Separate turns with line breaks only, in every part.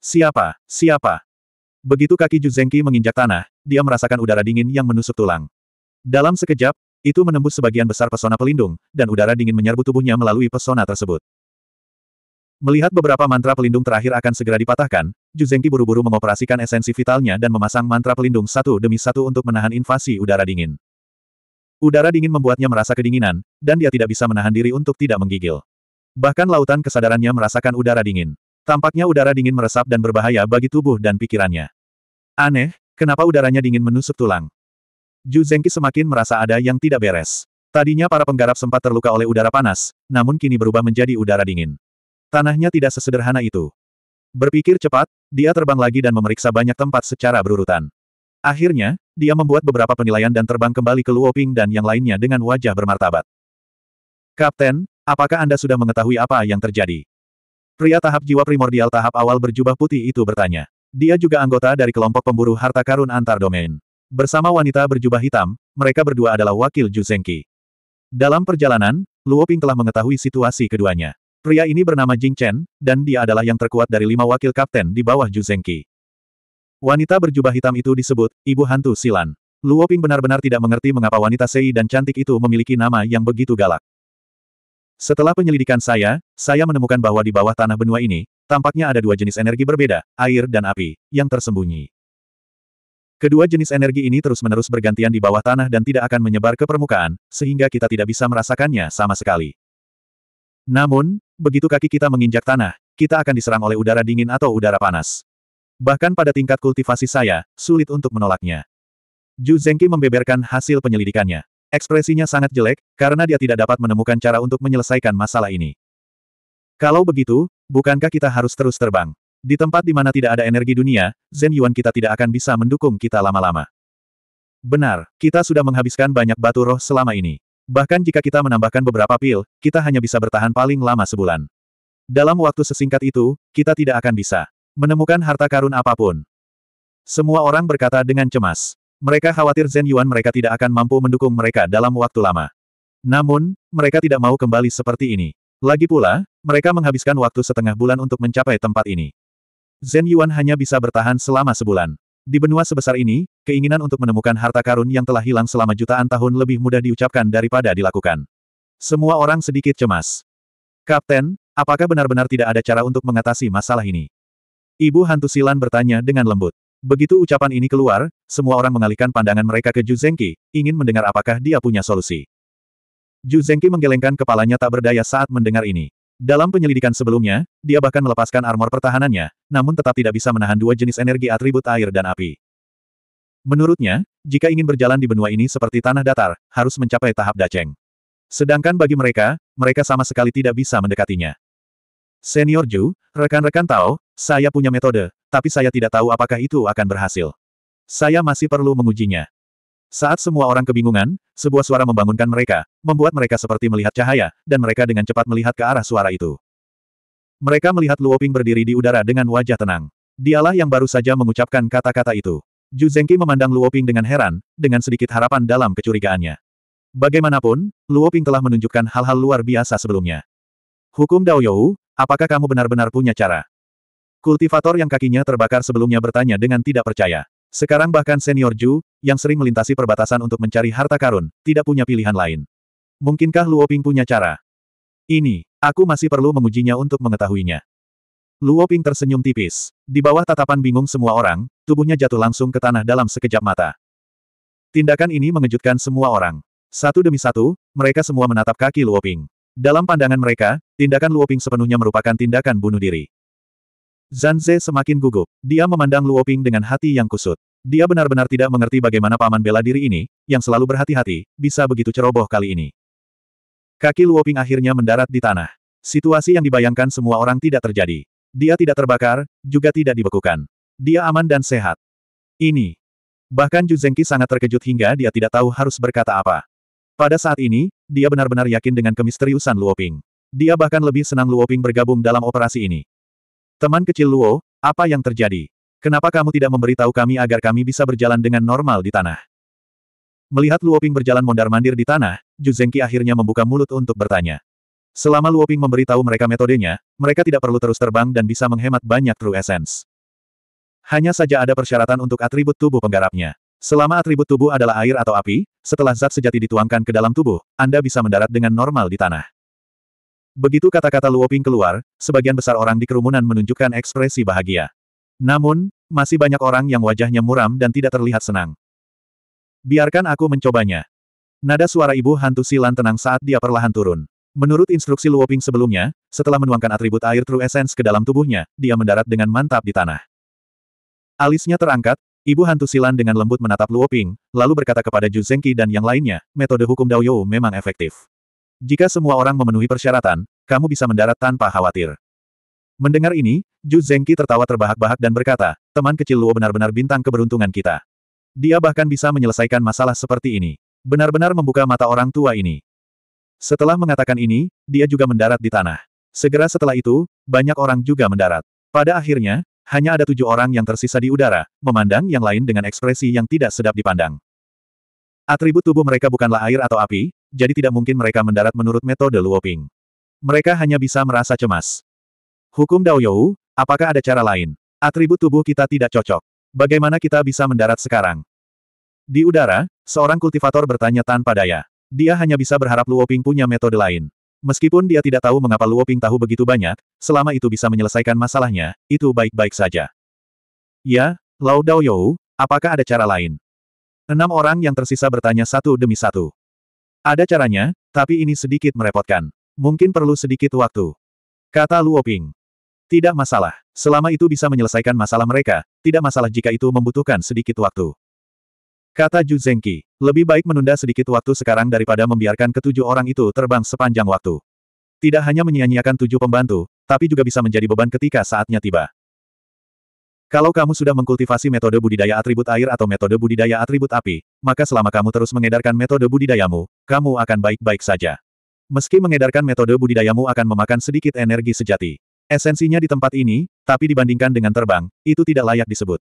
Siapa? Siapa? Begitu kaki Juzengki menginjak tanah, dia merasakan udara dingin yang menusuk tulang. Dalam sekejap, itu menembus sebagian besar pesona pelindung, dan udara dingin menyerbu tubuhnya melalui pesona tersebut. Melihat beberapa mantra pelindung terakhir akan segera dipatahkan, Juzengki buru-buru mengoperasikan esensi vitalnya dan memasang mantra pelindung satu demi satu untuk menahan invasi udara dingin. Udara dingin membuatnya merasa kedinginan, dan dia tidak bisa menahan diri untuk tidak menggigil. Bahkan lautan kesadarannya merasakan udara dingin. Tampaknya udara dingin meresap dan berbahaya bagi tubuh dan pikirannya. Aneh, kenapa udaranya dingin menusuk tulang? Ju Zengqi semakin merasa ada yang tidak beres. Tadinya para penggarap sempat terluka oleh udara panas, namun kini berubah menjadi udara dingin. Tanahnya tidak sesederhana itu. Berpikir cepat, dia terbang lagi dan memeriksa banyak tempat secara berurutan. Akhirnya, dia membuat beberapa penilaian dan terbang kembali ke Luoping dan yang lainnya dengan wajah bermartabat. Kapten, apakah Anda sudah mengetahui apa yang terjadi? Pria tahap jiwa primordial tahap awal berjubah putih itu bertanya. Dia juga anggota dari kelompok pemburu harta karun antar domain. Bersama wanita berjubah hitam, mereka berdua adalah wakil Juzengki. Dalam perjalanan, Luo Ping telah mengetahui situasi keduanya. Pria ini bernama Jing Chen, dan dia adalah yang terkuat dari lima wakil kapten di bawah Juzengki. Wanita berjubah hitam itu disebut, Ibu Hantu Silan. Luo Ping benar-benar tidak mengerti mengapa wanita Sei dan cantik itu memiliki nama yang begitu galak. Setelah penyelidikan saya, saya menemukan bahwa di bawah tanah benua ini, tampaknya ada dua jenis energi berbeda, air dan api, yang tersembunyi. Kedua jenis energi ini terus-menerus bergantian di bawah tanah dan tidak akan menyebar ke permukaan, sehingga kita tidak bisa merasakannya sama sekali. Namun, begitu kaki kita menginjak tanah, kita akan diserang oleh udara dingin atau udara panas. Bahkan pada tingkat kultivasi saya, sulit untuk menolaknya. Ju Zengqi membeberkan hasil penyelidikannya. Ekspresinya sangat jelek, karena dia tidak dapat menemukan cara untuk menyelesaikan masalah ini. Kalau begitu, bukankah kita harus terus terbang? Di tempat di mana tidak ada energi dunia, Zen Yuan kita tidak akan bisa mendukung kita lama-lama. Benar, kita sudah menghabiskan banyak batu roh selama ini. Bahkan jika kita menambahkan beberapa pil, kita hanya bisa bertahan paling lama sebulan. Dalam waktu sesingkat itu, kita tidak akan bisa menemukan harta karun apapun. Semua orang berkata dengan cemas. Mereka khawatir Zen Yuan mereka tidak akan mampu mendukung mereka dalam waktu lama. Namun, mereka tidak mau kembali seperti ini. Lagi pula, mereka menghabiskan waktu setengah bulan untuk mencapai tempat ini. Zen Yuan hanya bisa bertahan selama sebulan. Di benua sebesar ini, keinginan untuk menemukan harta karun yang telah hilang selama jutaan tahun lebih mudah diucapkan daripada dilakukan. Semua orang sedikit cemas. Kapten, apakah benar-benar tidak ada cara untuk mengatasi masalah ini? Ibu hantu silan bertanya dengan lembut. Begitu ucapan ini keluar, semua orang mengalihkan pandangan mereka ke Zhengqi, ingin mendengar apakah dia punya solusi. Zhengqi menggelengkan kepalanya tak berdaya saat mendengar ini. Dalam penyelidikan sebelumnya, dia bahkan melepaskan armor pertahanannya, namun tetap tidak bisa menahan dua jenis energi atribut air dan api. Menurutnya, jika ingin berjalan di benua ini seperti tanah datar, harus mencapai tahap daceng. Sedangkan bagi mereka, mereka sama sekali tidak bisa mendekatinya. Senior Ju, rekan-rekan tahu, saya punya metode, tapi saya tidak tahu apakah itu akan berhasil. Saya masih perlu mengujinya. Saat semua orang kebingungan, sebuah suara membangunkan mereka, membuat mereka seperti melihat cahaya, dan mereka dengan cepat melihat ke arah suara itu. Mereka melihat Luoping berdiri di udara dengan wajah tenang. Dialah yang baru saja mengucapkan kata-kata itu. Zhu Zengqi memandang Luoping dengan heran, dengan sedikit harapan dalam kecurigaannya. Bagaimanapun, Luoping telah menunjukkan hal-hal luar biasa sebelumnya. Hukum Dao apakah kamu benar-benar punya cara? Kultivator yang kakinya terbakar sebelumnya bertanya dengan tidak percaya. Sekarang bahkan senior Ju, yang sering melintasi perbatasan untuk mencari harta karun, tidak punya pilihan lain. Mungkinkah Luoping punya cara? Ini, aku masih perlu mengujinya untuk mengetahuinya. Luoping tersenyum tipis. Di bawah tatapan bingung semua orang, tubuhnya jatuh langsung ke tanah dalam sekejap mata. Tindakan ini mengejutkan semua orang. Satu demi satu, mereka semua menatap kaki Luoping. Dalam pandangan mereka, tindakan Luoping sepenuhnya merupakan tindakan bunuh diri. Zan Ze semakin gugup. Dia memandang Luo Ping dengan hati yang kusut. Dia benar-benar tidak mengerti bagaimana paman bela diri ini, yang selalu berhati-hati, bisa begitu ceroboh kali ini. Kaki Luo Ping akhirnya mendarat di tanah. Situasi yang dibayangkan semua orang tidak terjadi. Dia tidak terbakar, juga tidak dibekukan. Dia aman dan sehat. Ini. Bahkan Ju Zengqi sangat terkejut hingga dia tidak tahu harus berkata apa. Pada saat ini, dia benar-benar yakin dengan kemisteriusan Luo Ping. Dia bahkan lebih senang Luo Ping bergabung dalam operasi ini. Teman kecil Luo, apa yang terjadi? Kenapa kamu tidak memberitahu kami agar kami bisa berjalan dengan normal di tanah? Melihat Luo Ping berjalan mondar-mandir di tanah, Ju Zengqi akhirnya membuka mulut untuk bertanya. Selama Luo Ping memberitahu mereka metodenya, mereka tidak perlu terus terbang dan bisa menghemat banyak true essence. Hanya saja ada persyaratan untuk atribut tubuh penggarapnya. Selama atribut tubuh adalah air atau api, setelah zat sejati dituangkan ke dalam tubuh, Anda bisa mendarat dengan normal di tanah. Begitu kata-kata Luoping keluar, sebagian besar orang di kerumunan menunjukkan ekspresi bahagia. Namun, masih banyak orang yang wajahnya muram dan tidak terlihat senang. Biarkan aku mencobanya. Nada suara ibu hantu silan tenang saat dia perlahan turun. Menurut instruksi Luoping sebelumnya, setelah menuangkan atribut air True Essence ke dalam tubuhnya, dia mendarat dengan mantap di tanah. Alisnya terangkat, ibu hantu silan dengan lembut menatap Luoping, lalu berkata kepada Zhu Zengqi dan yang lainnya, metode hukum Daoyou memang efektif. Jika semua orang memenuhi persyaratan, kamu bisa mendarat tanpa khawatir. Mendengar ini, Ju Zengqi tertawa terbahak-bahak dan berkata, teman kecil Luo benar-benar bintang keberuntungan kita. Dia bahkan bisa menyelesaikan masalah seperti ini. Benar-benar membuka mata orang tua ini. Setelah mengatakan ini, dia juga mendarat di tanah. Segera setelah itu, banyak orang juga mendarat. Pada akhirnya, hanya ada tujuh orang yang tersisa di udara, memandang yang lain dengan ekspresi yang tidak sedap dipandang. Atribut tubuh mereka bukanlah air atau api, jadi tidak mungkin mereka mendarat menurut metode Luoping. Mereka hanya bisa merasa cemas. Hukum Daoyou, apakah ada cara lain? Atribut tubuh kita tidak cocok. Bagaimana kita bisa mendarat sekarang? Di udara, seorang kultivator bertanya tanpa daya. Dia hanya bisa berharap Luoping punya metode lain. Meskipun dia tidak tahu mengapa Luoping tahu begitu banyak, selama itu bisa menyelesaikan masalahnya, itu baik-baik saja. Ya, Lao Daoyou, apakah ada cara lain? Enam orang yang tersisa bertanya satu demi satu. Ada caranya, tapi ini sedikit merepotkan. Mungkin perlu sedikit waktu. Kata Luo Ping. Tidak masalah. Selama itu bisa menyelesaikan masalah mereka, tidak masalah jika itu membutuhkan sedikit waktu. Kata Ju Zengqi. Lebih baik menunda sedikit waktu sekarang daripada membiarkan ketujuh orang itu terbang sepanjang waktu. Tidak hanya menyia-nyiakan tujuh pembantu, tapi juga bisa menjadi beban ketika saatnya tiba. Kalau kamu sudah mengkultivasi metode budidaya atribut air atau metode budidaya atribut api, maka selama kamu terus mengedarkan metode budidayamu, kamu akan baik-baik saja. Meski mengedarkan metode budidayamu akan memakan sedikit energi sejati. Esensinya di tempat ini, tapi dibandingkan dengan terbang, itu tidak layak disebut.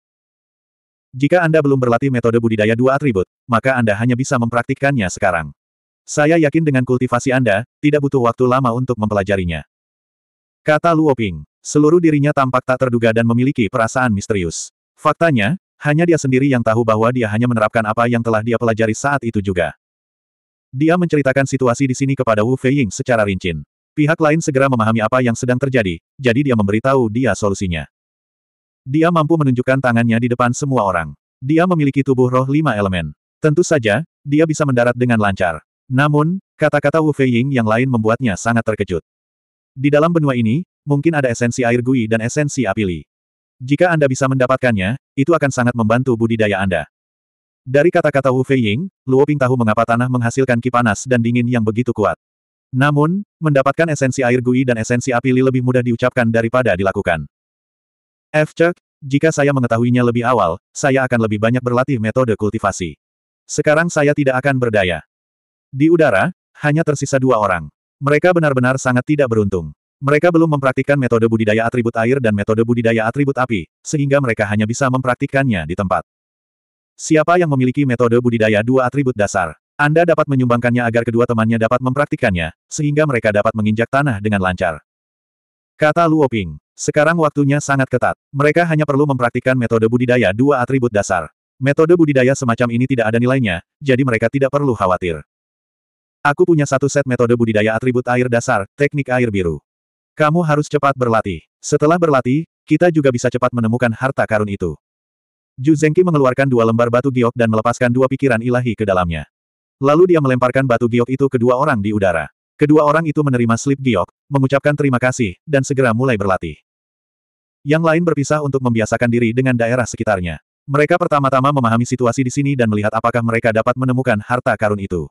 Jika Anda belum berlatih metode budidaya dua atribut, maka Anda hanya bisa mempraktikkannya sekarang. Saya yakin dengan kultivasi Anda, tidak butuh waktu lama untuk mempelajarinya. Kata Luoping. Seluruh dirinya tampak tak terduga dan memiliki perasaan misterius. Faktanya, hanya dia sendiri yang tahu bahwa dia hanya menerapkan apa yang telah dia pelajari saat itu juga. Dia menceritakan situasi di sini kepada Wu Feiying secara rinci. Pihak lain segera memahami apa yang sedang terjadi, jadi dia memberitahu dia solusinya. Dia mampu menunjukkan tangannya di depan semua orang. Dia memiliki tubuh roh lima elemen. Tentu saja, dia bisa mendarat dengan lancar. Namun, kata-kata Wu Feiying yang lain membuatnya sangat terkejut. Di dalam benua ini, mungkin ada esensi air gui dan esensi apili. Jika Anda bisa mendapatkannya, itu akan sangat membantu budidaya Anda. Dari kata-kata Wu Feiying, Luo Ping tahu mengapa tanah menghasilkan kipanas dan dingin yang begitu kuat. Namun, mendapatkan esensi air gui dan esensi apili lebih mudah diucapkan daripada dilakukan. F. Chuck, jika saya mengetahuinya lebih awal, saya akan lebih banyak berlatih metode kultivasi. Sekarang saya tidak akan berdaya. Di udara, hanya tersisa dua orang. Mereka benar-benar sangat tidak beruntung. Mereka belum mempraktikkan metode budidaya atribut air dan metode budidaya atribut api, sehingga mereka hanya bisa mempraktikkannya di tempat. Siapa yang memiliki metode budidaya dua atribut dasar? Anda dapat menyumbangkannya agar kedua temannya dapat mempraktikkannya, sehingga mereka dapat menginjak tanah dengan lancar. Kata Luo Ping. Sekarang waktunya sangat ketat. Mereka hanya perlu mempraktikkan metode budidaya dua atribut dasar. Metode budidaya semacam ini tidak ada nilainya, jadi mereka tidak perlu khawatir. Aku punya satu set metode budidaya atribut air dasar, teknik air biru. Kamu harus cepat berlatih. Setelah berlatih, kita juga bisa cepat menemukan harta karun itu. Ju Zengqi mengeluarkan dua lembar batu giok dan melepaskan dua pikiran ilahi ke dalamnya. Lalu dia melemparkan batu giok itu ke dua orang di udara. Kedua orang itu menerima slip giok, mengucapkan terima kasih, dan segera mulai berlatih. Yang lain berpisah untuk membiasakan diri dengan daerah sekitarnya. Mereka pertama-tama memahami situasi di sini dan melihat apakah mereka dapat menemukan harta karun itu.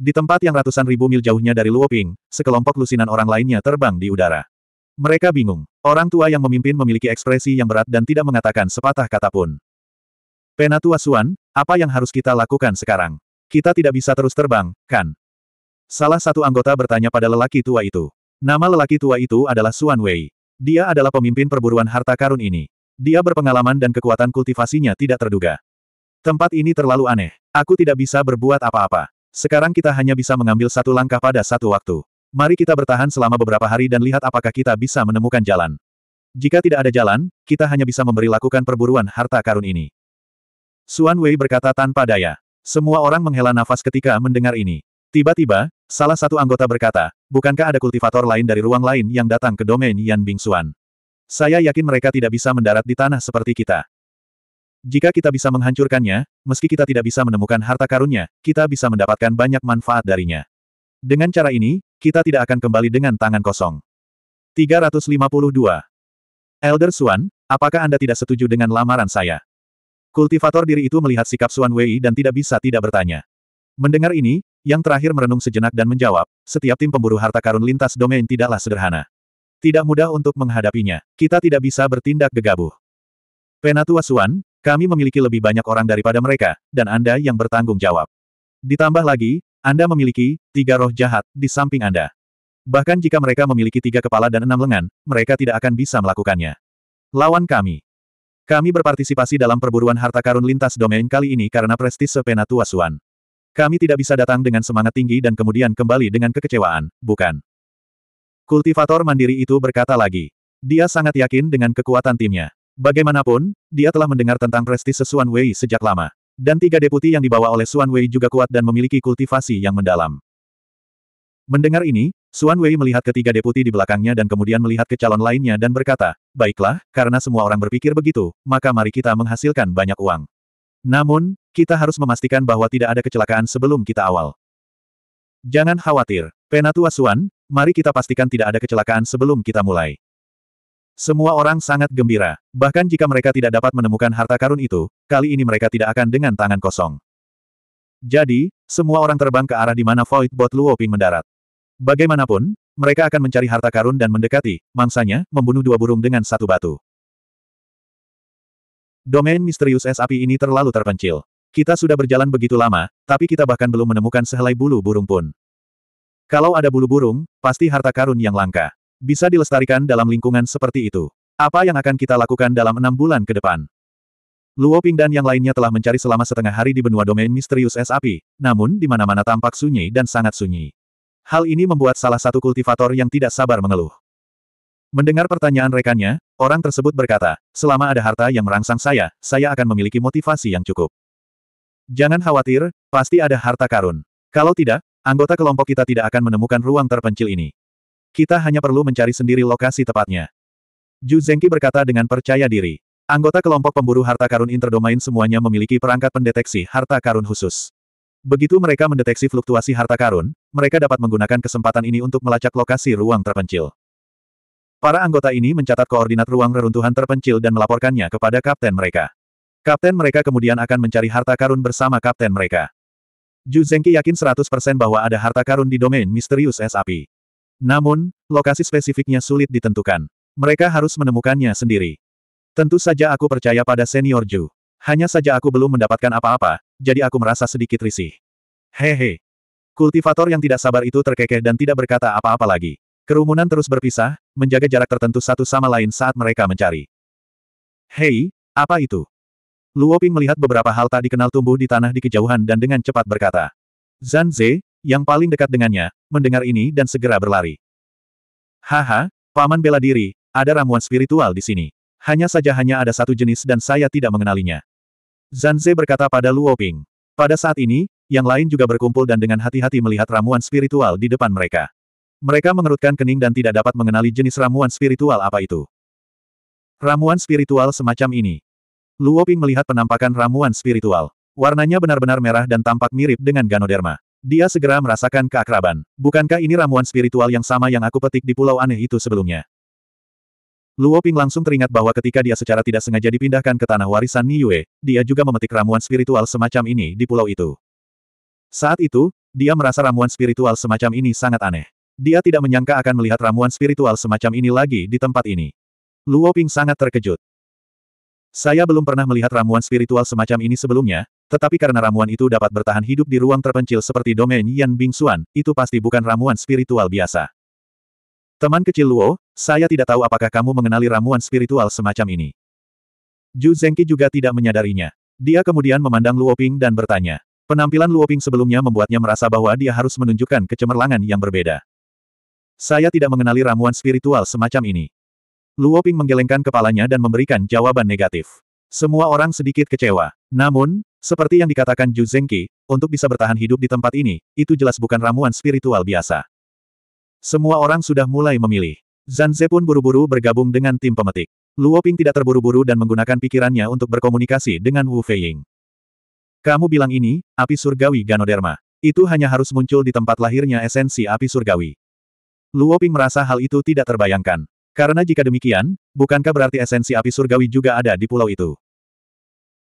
Di tempat yang ratusan ribu mil jauhnya dari Luoping, sekelompok lusinan orang lainnya terbang di udara. Mereka bingung. Orang tua yang memimpin memiliki ekspresi yang berat dan tidak mengatakan sepatah kata pun. Penatua Suan, apa yang harus kita lakukan sekarang? Kita tidak bisa terus terbang, kan? Salah satu anggota bertanya pada lelaki tua itu. Nama lelaki tua itu adalah Suan Wei. Dia adalah pemimpin perburuan harta karun ini. Dia berpengalaman dan kekuatan kultivasinya tidak terduga. Tempat ini terlalu aneh. Aku tidak bisa berbuat apa-apa. Sekarang kita hanya bisa mengambil satu langkah pada satu waktu. Mari kita bertahan selama beberapa hari dan lihat apakah kita bisa menemukan jalan. Jika tidak ada jalan, kita hanya bisa memberi lakukan perburuan harta karun ini. Suan Wei berkata tanpa daya. Semua orang menghela nafas ketika mendengar ini. Tiba-tiba, salah satu anggota berkata, bukankah ada kultivator lain dari ruang lain yang datang ke domain Yan Bing Suan? Saya yakin mereka tidak bisa mendarat di tanah seperti kita. Jika kita bisa menghancurkannya, meski kita tidak bisa menemukan harta karunnya, kita bisa mendapatkan banyak manfaat darinya. Dengan cara ini, kita tidak akan kembali dengan tangan kosong. 352. Elder Suan, apakah Anda tidak setuju dengan lamaran saya? Kultivator diri itu melihat sikap Suan Wei dan tidak bisa tidak bertanya. Mendengar ini, yang terakhir merenung sejenak dan menjawab, setiap tim pemburu harta karun lintas domain tidaklah sederhana. Tidak mudah untuk menghadapinya, kita tidak bisa bertindak gegabah. Penatua Suan, kami memiliki lebih banyak orang daripada mereka, dan Anda yang bertanggung jawab. Ditambah lagi, Anda memiliki tiga roh jahat di samping Anda. Bahkan jika mereka memiliki tiga kepala dan enam lengan, mereka tidak akan bisa melakukannya. Lawan kami. Kami berpartisipasi dalam perburuan harta karun lintas domain kali ini karena prestise Penatua Suan. Kami tidak bisa datang dengan semangat tinggi dan kemudian kembali dengan kekecewaan, bukan? Kultivator mandiri itu berkata lagi. Dia sangat yakin dengan kekuatan timnya. Bagaimanapun, dia telah mendengar tentang prestis Suan Wei sejak lama. Dan tiga deputi yang dibawa oleh Suan Wei juga kuat dan memiliki kultivasi yang mendalam. Mendengar ini, Suan Wei melihat ketiga deputi di belakangnya dan kemudian melihat ke calon lainnya dan berkata, Baiklah, karena semua orang berpikir begitu, maka mari kita menghasilkan banyak uang. Namun, kita harus memastikan bahwa tidak ada kecelakaan sebelum kita awal. Jangan khawatir, Penatua Suan, mari kita pastikan tidak ada kecelakaan sebelum kita mulai. Semua orang sangat gembira. Bahkan jika mereka tidak dapat menemukan harta karun itu, kali ini mereka tidak akan dengan tangan kosong. Jadi, semua orang terbang ke arah di mana Void Bot Luoping mendarat. Bagaimanapun, mereka akan mencari harta karun dan mendekati, mangsanya, membunuh dua burung dengan satu batu. Domain misterius es api ini terlalu terpencil. Kita sudah berjalan begitu lama, tapi kita bahkan belum menemukan sehelai bulu burung pun. Kalau ada bulu burung, pasti harta karun yang langka bisa dilestarikan dalam lingkungan seperti itu. Apa yang akan kita lakukan dalam enam bulan ke depan? Luo Ping dan yang lainnya telah mencari selama setengah hari di benua domain misterius es api, namun di mana-mana tampak sunyi dan sangat sunyi. Hal ini membuat salah satu kultivator yang tidak sabar mengeluh. Mendengar pertanyaan rekannya, orang tersebut berkata, selama ada harta yang merangsang saya, saya akan memiliki motivasi yang cukup. Jangan khawatir, pasti ada harta karun. Kalau tidak, anggota kelompok kita tidak akan menemukan ruang terpencil ini. Kita hanya perlu mencari sendiri lokasi tepatnya. Ju berkata dengan percaya diri. Anggota kelompok pemburu harta karun interdomain semuanya memiliki perangkat pendeteksi harta karun khusus. Begitu mereka mendeteksi fluktuasi harta karun, mereka dapat menggunakan kesempatan ini untuk melacak lokasi ruang terpencil. Para anggota ini mencatat koordinat ruang reruntuhan terpencil dan melaporkannya kepada kapten mereka. Kapten mereka kemudian akan mencari harta karun bersama kapten mereka. Ju Zengki yakin 100% bahwa ada harta karun di domain misterius SAP. Namun, lokasi spesifiknya sulit ditentukan. Mereka harus menemukannya sendiri. Tentu saja aku percaya pada senior Ju. Hanya saja aku belum mendapatkan apa-apa, jadi aku merasa sedikit risih. Hehe. Kultivator yang tidak sabar itu terkekeh dan tidak berkata apa-apa lagi. Kerumunan terus berpisah, menjaga jarak tertentu satu sama lain saat mereka mencari. Hei, apa itu? Luo Ping melihat beberapa hal tak dikenal tumbuh di tanah di kejauhan dan dengan cepat berkata. Zhan Ze, yang paling dekat dengannya, mendengar ini dan segera berlari. Haha, paman bela diri, ada ramuan spiritual di sini. Hanya saja hanya ada satu jenis dan saya tidak mengenalinya. Zanze berkata pada Luo Ping. Pada saat ini, yang lain juga berkumpul dan dengan hati-hati melihat ramuan spiritual di depan mereka. Mereka mengerutkan kening dan tidak dapat mengenali jenis ramuan spiritual apa itu. Ramuan spiritual semacam ini. Luo Ping melihat penampakan ramuan spiritual. Warnanya benar-benar merah dan tampak mirip dengan Ganoderma. Dia segera merasakan keakraban. Bukankah ini ramuan spiritual yang sama yang aku petik di pulau aneh itu sebelumnya? Luo Ping langsung teringat bahwa ketika dia secara tidak sengaja dipindahkan ke tanah warisan Yue, dia juga memetik ramuan spiritual semacam ini di pulau itu. Saat itu, dia merasa ramuan spiritual semacam ini sangat aneh. Dia tidak menyangka akan melihat ramuan spiritual semacam ini lagi di tempat ini. Luo Ping sangat terkejut. Saya belum pernah melihat ramuan spiritual semacam ini sebelumnya, tetapi karena ramuan itu dapat bertahan hidup di ruang terpencil seperti domain Yan Bingxuan, itu pasti bukan ramuan spiritual biasa. Teman kecil Luo, saya tidak tahu apakah kamu mengenali ramuan spiritual semacam ini. Zhu Zengqi juga tidak menyadarinya. Dia kemudian memandang Luo Ping dan bertanya. Penampilan Luo Ping sebelumnya membuatnya merasa bahwa dia harus menunjukkan kecemerlangan yang berbeda. Saya tidak mengenali ramuan spiritual semacam ini. Luo Ping menggelengkan kepalanya dan memberikan jawaban negatif. Semua orang sedikit kecewa. Namun, seperti yang dikatakan Zhu Zengqi, untuk bisa bertahan hidup di tempat ini, itu jelas bukan ramuan spiritual biasa. Semua orang sudah mulai memilih. Zanze pun buru-buru bergabung dengan tim pemetik. Luo Ping tidak terburu-buru dan menggunakan pikirannya untuk berkomunikasi dengan Wu Feiying. Kamu bilang ini, api surgawi Ganoderma. Itu hanya harus muncul di tempat lahirnya esensi api surgawi. Luo Ping merasa hal itu tidak terbayangkan. Karena jika demikian, bukankah berarti esensi api surgawi juga ada di pulau itu?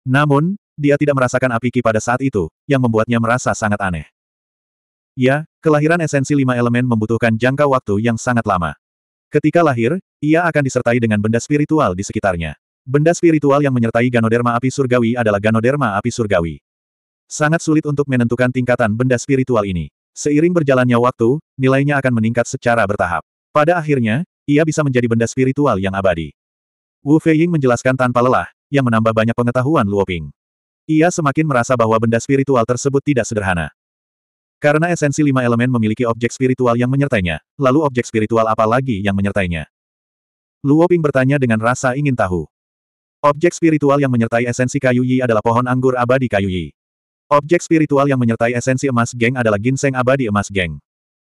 Namun, dia tidak merasakan api ki pada saat itu, yang membuatnya merasa sangat aneh. Ya, kelahiran esensi lima elemen membutuhkan jangka waktu yang sangat lama. Ketika lahir, ia akan disertai dengan benda spiritual di sekitarnya. Benda spiritual yang menyertai ganoderma api surgawi adalah ganoderma api surgawi. Sangat sulit untuk menentukan tingkatan benda spiritual ini. Seiring berjalannya waktu, nilainya akan meningkat secara bertahap. Pada akhirnya, ia bisa menjadi benda spiritual yang abadi. Wu Feiying menjelaskan tanpa lelah, yang menambah banyak pengetahuan Luo Ping. Ia semakin merasa bahwa benda spiritual tersebut tidak sederhana. Karena esensi lima elemen memiliki objek spiritual yang menyertainya, lalu objek spiritual apa lagi yang menyertainya? Luo Ping bertanya dengan rasa ingin tahu. Objek spiritual yang menyertai esensi kayu Yi adalah pohon anggur abadi kayu Yi. Objek spiritual yang menyertai esensi emas geng adalah ginseng abadi emas geng.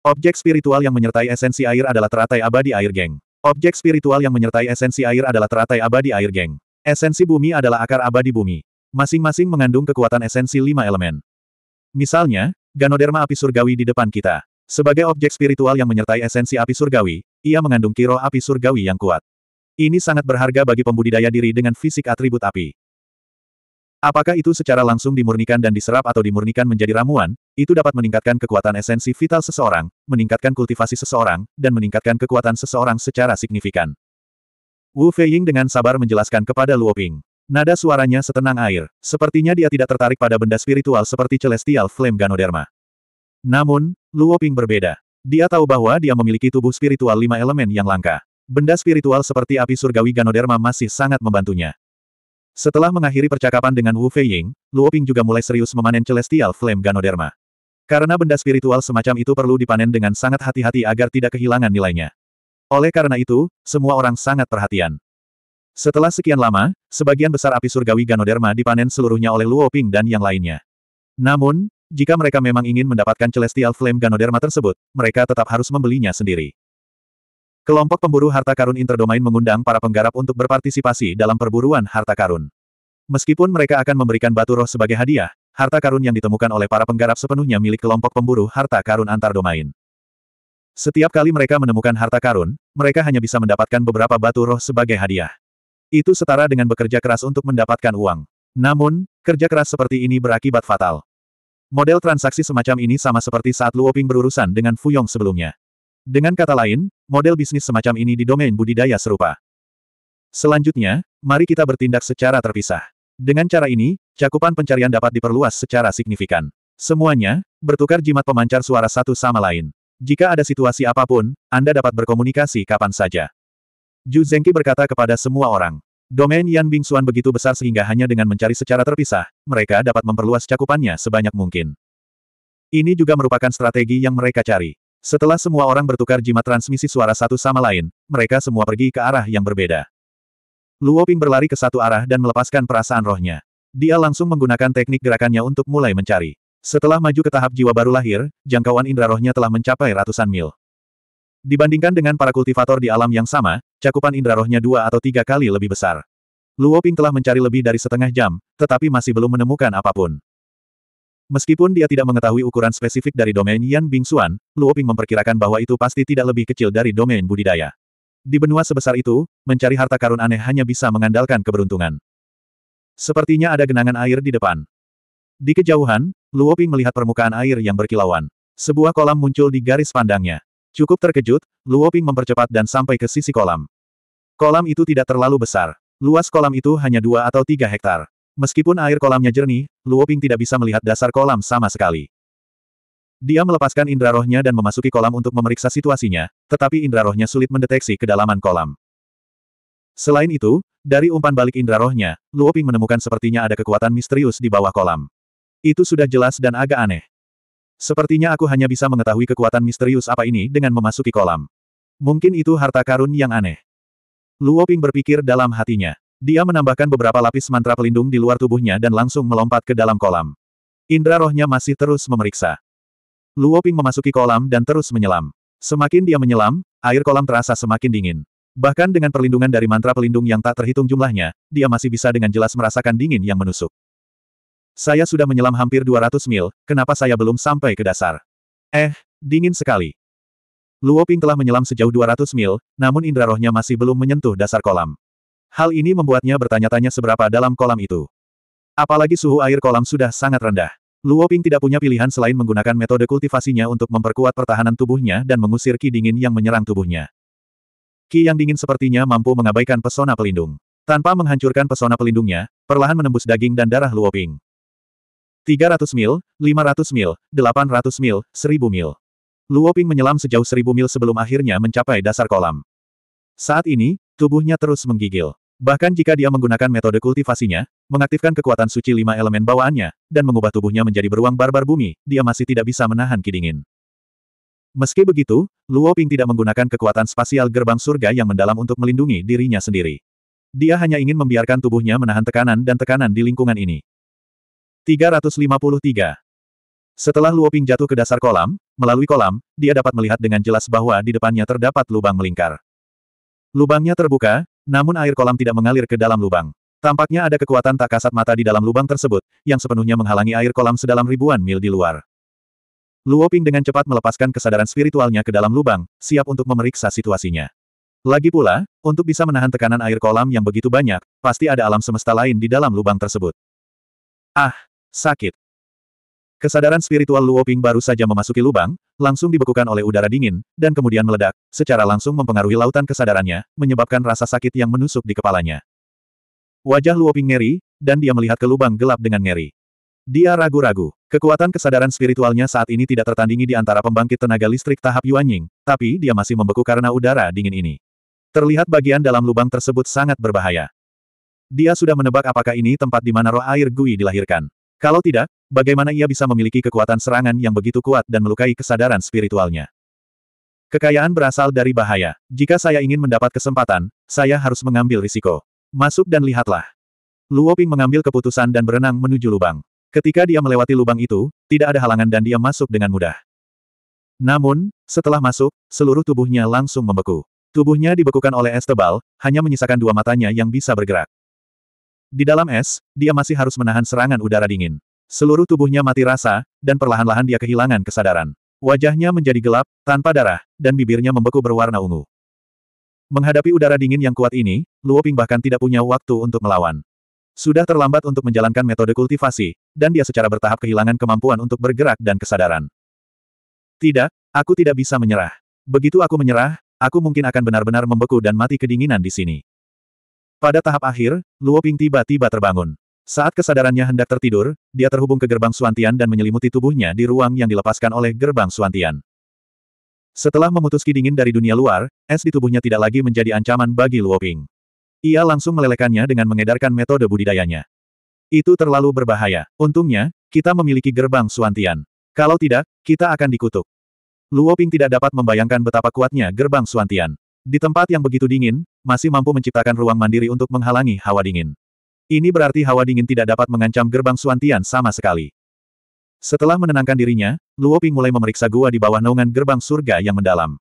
Objek spiritual yang menyertai esensi air adalah teratai abadi air geng. Objek spiritual yang menyertai esensi air adalah teratai abadi air geng. Esensi bumi adalah akar abadi bumi. Masing-masing mengandung kekuatan esensi lima elemen. Misalnya, Ganoderma api surgawi di depan kita. Sebagai objek spiritual yang menyertai esensi api surgawi, ia mengandung kiro api surgawi yang kuat. Ini sangat berharga bagi pembudidaya diri dengan fisik atribut api. Apakah itu secara langsung dimurnikan dan diserap atau dimurnikan menjadi ramuan, itu dapat meningkatkan kekuatan esensi vital seseorang, meningkatkan kultivasi seseorang, dan meningkatkan kekuatan seseorang secara signifikan. Wu Feiying dengan sabar menjelaskan kepada Luo Ping. Nada suaranya setenang air, sepertinya dia tidak tertarik pada benda spiritual seperti Celestial Flame Ganoderma. Namun, Luo Ping berbeda. Dia tahu bahwa dia memiliki tubuh spiritual lima elemen yang langka. Benda spiritual seperti api surgawi Ganoderma masih sangat membantunya. Setelah mengakhiri percakapan dengan Wu Feiying, Luo Ping juga mulai serius memanen Celestial Flame Ganoderma. Karena benda spiritual semacam itu perlu dipanen dengan sangat hati-hati agar tidak kehilangan nilainya. Oleh karena itu, semua orang sangat perhatian. Setelah sekian lama, sebagian besar api surgawi Ganoderma dipanen seluruhnya oleh Luo Ping dan yang lainnya. Namun, jika mereka memang ingin mendapatkan Celestial Flame Ganoderma tersebut, mereka tetap harus membelinya sendiri. Kelompok pemburu harta karun interdomain mengundang para penggarap untuk berpartisipasi dalam perburuan harta karun. Meskipun mereka akan memberikan batu roh sebagai hadiah, harta karun yang ditemukan oleh para penggarap sepenuhnya milik kelompok pemburu harta karun antardomain. Setiap kali mereka menemukan harta karun, mereka hanya bisa mendapatkan beberapa batu roh sebagai hadiah. Itu setara dengan bekerja keras untuk mendapatkan uang. Namun, kerja keras seperti ini berakibat fatal. Model transaksi semacam ini sama seperti saat Luoping berurusan dengan Fuyong sebelumnya. Dengan kata lain, model bisnis semacam ini di domain budidaya serupa. Selanjutnya, mari kita bertindak secara terpisah. Dengan cara ini, cakupan pencarian dapat diperluas secara signifikan. Semuanya, bertukar jimat pemancar suara satu sama lain. Jika ada situasi apapun, Anda dapat berkomunikasi kapan saja. Ju Zengqi berkata kepada semua orang. Domain Yan Bingxuan begitu besar sehingga hanya dengan mencari secara terpisah, mereka dapat memperluas cakupannya sebanyak mungkin. Ini juga merupakan strategi yang mereka cari. Setelah semua orang bertukar jimat transmisi suara satu sama lain, mereka semua pergi ke arah yang berbeda. Luo Ping berlari ke satu arah dan melepaskan perasaan rohnya. Dia langsung menggunakan teknik gerakannya untuk mulai mencari. Setelah maju ke tahap jiwa baru lahir, jangkauan indera rohnya telah mencapai ratusan mil. Dibandingkan dengan para kultivator di alam yang sama, cakupan indera rohnya dua atau tiga kali lebih besar. Luo Ping telah mencari lebih dari setengah jam, tetapi masih belum menemukan apapun. Meskipun dia tidak mengetahui ukuran spesifik dari domain Yan Bingxuan, Luoping memperkirakan bahwa itu pasti tidak lebih kecil dari domain budidaya. Di benua sebesar itu, mencari harta karun aneh hanya bisa mengandalkan keberuntungan. Sepertinya ada genangan air di depan. Di kejauhan, Luoping melihat permukaan air yang berkilauan. Sebuah kolam muncul di garis pandangnya. Cukup terkejut, Luoping mempercepat dan sampai ke sisi kolam. Kolam itu tidak terlalu besar. Luas kolam itu hanya dua atau tiga hektar. Meskipun air kolamnya jernih, Luo Ping tidak bisa melihat dasar kolam sama sekali. Dia melepaskan indra rohnya dan memasuki kolam untuk memeriksa situasinya, tetapi indra rohnya sulit mendeteksi kedalaman kolam. Selain itu, dari umpan balik indra rohnya, Luo Ping menemukan sepertinya ada kekuatan misterius di bawah kolam. Itu sudah jelas dan agak aneh. Sepertinya aku hanya bisa mengetahui kekuatan misterius apa ini dengan memasuki kolam. Mungkin itu harta karun yang aneh. Luo Ping berpikir dalam hatinya. Dia menambahkan beberapa lapis mantra pelindung di luar tubuhnya dan langsung melompat ke dalam kolam. Indra rohnya masih terus memeriksa. Luoping memasuki kolam dan terus menyelam. Semakin dia menyelam, air kolam terasa semakin dingin. Bahkan dengan perlindungan dari mantra pelindung yang tak terhitung jumlahnya, dia masih bisa dengan jelas merasakan dingin yang menusuk. Saya sudah menyelam hampir 200 mil, kenapa saya belum sampai ke dasar? Eh, dingin sekali. Luoping telah menyelam sejauh 200 mil, namun indra rohnya masih belum menyentuh dasar kolam. Hal ini membuatnya bertanya-tanya seberapa dalam kolam itu. Apalagi suhu air kolam sudah sangat rendah. Luo Ping tidak punya pilihan selain menggunakan metode kultivasinya untuk memperkuat pertahanan tubuhnya dan mengusir ki dingin yang menyerang tubuhnya. Ki yang dingin sepertinya mampu mengabaikan pesona pelindung. Tanpa menghancurkan pesona pelindungnya, perlahan menembus daging dan darah Luo Ping. 300 mil, 500 mil, 800 mil, 1000 mil. Luo Ping menyelam sejauh 1000 mil sebelum akhirnya mencapai dasar kolam. Saat ini, tubuhnya terus menggigil. Bahkan jika dia menggunakan metode kultivasinya, mengaktifkan kekuatan suci lima elemen bawaannya, dan mengubah tubuhnya menjadi beruang barbar bumi, dia masih tidak bisa menahan kidingin. Meski begitu, Luo Ping tidak menggunakan kekuatan spasial gerbang surga yang mendalam untuk melindungi dirinya sendiri. Dia hanya ingin membiarkan tubuhnya menahan tekanan dan tekanan di lingkungan ini. 353. Setelah Luo Ping jatuh ke dasar kolam, melalui kolam, dia dapat melihat dengan jelas bahwa di depannya terdapat lubang melingkar. Lubangnya terbuka, namun air kolam tidak mengalir ke dalam lubang. Tampaknya ada kekuatan tak kasat mata di dalam lubang tersebut, yang sepenuhnya menghalangi air kolam sedalam ribuan mil di luar. Luoping dengan cepat melepaskan kesadaran spiritualnya ke dalam lubang, siap untuk memeriksa situasinya. Lagi pula, untuk bisa menahan tekanan air kolam yang begitu banyak, pasti ada alam semesta lain di dalam lubang tersebut. Ah, sakit. Kesadaran spiritual Luo Ping baru saja memasuki lubang, langsung dibekukan oleh udara dingin, dan kemudian meledak, secara langsung mempengaruhi lautan kesadarannya, menyebabkan rasa sakit yang menusuk di kepalanya. Wajah Luo Ping ngeri, dan dia melihat ke lubang gelap dengan ngeri. Dia ragu-ragu. Kekuatan kesadaran spiritualnya saat ini tidak tertandingi di antara pembangkit tenaga listrik tahap Yuanying, tapi dia masih membeku karena udara dingin ini. Terlihat bagian dalam lubang tersebut sangat berbahaya. Dia sudah menebak apakah ini tempat di mana roh air Gui dilahirkan. Kalau tidak, bagaimana ia bisa memiliki kekuatan serangan yang begitu kuat dan melukai kesadaran spiritualnya? Kekayaan berasal dari bahaya. Jika saya ingin mendapat kesempatan, saya harus mengambil risiko. Masuk dan lihatlah. Luo Ping mengambil keputusan dan berenang menuju lubang. Ketika dia melewati lubang itu, tidak ada halangan dan dia masuk dengan mudah. Namun, setelah masuk, seluruh tubuhnya langsung membeku. Tubuhnya dibekukan oleh es tebal, hanya menyisakan dua matanya yang bisa bergerak. Di dalam es, dia masih harus menahan serangan udara dingin. Seluruh tubuhnya mati rasa, dan perlahan-lahan dia kehilangan kesadaran. Wajahnya menjadi gelap, tanpa darah, dan bibirnya membeku berwarna ungu. Menghadapi udara dingin yang kuat ini, Luo Ping bahkan tidak punya waktu untuk melawan. Sudah terlambat untuk menjalankan metode kultivasi, dan dia secara bertahap kehilangan kemampuan untuk bergerak dan kesadaran. Tidak, aku tidak bisa menyerah. Begitu aku menyerah, aku mungkin akan benar-benar membeku dan mati kedinginan di sini. Pada tahap akhir, Luo Ping tiba-tiba terbangun. Saat kesadarannya hendak tertidur, dia terhubung ke gerbang Suantian dan menyelimuti tubuhnya di ruang yang dilepaskan oleh gerbang Suantian. Setelah memutus dingin dari dunia luar, es di tubuhnya tidak lagi menjadi ancaman bagi Luo Ping. Ia langsung melelehkannya dengan mengedarkan metode budidayanya. Itu terlalu berbahaya. Untungnya, kita memiliki gerbang Suantian. Kalau tidak, kita akan dikutuk. Luo Ping tidak dapat membayangkan betapa kuatnya gerbang Suantian. Di tempat yang begitu dingin, masih mampu menciptakan ruang mandiri untuk menghalangi hawa dingin. Ini berarti hawa dingin tidak dapat mengancam gerbang Suantian sama sekali. Setelah menenangkan dirinya, Luo Ping mulai memeriksa gua di bawah naungan gerbang surga yang mendalam.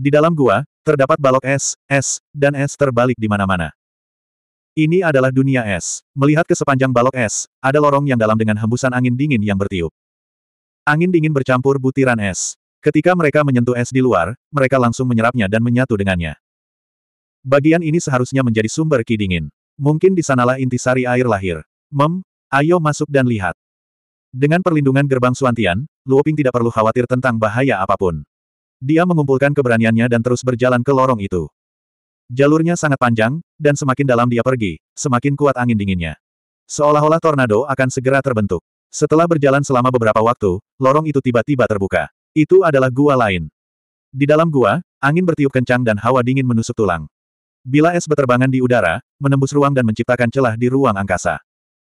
Di dalam gua, terdapat balok es, es, dan es terbalik di mana-mana. Ini adalah dunia es. Melihat ke sepanjang balok es, ada lorong yang dalam dengan hembusan angin dingin yang bertiup. Angin dingin bercampur butiran es. Ketika mereka menyentuh es di luar, mereka langsung menyerapnya dan menyatu dengannya. Bagian ini seharusnya menjadi sumber ki dingin. Mungkin di sanalah inti sari air lahir. Mem, ayo masuk dan lihat. Dengan perlindungan gerbang Suantian, Luoping tidak perlu khawatir tentang bahaya apapun. Dia mengumpulkan keberaniannya dan terus berjalan ke lorong itu. Jalurnya sangat panjang, dan semakin dalam dia pergi, semakin kuat angin dinginnya. Seolah-olah tornado akan segera terbentuk. Setelah berjalan selama beberapa waktu, lorong itu tiba-tiba terbuka. Itu adalah gua lain. Di dalam gua, angin bertiup kencang dan hawa dingin menusuk tulang. Bila es berterbangan di udara, menembus ruang dan menciptakan celah di ruang angkasa.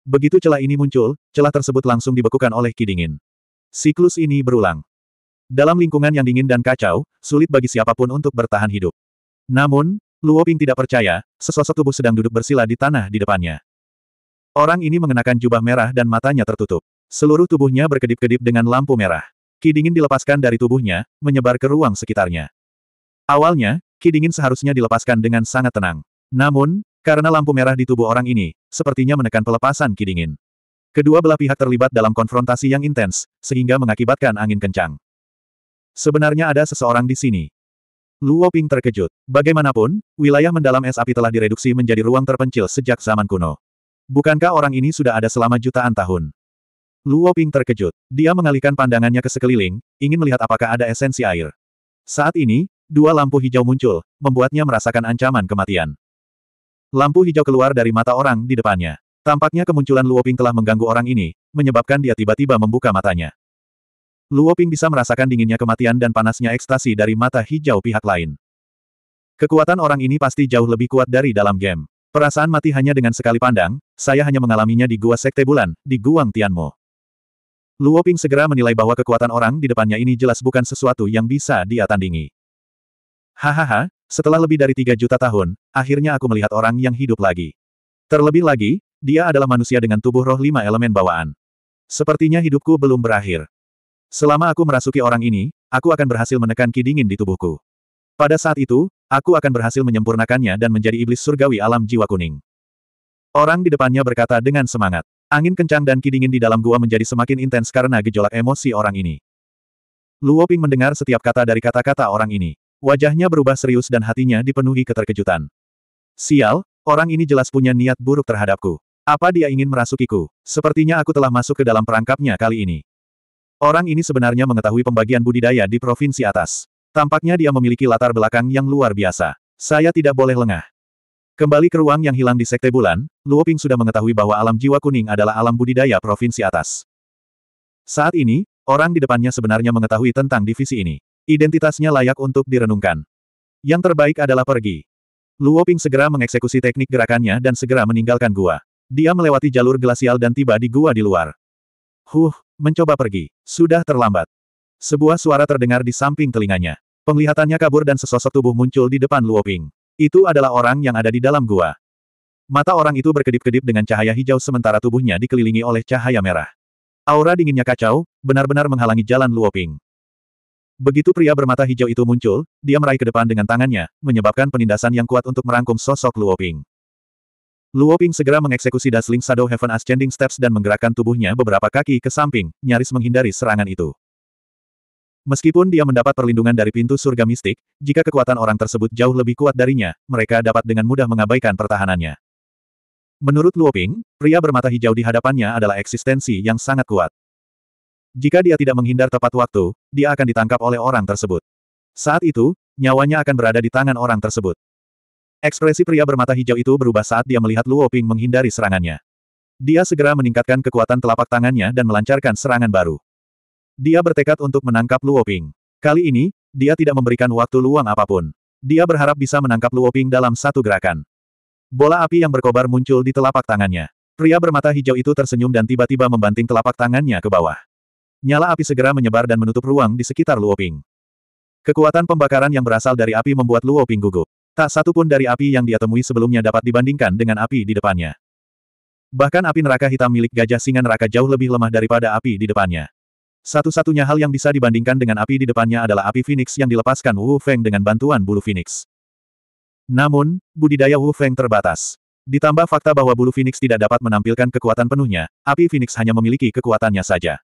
Begitu celah ini muncul, celah tersebut langsung dibekukan oleh ki dingin. Siklus ini berulang. Dalam lingkungan yang dingin dan kacau, sulit bagi siapapun untuk bertahan hidup. Namun, Luo Ping tidak percaya, sesosok tubuh sedang duduk bersila di tanah di depannya. Orang ini mengenakan jubah merah dan matanya tertutup. Seluruh tubuhnya berkedip-kedip dengan lampu merah ki dingin dilepaskan dari tubuhnya, menyebar ke ruang sekitarnya. Awalnya, ki dingin seharusnya dilepaskan dengan sangat tenang. Namun, karena lampu merah di tubuh orang ini, sepertinya menekan pelepasan ki dingin. Kedua belah pihak terlibat dalam konfrontasi yang intens, sehingga mengakibatkan angin kencang. Sebenarnya ada seseorang di sini. Luo Ping terkejut. Bagaimanapun, wilayah mendalam es api telah direduksi menjadi ruang terpencil sejak zaman kuno. Bukankah orang ini sudah ada selama jutaan tahun? Luo Ping terkejut. Dia mengalihkan pandangannya ke sekeliling, ingin melihat apakah ada esensi air. Saat ini, dua lampu hijau muncul, membuatnya merasakan ancaman kematian. Lampu hijau keluar dari mata orang di depannya. Tampaknya kemunculan Luo Ping telah mengganggu orang ini, menyebabkan dia tiba-tiba membuka matanya. Luo Ping bisa merasakan dinginnya kematian dan panasnya ekstasi dari mata hijau pihak lain. Kekuatan orang ini pasti jauh lebih kuat dari dalam game. Perasaan mati hanya dengan sekali pandang, saya hanya mengalaminya di Gua Sekte Bulan, di Guang Tianmo. Luo Ping segera menilai bahwa kekuatan orang di depannya ini jelas bukan sesuatu yang bisa dia tandingi. Hahaha, setelah lebih dari tiga juta tahun, akhirnya aku melihat orang yang hidup lagi. Terlebih lagi, dia adalah manusia dengan tubuh roh lima elemen bawaan. Sepertinya hidupku belum berakhir. Selama aku merasuki orang ini, aku akan berhasil menekan ki dingin di tubuhku. Pada saat itu, aku akan berhasil menyempurnakannya dan menjadi iblis surgawi alam jiwa kuning. Orang di depannya berkata dengan semangat. Angin kencang dan kidingin di dalam gua menjadi semakin intens karena gejolak emosi orang ini. Luo Ping mendengar setiap kata dari kata-kata orang ini. Wajahnya berubah serius dan hatinya dipenuhi keterkejutan. Sial, orang ini jelas punya niat buruk terhadapku. Apa dia ingin merasukiku? Sepertinya aku telah masuk ke dalam perangkapnya kali ini. Orang ini sebenarnya mengetahui pembagian budidaya di provinsi atas. Tampaknya dia memiliki latar belakang yang luar biasa. Saya tidak boleh lengah. Kembali ke ruang yang hilang di Sekte Bulan, Luo Ping sudah mengetahui bahwa alam jiwa kuning adalah alam budidaya provinsi atas. Saat ini, orang di depannya sebenarnya mengetahui tentang divisi ini. Identitasnya layak untuk direnungkan. Yang terbaik adalah pergi. Luo Ping segera mengeksekusi teknik gerakannya dan segera meninggalkan gua. Dia melewati jalur glasial dan tiba di gua di luar. Huh, mencoba pergi. Sudah terlambat. Sebuah suara terdengar di samping telinganya. Penglihatannya kabur dan sesosok tubuh muncul di depan Luo Ping. Itu adalah orang yang ada di dalam gua. Mata orang itu berkedip-kedip dengan cahaya hijau sementara tubuhnya dikelilingi oleh cahaya merah. Aura dinginnya kacau, benar-benar menghalangi jalan Luoping. Begitu pria bermata hijau itu muncul, dia meraih ke depan dengan tangannya, menyebabkan penindasan yang kuat untuk merangkum sosok Luoping. Luoping segera mengeksekusi dasling Shadow Heaven Ascending Steps dan menggerakkan tubuhnya beberapa kaki ke samping, nyaris menghindari serangan itu. Meskipun dia mendapat perlindungan dari pintu surga mistik, jika kekuatan orang tersebut jauh lebih kuat darinya, mereka dapat dengan mudah mengabaikan pertahanannya. Menurut Luoping, pria bermata hijau di hadapannya adalah eksistensi yang sangat kuat. Jika dia tidak menghindar tepat waktu, dia akan ditangkap oleh orang tersebut. Saat itu, nyawanya akan berada di tangan orang tersebut. Ekspresi pria bermata hijau itu berubah saat dia melihat Luoping menghindari serangannya. Dia segera meningkatkan kekuatan telapak tangannya dan melancarkan serangan baru. Dia bertekad untuk menangkap Luoping. Kali ini, dia tidak memberikan waktu luang apapun. Dia berharap bisa menangkap Luoping dalam satu gerakan. Bola api yang berkobar muncul di telapak tangannya. Pria bermata hijau itu tersenyum dan tiba-tiba membanting telapak tangannya ke bawah. Nyala api segera menyebar dan menutup ruang di sekitar Luoping. Kekuatan pembakaran yang berasal dari api membuat Luoping gugup. Tak satu pun dari api yang dia temui sebelumnya dapat dibandingkan dengan api di depannya. Bahkan api neraka hitam milik gajah singa neraka jauh lebih lemah daripada api di depannya. Satu-satunya hal yang bisa dibandingkan dengan api di depannya adalah api Phoenix yang dilepaskan Wu Feng dengan bantuan bulu Phoenix. Namun, budidaya Wu Feng terbatas. Ditambah fakta bahwa bulu Phoenix tidak dapat menampilkan kekuatan penuhnya, api Phoenix hanya memiliki kekuatannya saja.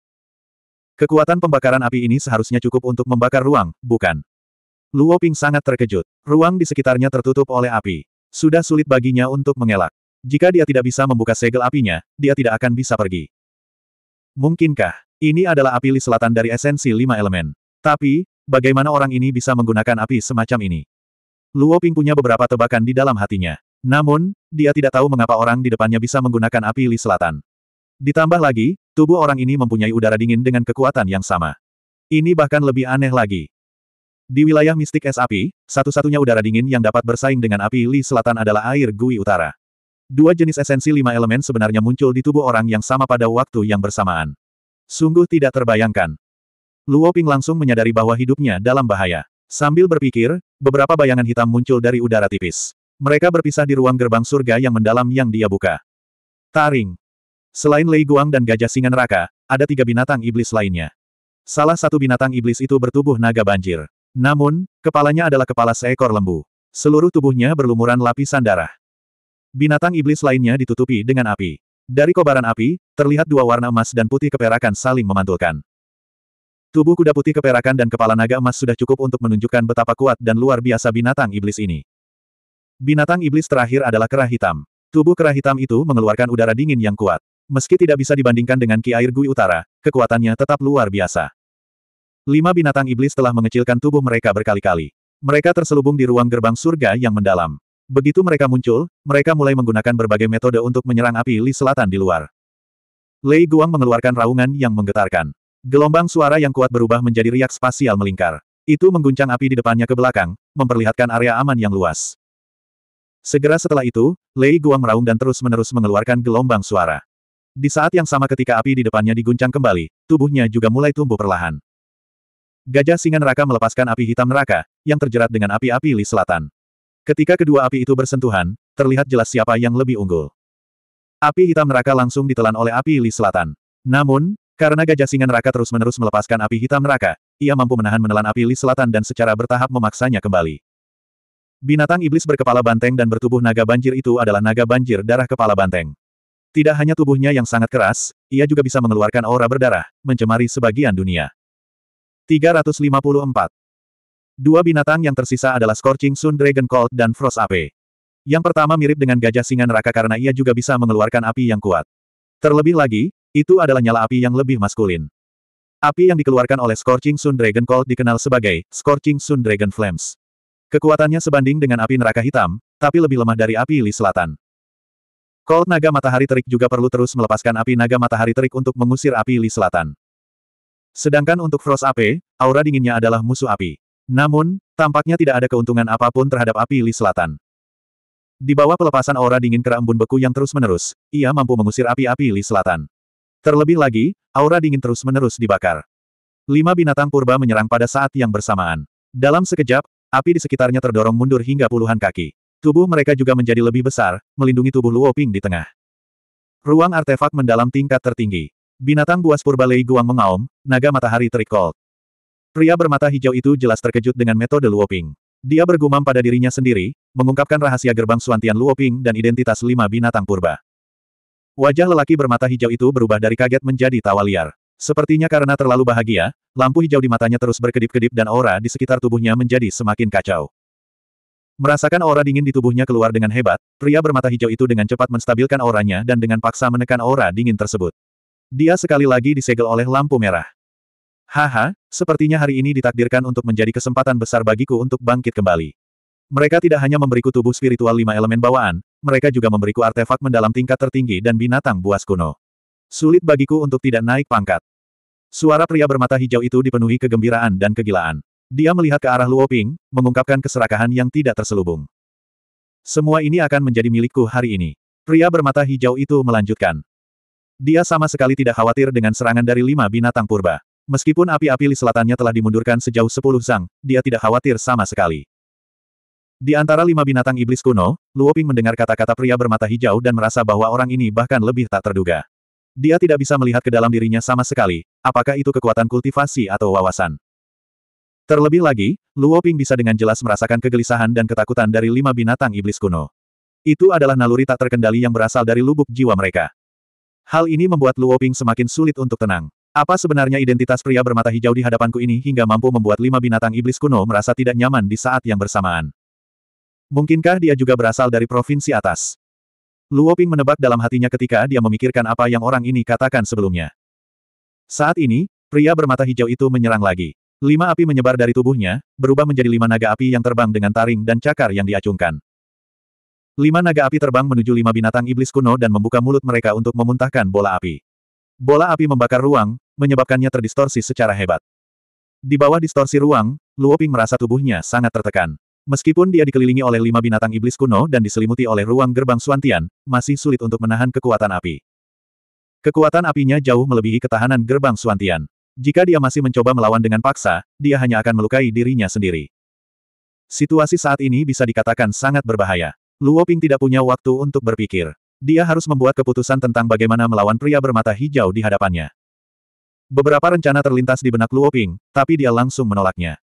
Kekuatan pembakaran api ini seharusnya cukup untuk membakar ruang, bukan? Luo Ping sangat terkejut. Ruang di sekitarnya tertutup oleh api. Sudah sulit baginya untuk mengelak. Jika dia tidak bisa membuka segel apinya, dia tidak akan bisa pergi. Mungkinkah? Ini adalah api li selatan dari esensi lima elemen. Tapi, bagaimana orang ini bisa menggunakan api semacam ini? Luo Ping punya beberapa tebakan di dalam hatinya. Namun, dia tidak tahu mengapa orang di depannya bisa menggunakan api li selatan. Ditambah lagi, tubuh orang ini mempunyai udara dingin dengan kekuatan yang sama. Ini bahkan lebih aneh lagi. Di wilayah mistik es api, satu-satunya udara dingin yang dapat bersaing dengan api li selatan adalah air gui utara. Dua jenis esensi lima elemen sebenarnya muncul di tubuh orang yang sama pada waktu yang bersamaan. Sungguh tidak terbayangkan. Luo Ping langsung menyadari bahwa hidupnya dalam bahaya. Sambil berpikir, beberapa bayangan hitam muncul dari udara tipis. Mereka berpisah di ruang gerbang surga yang mendalam yang dia buka. Taring. Selain Lei Guang dan Gajah Singa Neraka, ada tiga binatang iblis lainnya. Salah satu binatang iblis itu bertubuh naga banjir. Namun, kepalanya adalah kepala seekor lembu. Seluruh tubuhnya berlumuran lapisan darah. Binatang iblis lainnya ditutupi dengan api. Dari kobaran api, terlihat dua warna emas dan putih keperakan saling memantulkan. Tubuh kuda putih keperakan dan kepala naga emas sudah cukup untuk menunjukkan betapa kuat dan luar biasa binatang iblis ini. Binatang iblis terakhir adalah kera hitam. Tubuh kera hitam itu mengeluarkan udara dingin yang kuat. Meski tidak bisa dibandingkan dengan Ki Air Gui Utara, kekuatannya tetap luar biasa. Lima binatang iblis telah mengecilkan tubuh mereka berkali-kali. Mereka terselubung di ruang gerbang surga yang mendalam. Begitu mereka muncul, mereka mulai menggunakan berbagai metode untuk menyerang api Li Selatan di luar. Lei Guang mengeluarkan raungan yang menggetarkan. Gelombang suara yang kuat berubah menjadi riak spasial melingkar. Itu mengguncang api di depannya ke belakang, memperlihatkan area aman yang luas. Segera setelah itu, Lei Guang meraung dan terus-menerus mengeluarkan gelombang suara. Di saat yang sama ketika api di depannya diguncang kembali, tubuhnya juga mulai tumbuh perlahan. Gajah singa neraka melepaskan api hitam neraka, yang terjerat dengan api-api Li Selatan. Ketika kedua api itu bersentuhan, terlihat jelas siapa yang lebih unggul. Api hitam neraka langsung ditelan oleh api Li Selatan. Namun, karena gajah singa neraka terus-menerus melepaskan api hitam neraka, ia mampu menahan menelan api Li Selatan dan secara bertahap memaksanya kembali. Binatang iblis berkepala banteng dan bertubuh naga banjir itu adalah naga banjir darah kepala banteng. Tidak hanya tubuhnya yang sangat keras, ia juga bisa mengeluarkan aura berdarah, mencemari sebagian dunia. 354. Dua binatang yang tersisa adalah Scorching Sun Dragon Cold dan Frost Ape. Yang pertama mirip dengan gajah singa neraka karena ia juga bisa mengeluarkan api yang kuat. Terlebih lagi, itu adalah nyala api yang lebih maskulin. Api yang dikeluarkan oleh Scorching Sun Dragon Cold dikenal sebagai Scorching Sun Dragon Flames. Kekuatannya sebanding dengan api neraka hitam, tapi lebih lemah dari api Li Selatan. Cold naga matahari terik juga perlu terus melepaskan api naga matahari terik untuk mengusir api Li Selatan. Sedangkan untuk Frost Ape, aura dinginnya adalah musuh api. Namun, tampaknya tidak ada keuntungan apapun terhadap api Li Selatan. Di bawah pelepasan aura dingin kera embun beku yang terus-menerus, ia mampu mengusir api-api Li Selatan. Terlebih lagi, aura dingin terus-menerus dibakar. Lima binatang purba menyerang pada saat yang bersamaan. Dalam sekejap, api di sekitarnya terdorong mundur hingga puluhan kaki. Tubuh mereka juga menjadi lebih besar, melindungi tubuh Luoping di tengah. Ruang artefak mendalam tingkat tertinggi. Binatang buas purba Lei Guang mengaum, naga matahari terikol. Pria bermata hijau itu jelas terkejut dengan metode Luoping. Dia bergumam pada dirinya sendiri, mengungkapkan rahasia gerbang suantian Luoping dan identitas lima binatang purba. Wajah lelaki bermata hijau itu berubah dari kaget menjadi tawa liar. Sepertinya karena terlalu bahagia, lampu hijau di matanya terus berkedip-kedip dan aura di sekitar tubuhnya menjadi semakin kacau. Merasakan aura dingin di tubuhnya keluar dengan hebat, pria bermata hijau itu dengan cepat menstabilkan auranya dan dengan paksa menekan aura dingin tersebut. Dia sekali lagi disegel oleh lampu merah. Haha, sepertinya hari ini ditakdirkan untuk menjadi kesempatan besar bagiku untuk bangkit kembali. Mereka tidak hanya memberiku tubuh spiritual lima elemen bawaan, mereka juga memberiku artefak mendalam tingkat tertinggi dan binatang buas kuno. Sulit bagiku untuk tidak naik pangkat. Suara pria bermata hijau itu dipenuhi kegembiraan dan kegilaan. Dia melihat ke arah Luoping, mengungkapkan keserakahan yang tidak terselubung. Semua ini akan menjadi milikku hari ini. Pria bermata hijau itu melanjutkan. Dia sama sekali tidak khawatir dengan serangan dari lima binatang purba. Meskipun api-api di selatannya telah dimundurkan sejauh sepuluh zang, dia tidak khawatir sama sekali. Di antara lima binatang iblis kuno, Luoping mendengar kata-kata pria bermata hijau dan merasa bahwa orang ini bahkan lebih tak terduga. Dia tidak bisa melihat ke dalam dirinya sama sekali, apakah itu kekuatan kultivasi atau wawasan. Terlebih lagi, Luoping bisa dengan jelas merasakan kegelisahan dan ketakutan dari lima binatang iblis kuno. Itu adalah naluri tak terkendali yang berasal dari lubuk jiwa mereka. Hal ini membuat Luoping semakin sulit untuk tenang. Apa sebenarnya identitas pria bermata hijau di hadapanku ini hingga mampu membuat lima binatang iblis kuno merasa tidak nyaman di saat yang bersamaan? Mungkinkah dia juga berasal dari provinsi atas? Luo Ping menebak dalam hatinya ketika dia memikirkan apa yang orang ini katakan sebelumnya. Saat ini, pria bermata hijau itu menyerang lagi. Lima api menyebar dari tubuhnya, berubah menjadi lima naga api yang terbang dengan taring dan cakar yang diacungkan. Lima naga api terbang menuju lima binatang iblis kuno dan membuka mulut mereka untuk memuntahkan bola api. Bola api membakar ruang, menyebabkannya terdistorsi secara hebat. Di bawah distorsi ruang, Luo Ping merasa tubuhnya sangat tertekan. Meskipun dia dikelilingi oleh lima binatang iblis kuno dan diselimuti oleh ruang gerbang Suantian, masih sulit untuk menahan kekuatan api. Kekuatan apinya jauh melebihi ketahanan gerbang Suantian. Jika dia masih mencoba melawan dengan paksa, dia hanya akan melukai dirinya sendiri. Situasi saat ini bisa dikatakan sangat berbahaya. Luo Ping tidak punya waktu untuk berpikir. Dia harus membuat keputusan tentang bagaimana melawan pria bermata hijau di hadapannya. Beberapa rencana terlintas di benak Luo Ping, tapi dia langsung menolaknya.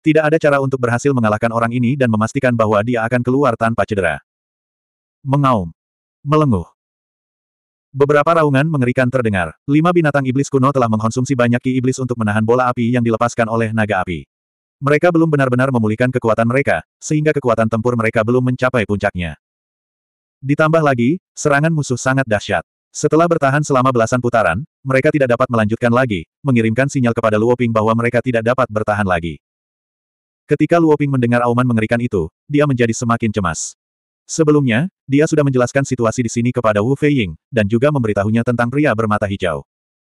Tidak ada cara untuk berhasil mengalahkan orang ini dan memastikan bahwa dia akan keluar tanpa cedera. Mengaum. Melenguh. Beberapa raungan mengerikan terdengar. Lima binatang iblis kuno telah mengkonsumsi banyak ki iblis untuk menahan bola api yang dilepaskan oleh naga api. Mereka belum benar-benar memulihkan kekuatan mereka, sehingga kekuatan tempur mereka belum mencapai puncaknya. Ditambah lagi, serangan musuh sangat dahsyat. Setelah bertahan selama belasan putaran, mereka tidak dapat melanjutkan lagi, mengirimkan sinyal kepada Luoping bahwa mereka tidak dapat bertahan lagi. Ketika Luoping mendengar auman mengerikan itu, dia menjadi semakin cemas. Sebelumnya, dia sudah menjelaskan situasi di sini kepada Wu Feiying, dan juga memberitahunya tentang pria bermata hijau.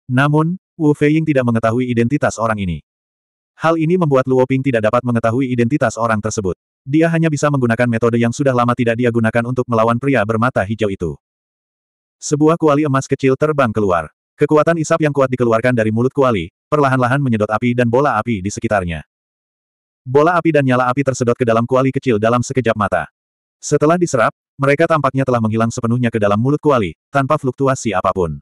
Namun, Wu Feiying tidak mengetahui identitas orang ini. Hal ini membuat Luoping tidak dapat mengetahui identitas orang tersebut. Dia hanya bisa menggunakan metode yang sudah lama tidak dia gunakan untuk melawan pria bermata hijau itu. Sebuah kuali emas kecil terbang keluar. Kekuatan isap yang kuat dikeluarkan dari mulut kuali, perlahan-lahan menyedot api dan bola api di sekitarnya. Bola api dan nyala api tersedot ke dalam kuali kecil dalam sekejap mata. Setelah diserap, mereka tampaknya telah menghilang sepenuhnya ke dalam mulut kuali, tanpa fluktuasi apapun.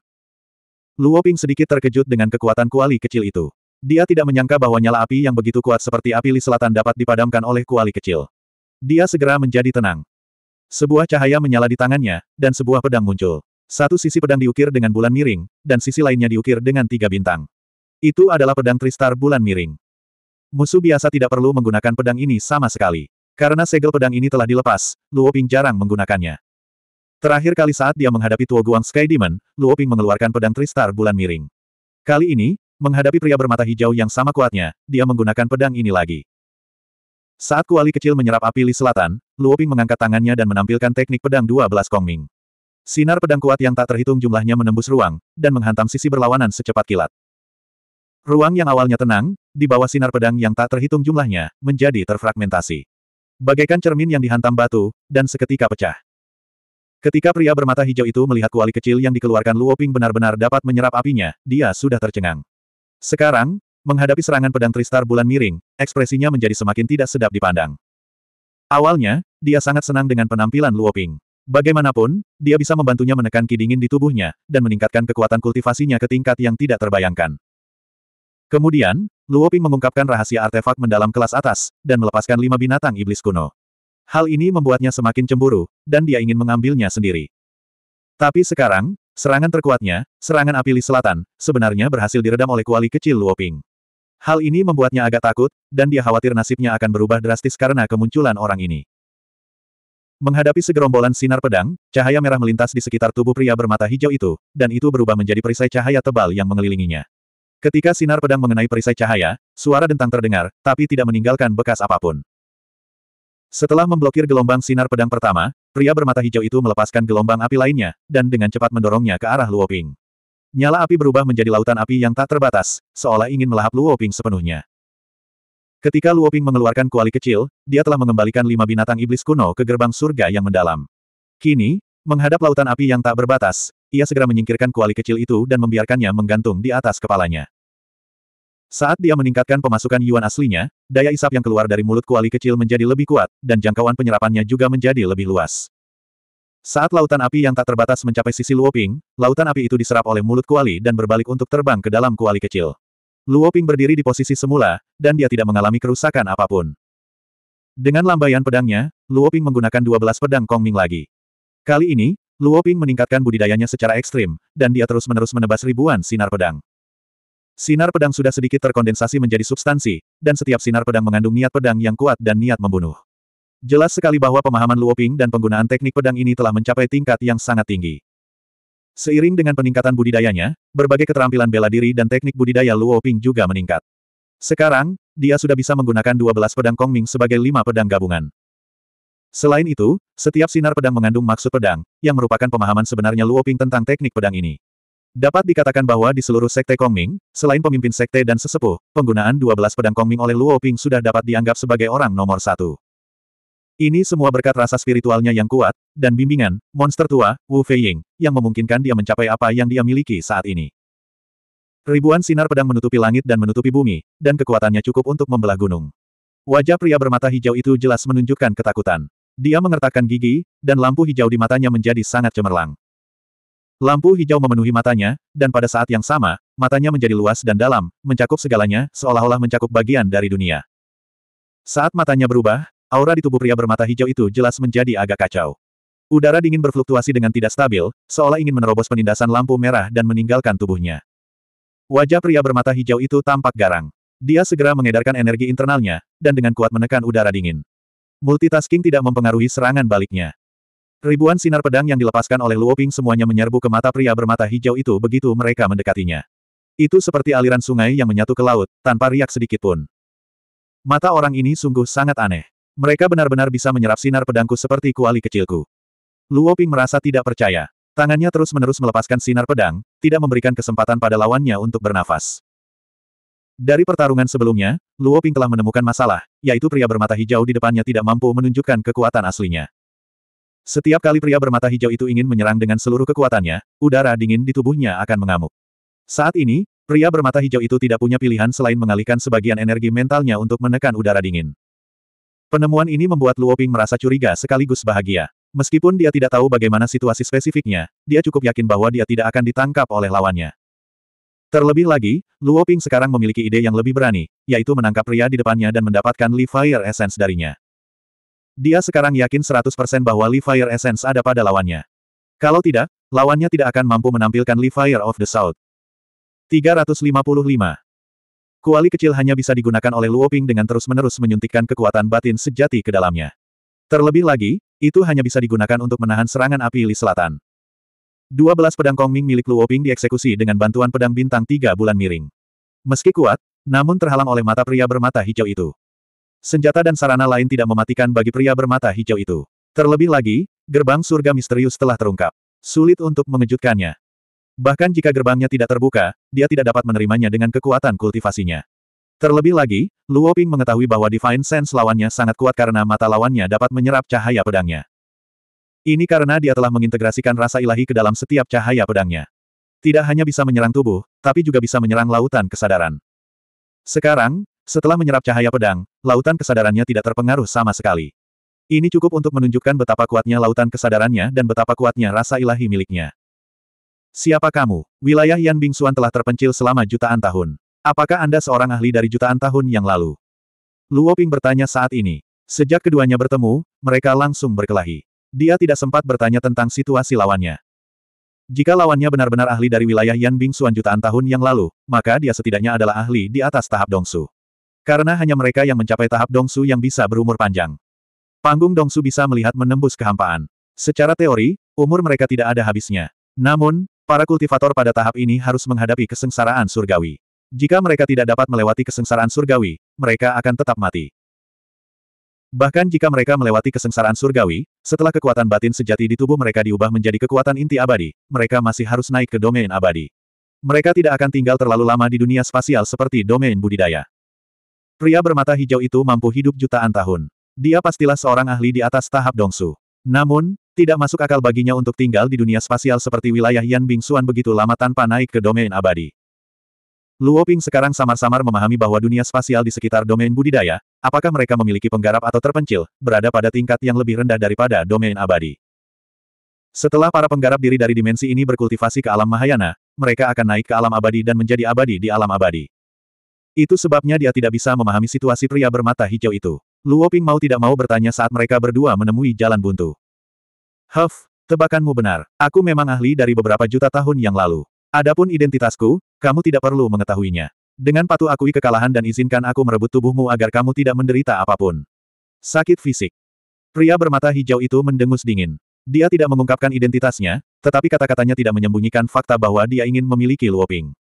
Luo Ping sedikit terkejut dengan kekuatan kuali kecil itu. Dia tidak menyangka bahwa nyala api yang begitu kuat seperti api li selatan dapat dipadamkan oleh kuali kecil. Dia segera menjadi tenang. Sebuah cahaya menyala di tangannya, dan sebuah pedang muncul. Satu sisi pedang diukir dengan bulan miring, dan sisi lainnya diukir dengan tiga bintang. Itu adalah pedang Tristar bulan miring. Musuh biasa tidak perlu menggunakan pedang ini sama sekali. Karena segel pedang ini telah dilepas, Luo Ping jarang menggunakannya. Terakhir kali saat dia menghadapi Tuo Guang Sky Demon, Luo Ping mengeluarkan pedang Tristar bulan miring. Kali ini, menghadapi pria bermata hijau yang sama kuatnya, dia menggunakan pedang ini lagi. Saat kuali kecil menyerap api di selatan, Luo Ping mengangkat tangannya dan menampilkan teknik pedang 12 Kongming. Sinar pedang kuat yang tak terhitung jumlahnya menembus ruang, dan menghantam sisi berlawanan secepat kilat. Ruang yang awalnya tenang, di bawah sinar pedang yang tak terhitung jumlahnya, menjadi terfragmentasi. Bagaikan cermin yang dihantam batu, dan seketika pecah. Ketika pria bermata hijau itu melihat kuali kecil yang dikeluarkan Luoping benar-benar dapat menyerap apinya, dia sudah tercengang. Sekarang, menghadapi serangan pedang Tristar bulan miring, ekspresinya menjadi semakin tidak sedap dipandang. Awalnya, dia sangat senang dengan penampilan Luoping. Bagaimanapun, dia bisa membantunya menekan ki dingin di tubuhnya, dan meningkatkan kekuatan kultivasinya ke tingkat yang tidak terbayangkan. Kemudian, Luoping mengungkapkan rahasia artefak mendalam kelas atas, dan melepaskan lima binatang iblis kuno. Hal ini membuatnya semakin cemburu, dan dia ingin mengambilnya sendiri. Tapi sekarang, serangan terkuatnya, serangan api li selatan, sebenarnya berhasil diredam oleh kuali kecil Luoping. Hal ini membuatnya agak takut, dan dia khawatir nasibnya akan berubah drastis karena kemunculan orang ini. Menghadapi segerombolan sinar pedang, cahaya merah melintas di sekitar tubuh pria bermata hijau itu, dan itu berubah menjadi perisai cahaya tebal yang mengelilinginya. Ketika sinar pedang mengenai perisai cahaya, suara dentang terdengar, tapi tidak meninggalkan bekas apapun. Setelah memblokir gelombang sinar pedang pertama, pria bermata hijau itu melepaskan gelombang api lainnya, dan dengan cepat mendorongnya ke arah Luoping. Nyala api berubah menjadi lautan api yang tak terbatas, seolah ingin melahap Luoping sepenuhnya. Ketika Luoping mengeluarkan kuali kecil, dia telah mengembalikan lima binatang iblis kuno ke gerbang surga yang mendalam. Kini, menghadap lautan api yang tak berbatas, ia segera menyingkirkan kuali kecil itu dan membiarkannya menggantung di atas kepalanya. Saat dia meningkatkan pemasukan yuan aslinya, daya isap yang keluar dari mulut kuali kecil menjadi lebih kuat, dan jangkauan penyerapannya juga menjadi lebih luas. Saat lautan api yang tak terbatas mencapai sisi Luoping, lautan api itu diserap oleh mulut kuali dan berbalik untuk terbang ke dalam kuali kecil. Luo Ping berdiri di posisi semula, dan dia tidak mengalami kerusakan apapun. Dengan lambaian pedangnya, Luo Ping menggunakan 12 pedang Kong Ming lagi. Kali ini, Luo Ping meningkatkan budidayanya secara ekstrim, dan dia terus-menerus menebas ribuan sinar pedang. Sinar pedang sudah sedikit terkondensasi menjadi substansi, dan setiap sinar pedang mengandung niat pedang yang kuat dan niat membunuh. Jelas sekali bahwa pemahaman Luo Ping dan penggunaan teknik pedang ini telah mencapai tingkat yang sangat tinggi. Seiring dengan peningkatan budidayanya, berbagai keterampilan bela diri dan teknik budidaya Luo Ping juga meningkat. Sekarang, dia sudah bisa menggunakan 12 pedang Kongming sebagai lima pedang gabungan. Selain itu, setiap sinar pedang mengandung maksud pedang, yang merupakan pemahaman sebenarnya Luo Ping tentang teknik pedang ini. Dapat dikatakan bahwa di seluruh sekte Kongming, selain pemimpin sekte dan sesepuh, penggunaan 12 pedang Kongming oleh Luo Ping sudah dapat dianggap sebagai orang nomor satu. Ini semua berkat rasa spiritualnya yang kuat, dan bimbingan, monster tua, Wu Fei Ying yang memungkinkan dia mencapai apa yang dia miliki saat ini. Ribuan sinar pedang menutupi langit dan menutupi bumi, dan kekuatannya cukup untuk membelah gunung. Wajah pria bermata hijau itu jelas menunjukkan ketakutan. Dia mengertakkan gigi, dan lampu hijau di matanya menjadi sangat cemerlang. Lampu hijau memenuhi matanya, dan pada saat yang sama, matanya menjadi luas dan dalam, mencakup segalanya, seolah-olah mencakup bagian dari dunia. Saat matanya berubah, aura di tubuh pria bermata hijau itu jelas menjadi agak kacau. Udara dingin berfluktuasi dengan tidak stabil, seolah ingin menerobos penindasan lampu merah dan meninggalkan tubuhnya. Wajah pria bermata hijau itu tampak garang. Dia segera mengedarkan energi internalnya, dan dengan kuat menekan udara dingin. Multitasking tidak mempengaruhi serangan baliknya. Ribuan sinar pedang yang dilepaskan oleh Luoping semuanya menyerbu ke mata pria bermata hijau itu begitu mereka mendekatinya. Itu seperti aliran sungai yang menyatu ke laut, tanpa riak sedikit pun. Mata orang ini sungguh sangat aneh. Mereka benar-benar bisa menyerap sinar pedangku seperti kuali kecilku. Luo Ping merasa tidak percaya. Tangannya terus-menerus melepaskan sinar pedang, tidak memberikan kesempatan pada lawannya untuk bernafas. Dari pertarungan sebelumnya, Luo Ping telah menemukan masalah, yaitu pria bermata hijau di depannya tidak mampu menunjukkan kekuatan aslinya. Setiap kali pria bermata hijau itu ingin menyerang dengan seluruh kekuatannya, udara dingin di tubuhnya akan mengamuk. Saat ini, pria bermata hijau itu tidak punya pilihan selain mengalihkan sebagian energi mentalnya untuk menekan udara dingin. Penemuan ini membuat Luoping merasa curiga sekaligus bahagia. Meskipun dia tidak tahu bagaimana situasi spesifiknya, dia cukup yakin bahwa dia tidak akan ditangkap oleh lawannya. Terlebih lagi, Luoping sekarang memiliki ide yang lebih berani, yaitu menangkap pria di depannya dan mendapatkan Li Fire Essence darinya. Dia sekarang yakin 100% bahwa Li Fire Essence ada pada lawannya. Kalau tidak, lawannya tidak akan mampu menampilkan Li Fire of the South. 355 Kuali kecil hanya bisa digunakan oleh Luoping dengan terus-menerus menyuntikkan kekuatan batin sejati ke dalamnya. Terlebih lagi, itu hanya bisa digunakan untuk menahan serangan api Li Selatan. 12 pedang Kongming milik Luoping dieksekusi dengan bantuan pedang bintang tiga bulan miring. Meski kuat, namun terhalang oleh mata pria bermata hijau itu. Senjata dan sarana lain tidak mematikan bagi pria bermata hijau itu. Terlebih lagi, gerbang surga misterius telah terungkap. Sulit untuk mengejutkannya. Bahkan jika gerbangnya tidak terbuka, dia tidak dapat menerimanya dengan kekuatan kultivasinya. Terlebih lagi, Luo Ping mengetahui bahwa Divine Sense lawannya sangat kuat karena mata lawannya dapat menyerap cahaya pedangnya. Ini karena dia telah mengintegrasikan rasa ilahi ke dalam setiap cahaya pedangnya. Tidak hanya bisa menyerang tubuh, tapi juga bisa menyerang lautan kesadaran. Sekarang, setelah menyerap cahaya pedang, lautan kesadarannya tidak terpengaruh sama sekali. Ini cukup untuk menunjukkan betapa kuatnya lautan kesadarannya dan betapa kuatnya rasa ilahi miliknya. Siapa kamu? Wilayah Yan Bingsuan telah terpencil selama jutaan tahun. Apakah Anda seorang ahli dari jutaan tahun yang lalu? Luo Ping bertanya saat ini. Sejak keduanya bertemu, mereka langsung berkelahi. Dia tidak sempat bertanya tentang situasi lawannya. Jika lawannya benar-benar ahli dari wilayah Yan Bingsuan jutaan tahun yang lalu, maka dia setidaknya adalah ahli di atas tahap Dongsu. Karena hanya mereka yang mencapai tahap Dongsu yang bisa berumur panjang. Panggung Dongsu bisa melihat menembus kehampaan. Secara teori, umur mereka tidak ada habisnya. Namun, Para kultivator pada tahap ini harus menghadapi kesengsaraan surgawi. Jika mereka tidak dapat melewati kesengsaraan surgawi, mereka akan tetap mati. Bahkan jika mereka melewati kesengsaraan surgawi, setelah kekuatan batin sejati di tubuh mereka diubah menjadi kekuatan inti abadi, mereka masih harus naik ke domain abadi. Mereka tidak akan tinggal terlalu lama di dunia spasial seperti domain budidaya. Pria bermata hijau itu mampu hidup jutaan tahun. Dia pastilah seorang ahli di atas tahap dongsu. Namun, tidak masuk akal baginya untuk tinggal di dunia spasial seperti wilayah Yan Bingsuan begitu lama tanpa naik ke domain abadi. Luo Ping sekarang samar-samar memahami bahwa dunia spasial di sekitar domain budidaya, apakah mereka memiliki penggarap atau terpencil, berada pada tingkat yang lebih rendah daripada domain abadi. Setelah para penggarap diri dari dimensi ini berkultivasi ke alam Mahayana, mereka akan naik ke alam abadi dan menjadi abadi di alam abadi. Itu sebabnya dia tidak bisa memahami situasi pria bermata hijau itu. Luo Ping mau tidak mau bertanya saat mereka berdua menemui jalan buntu. Huff, tebakanmu benar. Aku memang ahli dari beberapa juta tahun yang lalu. Adapun identitasku, kamu tidak perlu mengetahuinya. Dengan patuh akui kekalahan dan izinkan aku merebut tubuhmu agar kamu tidak menderita apapun. Sakit fisik. Pria bermata hijau itu mendengus dingin. Dia tidak mengungkapkan identitasnya, tetapi kata-katanya tidak menyembunyikan fakta bahwa dia ingin memiliki Luo Ping.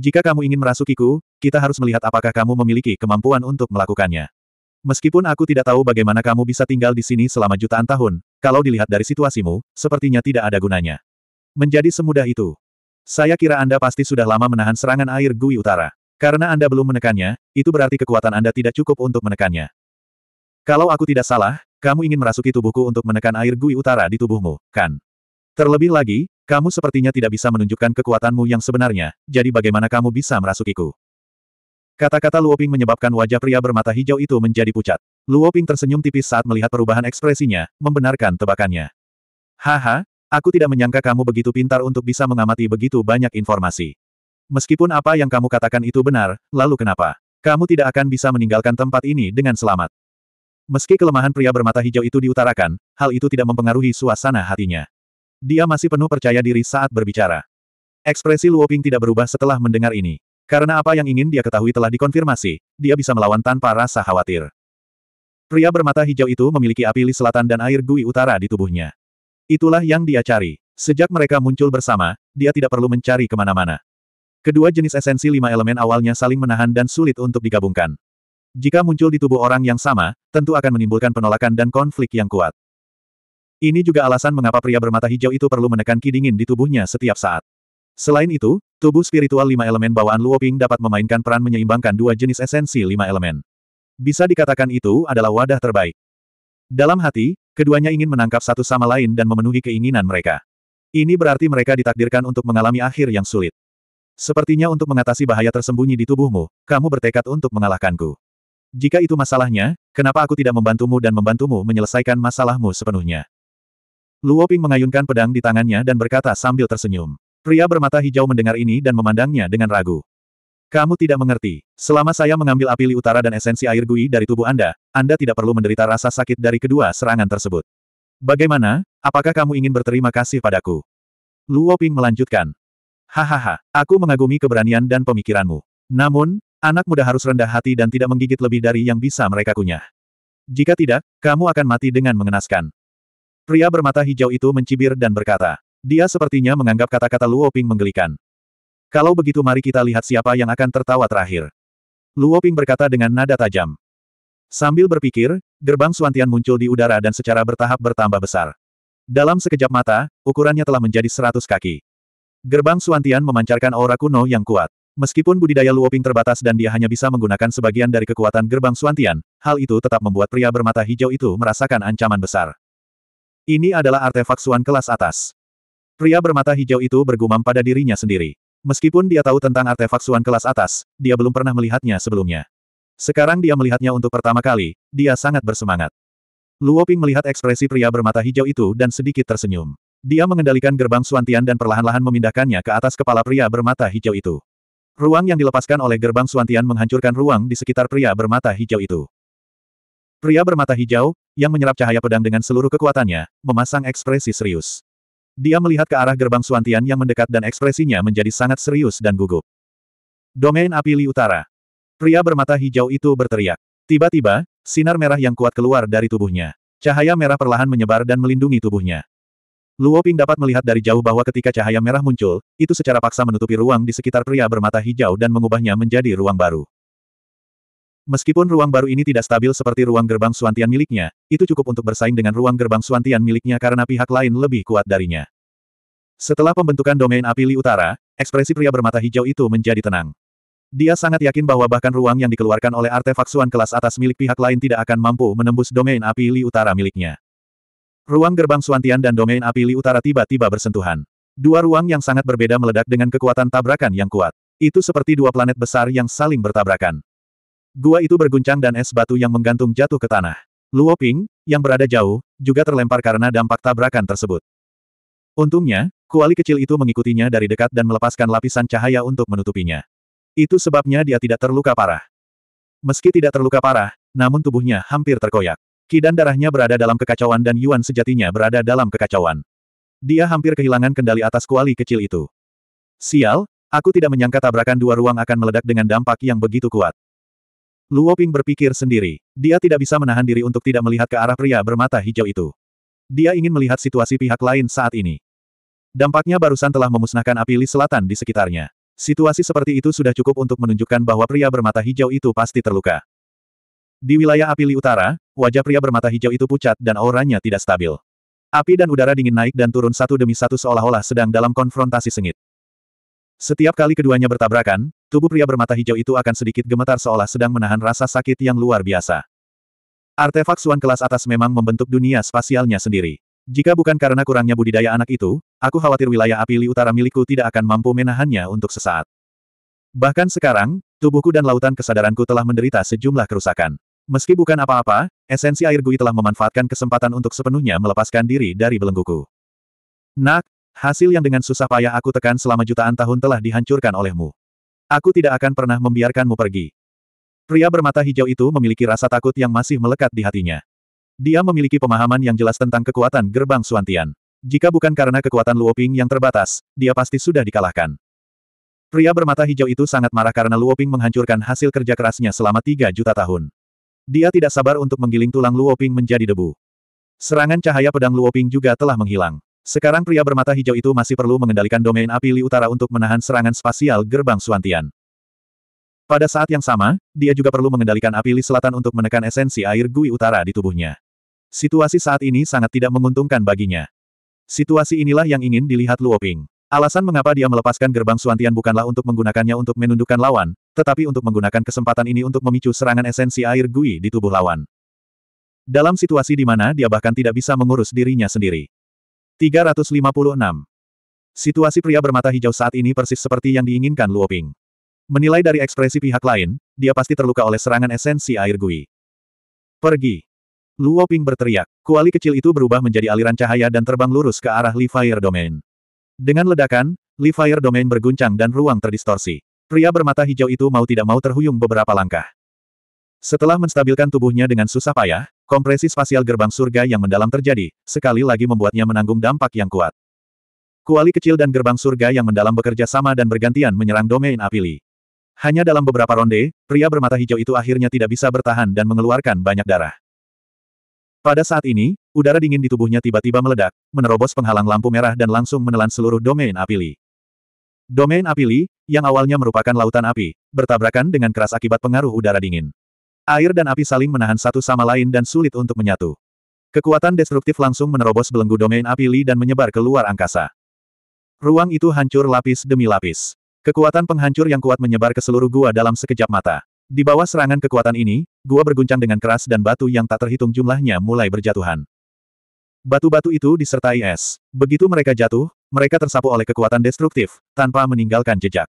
Jika kamu ingin merasukiku, kita harus melihat apakah kamu memiliki kemampuan untuk melakukannya. Meskipun aku tidak tahu bagaimana kamu bisa tinggal di sini selama jutaan tahun, kalau dilihat dari situasimu, sepertinya tidak ada gunanya. Menjadi semudah itu. Saya kira Anda pasti sudah lama menahan serangan air Gui Utara. Karena Anda belum menekannya, itu berarti kekuatan Anda tidak cukup untuk menekannya. Kalau aku tidak salah, kamu ingin merasuki tubuhku untuk menekan air Gui Utara di tubuhmu, kan? Terlebih lagi, kamu sepertinya tidak bisa menunjukkan kekuatanmu yang sebenarnya, jadi bagaimana kamu bisa merasukiku? Kata-kata Luoping menyebabkan wajah pria bermata hijau itu menjadi pucat. Luoping tersenyum tipis saat melihat perubahan ekspresinya, membenarkan tebakannya. Haha, aku tidak menyangka kamu begitu pintar untuk bisa mengamati begitu banyak informasi. Meskipun apa yang kamu katakan itu benar, lalu kenapa? Kamu tidak akan bisa meninggalkan tempat ini dengan selamat. Meski kelemahan pria bermata hijau itu diutarakan, hal itu tidak mempengaruhi suasana hatinya. Dia masih penuh percaya diri saat berbicara. Ekspresi Luoping tidak berubah setelah mendengar ini. Karena apa yang ingin dia ketahui telah dikonfirmasi, dia bisa melawan tanpa rasa khawatir. Pria bermata hijau itu memiliki api li selatan dan air gui utara di tubuhnya. Itulah yang dia cari. Sejak mereka muncul bersama, dia tidak perlu mencari kemana-mana. Kedua jenis esensi lima elemen awalnya saling menahan dan sulit untuk digabungkan. Jika muncul di tubuh orang yang sama, tentu akan menimbulkan penolakan dan konflik yang kuat. Ini juga alasan mengapa pria bermata hijau itu perlu menekan ki dingin di tubuhnya setiap saat. Selain itu, Tubuh spiritual lima elemen bawaan Luoping dapat memainkan peran menyeimbangkan dua jenis esensi lima elemen. Bisa dikatakan itu adalah wadah terbaik. Dalam hati, keduanya ingin menangkap satu sama lain dan memenuhi keinginan mereka. Ini berarti mereka ditakdirkan untuk mengalami akhir yang sulit. Sepertinya untuk mengatasi bahaya tersembunyi di tubuhmu, kamu bertekad untuk mengalahkanku. Jika itu masalahnya, kenapa aku tidak membantumu dan membantumu menyelesaikan masalahmu sepenuhnya? Luoping mengayunkan pedang di tangannya dan berkata sambil tersenyum. Pria bermata hijau mendengar ini dan memandangnya dengan ragu. Kamu tidak mengerti. Selama saya mengambil api li utara dan esensi air gui dari tubuh Anda, Anda tidak perlu menderita rasa sakit dari kedua serangan tersebut. Bagaimana, apakah kamu ingin berterima kasih padaku? Luo Ping melanjutkan. Hahaha, aku mengagumi keberanian dan pemikiranmu. Namun, anak muda harus rendah hati dan tidak menggigit lebih dari yang bisa mereka kunyah. Jika tidak, kamu akan mati dengan mengenaskan. Pria bermata hijau itu mencibir dan berkata, dia sepertinya menganggap kata-kata Luo Ping menggelikan. Kalau begitu mari kita lihat siapa yang akan tertawa terakhir. Luo Ping berkata dengan nada tajam. Sambil berpikir, gerbang Suantian muncul di udara dan secara bertahap bertambah besar. Dalam sekejap mata, ukurannya telah menjadi seratus kaki. Gerbang Suantian memancarkan aura kuno yang kuat. Meskipun budidaya Luo Ping terbatas dan dia hanya bisa menggunakan sebagian dari kekuatan gerbang Suantian, hal itu tetap membuat pria bermata hijau itu merasakan ancaman besar. Ini adalah artefak Suan kelas atas. Pria bermata hijau itu bergumam pada dirinya sendiri. Meskipun dia tahu tentang artefak suan kelas atas, dia belum pernah melihatnya sebelumnya. Sekarang dia melihatnya untuk pertama kali, dia sangat bersemangat. Luo Ping melihat ekspresi pria bermata hijau itu dan sedikit tersenyum. Dia mengendalikan gerbang Suantian dan perlahan-lahan memindahkannya ke atas kepala pria bermata hijau itu. Ruang yang dilepaskan oleh gerbang Suantian menghancurkan ruang di sekitar pria bermata hijau itu. Pria bermata hijau, yang menyerap cahaya pedang dengan seluruh kekuatannya, memasang ekspresi serius. Dia melihat ke arah gerbang Suantian yang mendekat dan ekspresinya menjadi sangat serius dan gugup. Domain api Li Utara. Pria bermata hijau itu berteriak. Tiba-tiba, sinar merah yang kuat keluar dari tubuhnya. Cahaya merah perlahan menyebar dan melindungi tubuhnya. Luo Ping dapat melihat dari jauh bahwa ketika cahaya merah muncul, itu secara paksa menutupi ruang di sekitar pria bermata hijau dan mengubahnya menjadi ruang baru. Meskipun ruang baru ini tidak stabil seperti ruang gerbang Suantian miliknya, itu cukup untuk bersaing dengan ruang gerbang Suantian miliknya karena pihak lain lebih kuat darinya. Setelah pembentukan domain api li Utara, ekspresi pria bermata hijau itu menjadi tenang. Dia sangat yakin bahwa bahkan ruang yang dikeluarkan oleh artefak Suan kelas atas milik pihak lain tidak akan mampu menembus domain api li Utara miliknya. Ruang gerbang Suantian dan domain api li Utara tiba-tiba bersentuhan. Dua ruang yang sangat berbeda meledak dengan kekuatan tabrakan yang kuat. Itu seperti dua planet besar yang saling bertabrakan. Gua itu berguncang dan es batu yang menggantung jatuh ke tanah. Luo Ping, yang berada jauh, juga terlempar karena dampak tabrakan tersebut. Untungnya, kuali kecil itu mengikutinya dari dekat dan melepaskan lapisan cahaya untuk menutupinya. Itu sebabnya dia tidak terluka parah. Meski tidak terluka parah, namun tubuhnya hampir terkoyak. Kidan darahnya berada dalam kekacauan dan Yuan sejatinya berada dalam kekacauan. Dia hampir kehilangan kendali atas kuali kecil itu. Sial, aku tidak menyangka tabrakan dua ruang akan meledak dengan dampak yang begitu kuat. Luo Ping berpikir sendiri. Dia tidak bisa menahan diri untuk tidak melihat ke arah pria bermata hijau itu. Dia ingin melihat situasi pihak lain saat ini. Dampaknya barusan telah memusnahkan api li selatan di sekitarnya. Situasi seperti itu sudah cukup untuk menunjukkan bahwa pria bermata hijau itu pasti terluka. Di wilayah api li utara, wajah pria bermata hijau itu pucat dan auranya tidak stabil. Api dan udara dingin naik dan turun satu demi satu seolah-olah sedang dalam konfrontasi sengit. Setiap kali keduanya bertabrakan, tubuh pria bermata hijau itu akan sedikit gemetar seolah sedang menahan rasa sakit yang luar biasa. Artefak suan kelas atas memang membentuk dunia spasialnya sendiri. Jika bukan karena kurangnya budidaya anak itu, aku khawatir wilayah api li utara milikku tidak akan mampu menahannya untuk sesaat. Bahkan sekarang, tubuhku dan lautan kesadaranku telah menderita sejumlah kerusakan. Meski bukan apa-apa, esensi air gui telah memanfaatkan kesempatan untuk sepenuhnya melepaskan diri dari belengguku. Nak, Hasil yang dengan susah payah aku tekan selama jutaan tahun telah dihancurkan olehmu. Aku tidak akan pernah membiarkanmu pergi. Pria bermata hijau itu memiliki rasa takut yang masih melekat di hatinya. Dia memiliki pemahaman yang jelas tentang kekuatan gerbang Suantian. Jika bukan karena kekuatan Luoping yang terbatas, dia pasti sudah dikalahkan. Pria bermata hijau itu sangat marah karena Luoping menghancurkan hasil kerja kerasnya selama 3 juta tahun. Dia tidak sabar untuk menggiling tulang Luoping menjadi debu. Serangan cahaya pedang Luoping juga telah menghilang. Sekarang pria bermata hijau itu masih perlu mengendalikan domain api Li Utara untuk menahan serangan spasial gerbang Suantian. Pada saat yang sama, dia juga perlu mengendalikan api Li Selatan untuk menekan esensi air Gui Utara di tubuhnya. Situasi saat ini sangat tidak menguntungkan baginya. Situasi inilah yang ingin dilihat Luo Ping. Alasan mengapa dia melepaskan gerbang Suantian bukanlah untuk menggunakannya untuk menundukkan lawan, tetapi untuk menggunakan kesempatan ini untuk memicu serangan esensi air Gui di tubuh lawan. Dalam situasi di mana dia bahkan tidak bisa mengurus dirinya sendiri. 356. Situasi pria bermata hijau saat ini persis seperti yang diinginkan Luo Ping. Menilai dari ekspresi pihak lain, dia pasti terluka oleh serangan esensi air gui. Pergi. Luo Ping berteriak. Kuali kecil itu berubah menjadi aliran cahaya dan terbang lurus ke arah Li Fire Domain. Dengan ledakan, Li Fire Domain berguncang dan ruang terdistorsi. Pria bermata hijau itu mau tidak mau terhuyung beberapa langkah. Setelah menstabilkan tubuhnya dengan susah payah, Kompresi spasial gerbang surga yang mendalam terjadi, sekali lagi membuatnya menanggung dampak yang kuat. Kuali kecil dan gerbang surga yang mendalam bekerja sama dan bergantian menyerang domain Apili. Hanya dalam beberapa ronde, pria bermata hijau itu akhirnya tidak bisa bertahan dan mengeluarkan banyak darah. Pada saat ini, udara dingin di tubuhnya tiba-tiba meledak, menerobos penghalang lampu merah dan langsung menelan seluruh domain Apili. Domain Apili, yang awalnya merupakan lautan api, bertabrakan dengan keras akibat pengaruh udara dingin. Air dan api saling menahan satu sama lain dan sulit untuk menyatu. Kekuatan destruktif langsung menerobos belenggu domain api Li dan menyebar ke luar angkasa. Ruang itu hancur lapis demi lapis. Kekuatan penghancur yang kuat menyebar ke seluruh gua dalam sekejap mata. Di bawah serangan kekuatan ini, gua berguncang dengan keras dan batu yang tak terhitung jumlahnya mulai berjatuhan. Batu-batu itu disertai es. Begitu mereka jatuh, mereka tersapu oleh kekuatan destruktif, tanpa meninggalkan jejak.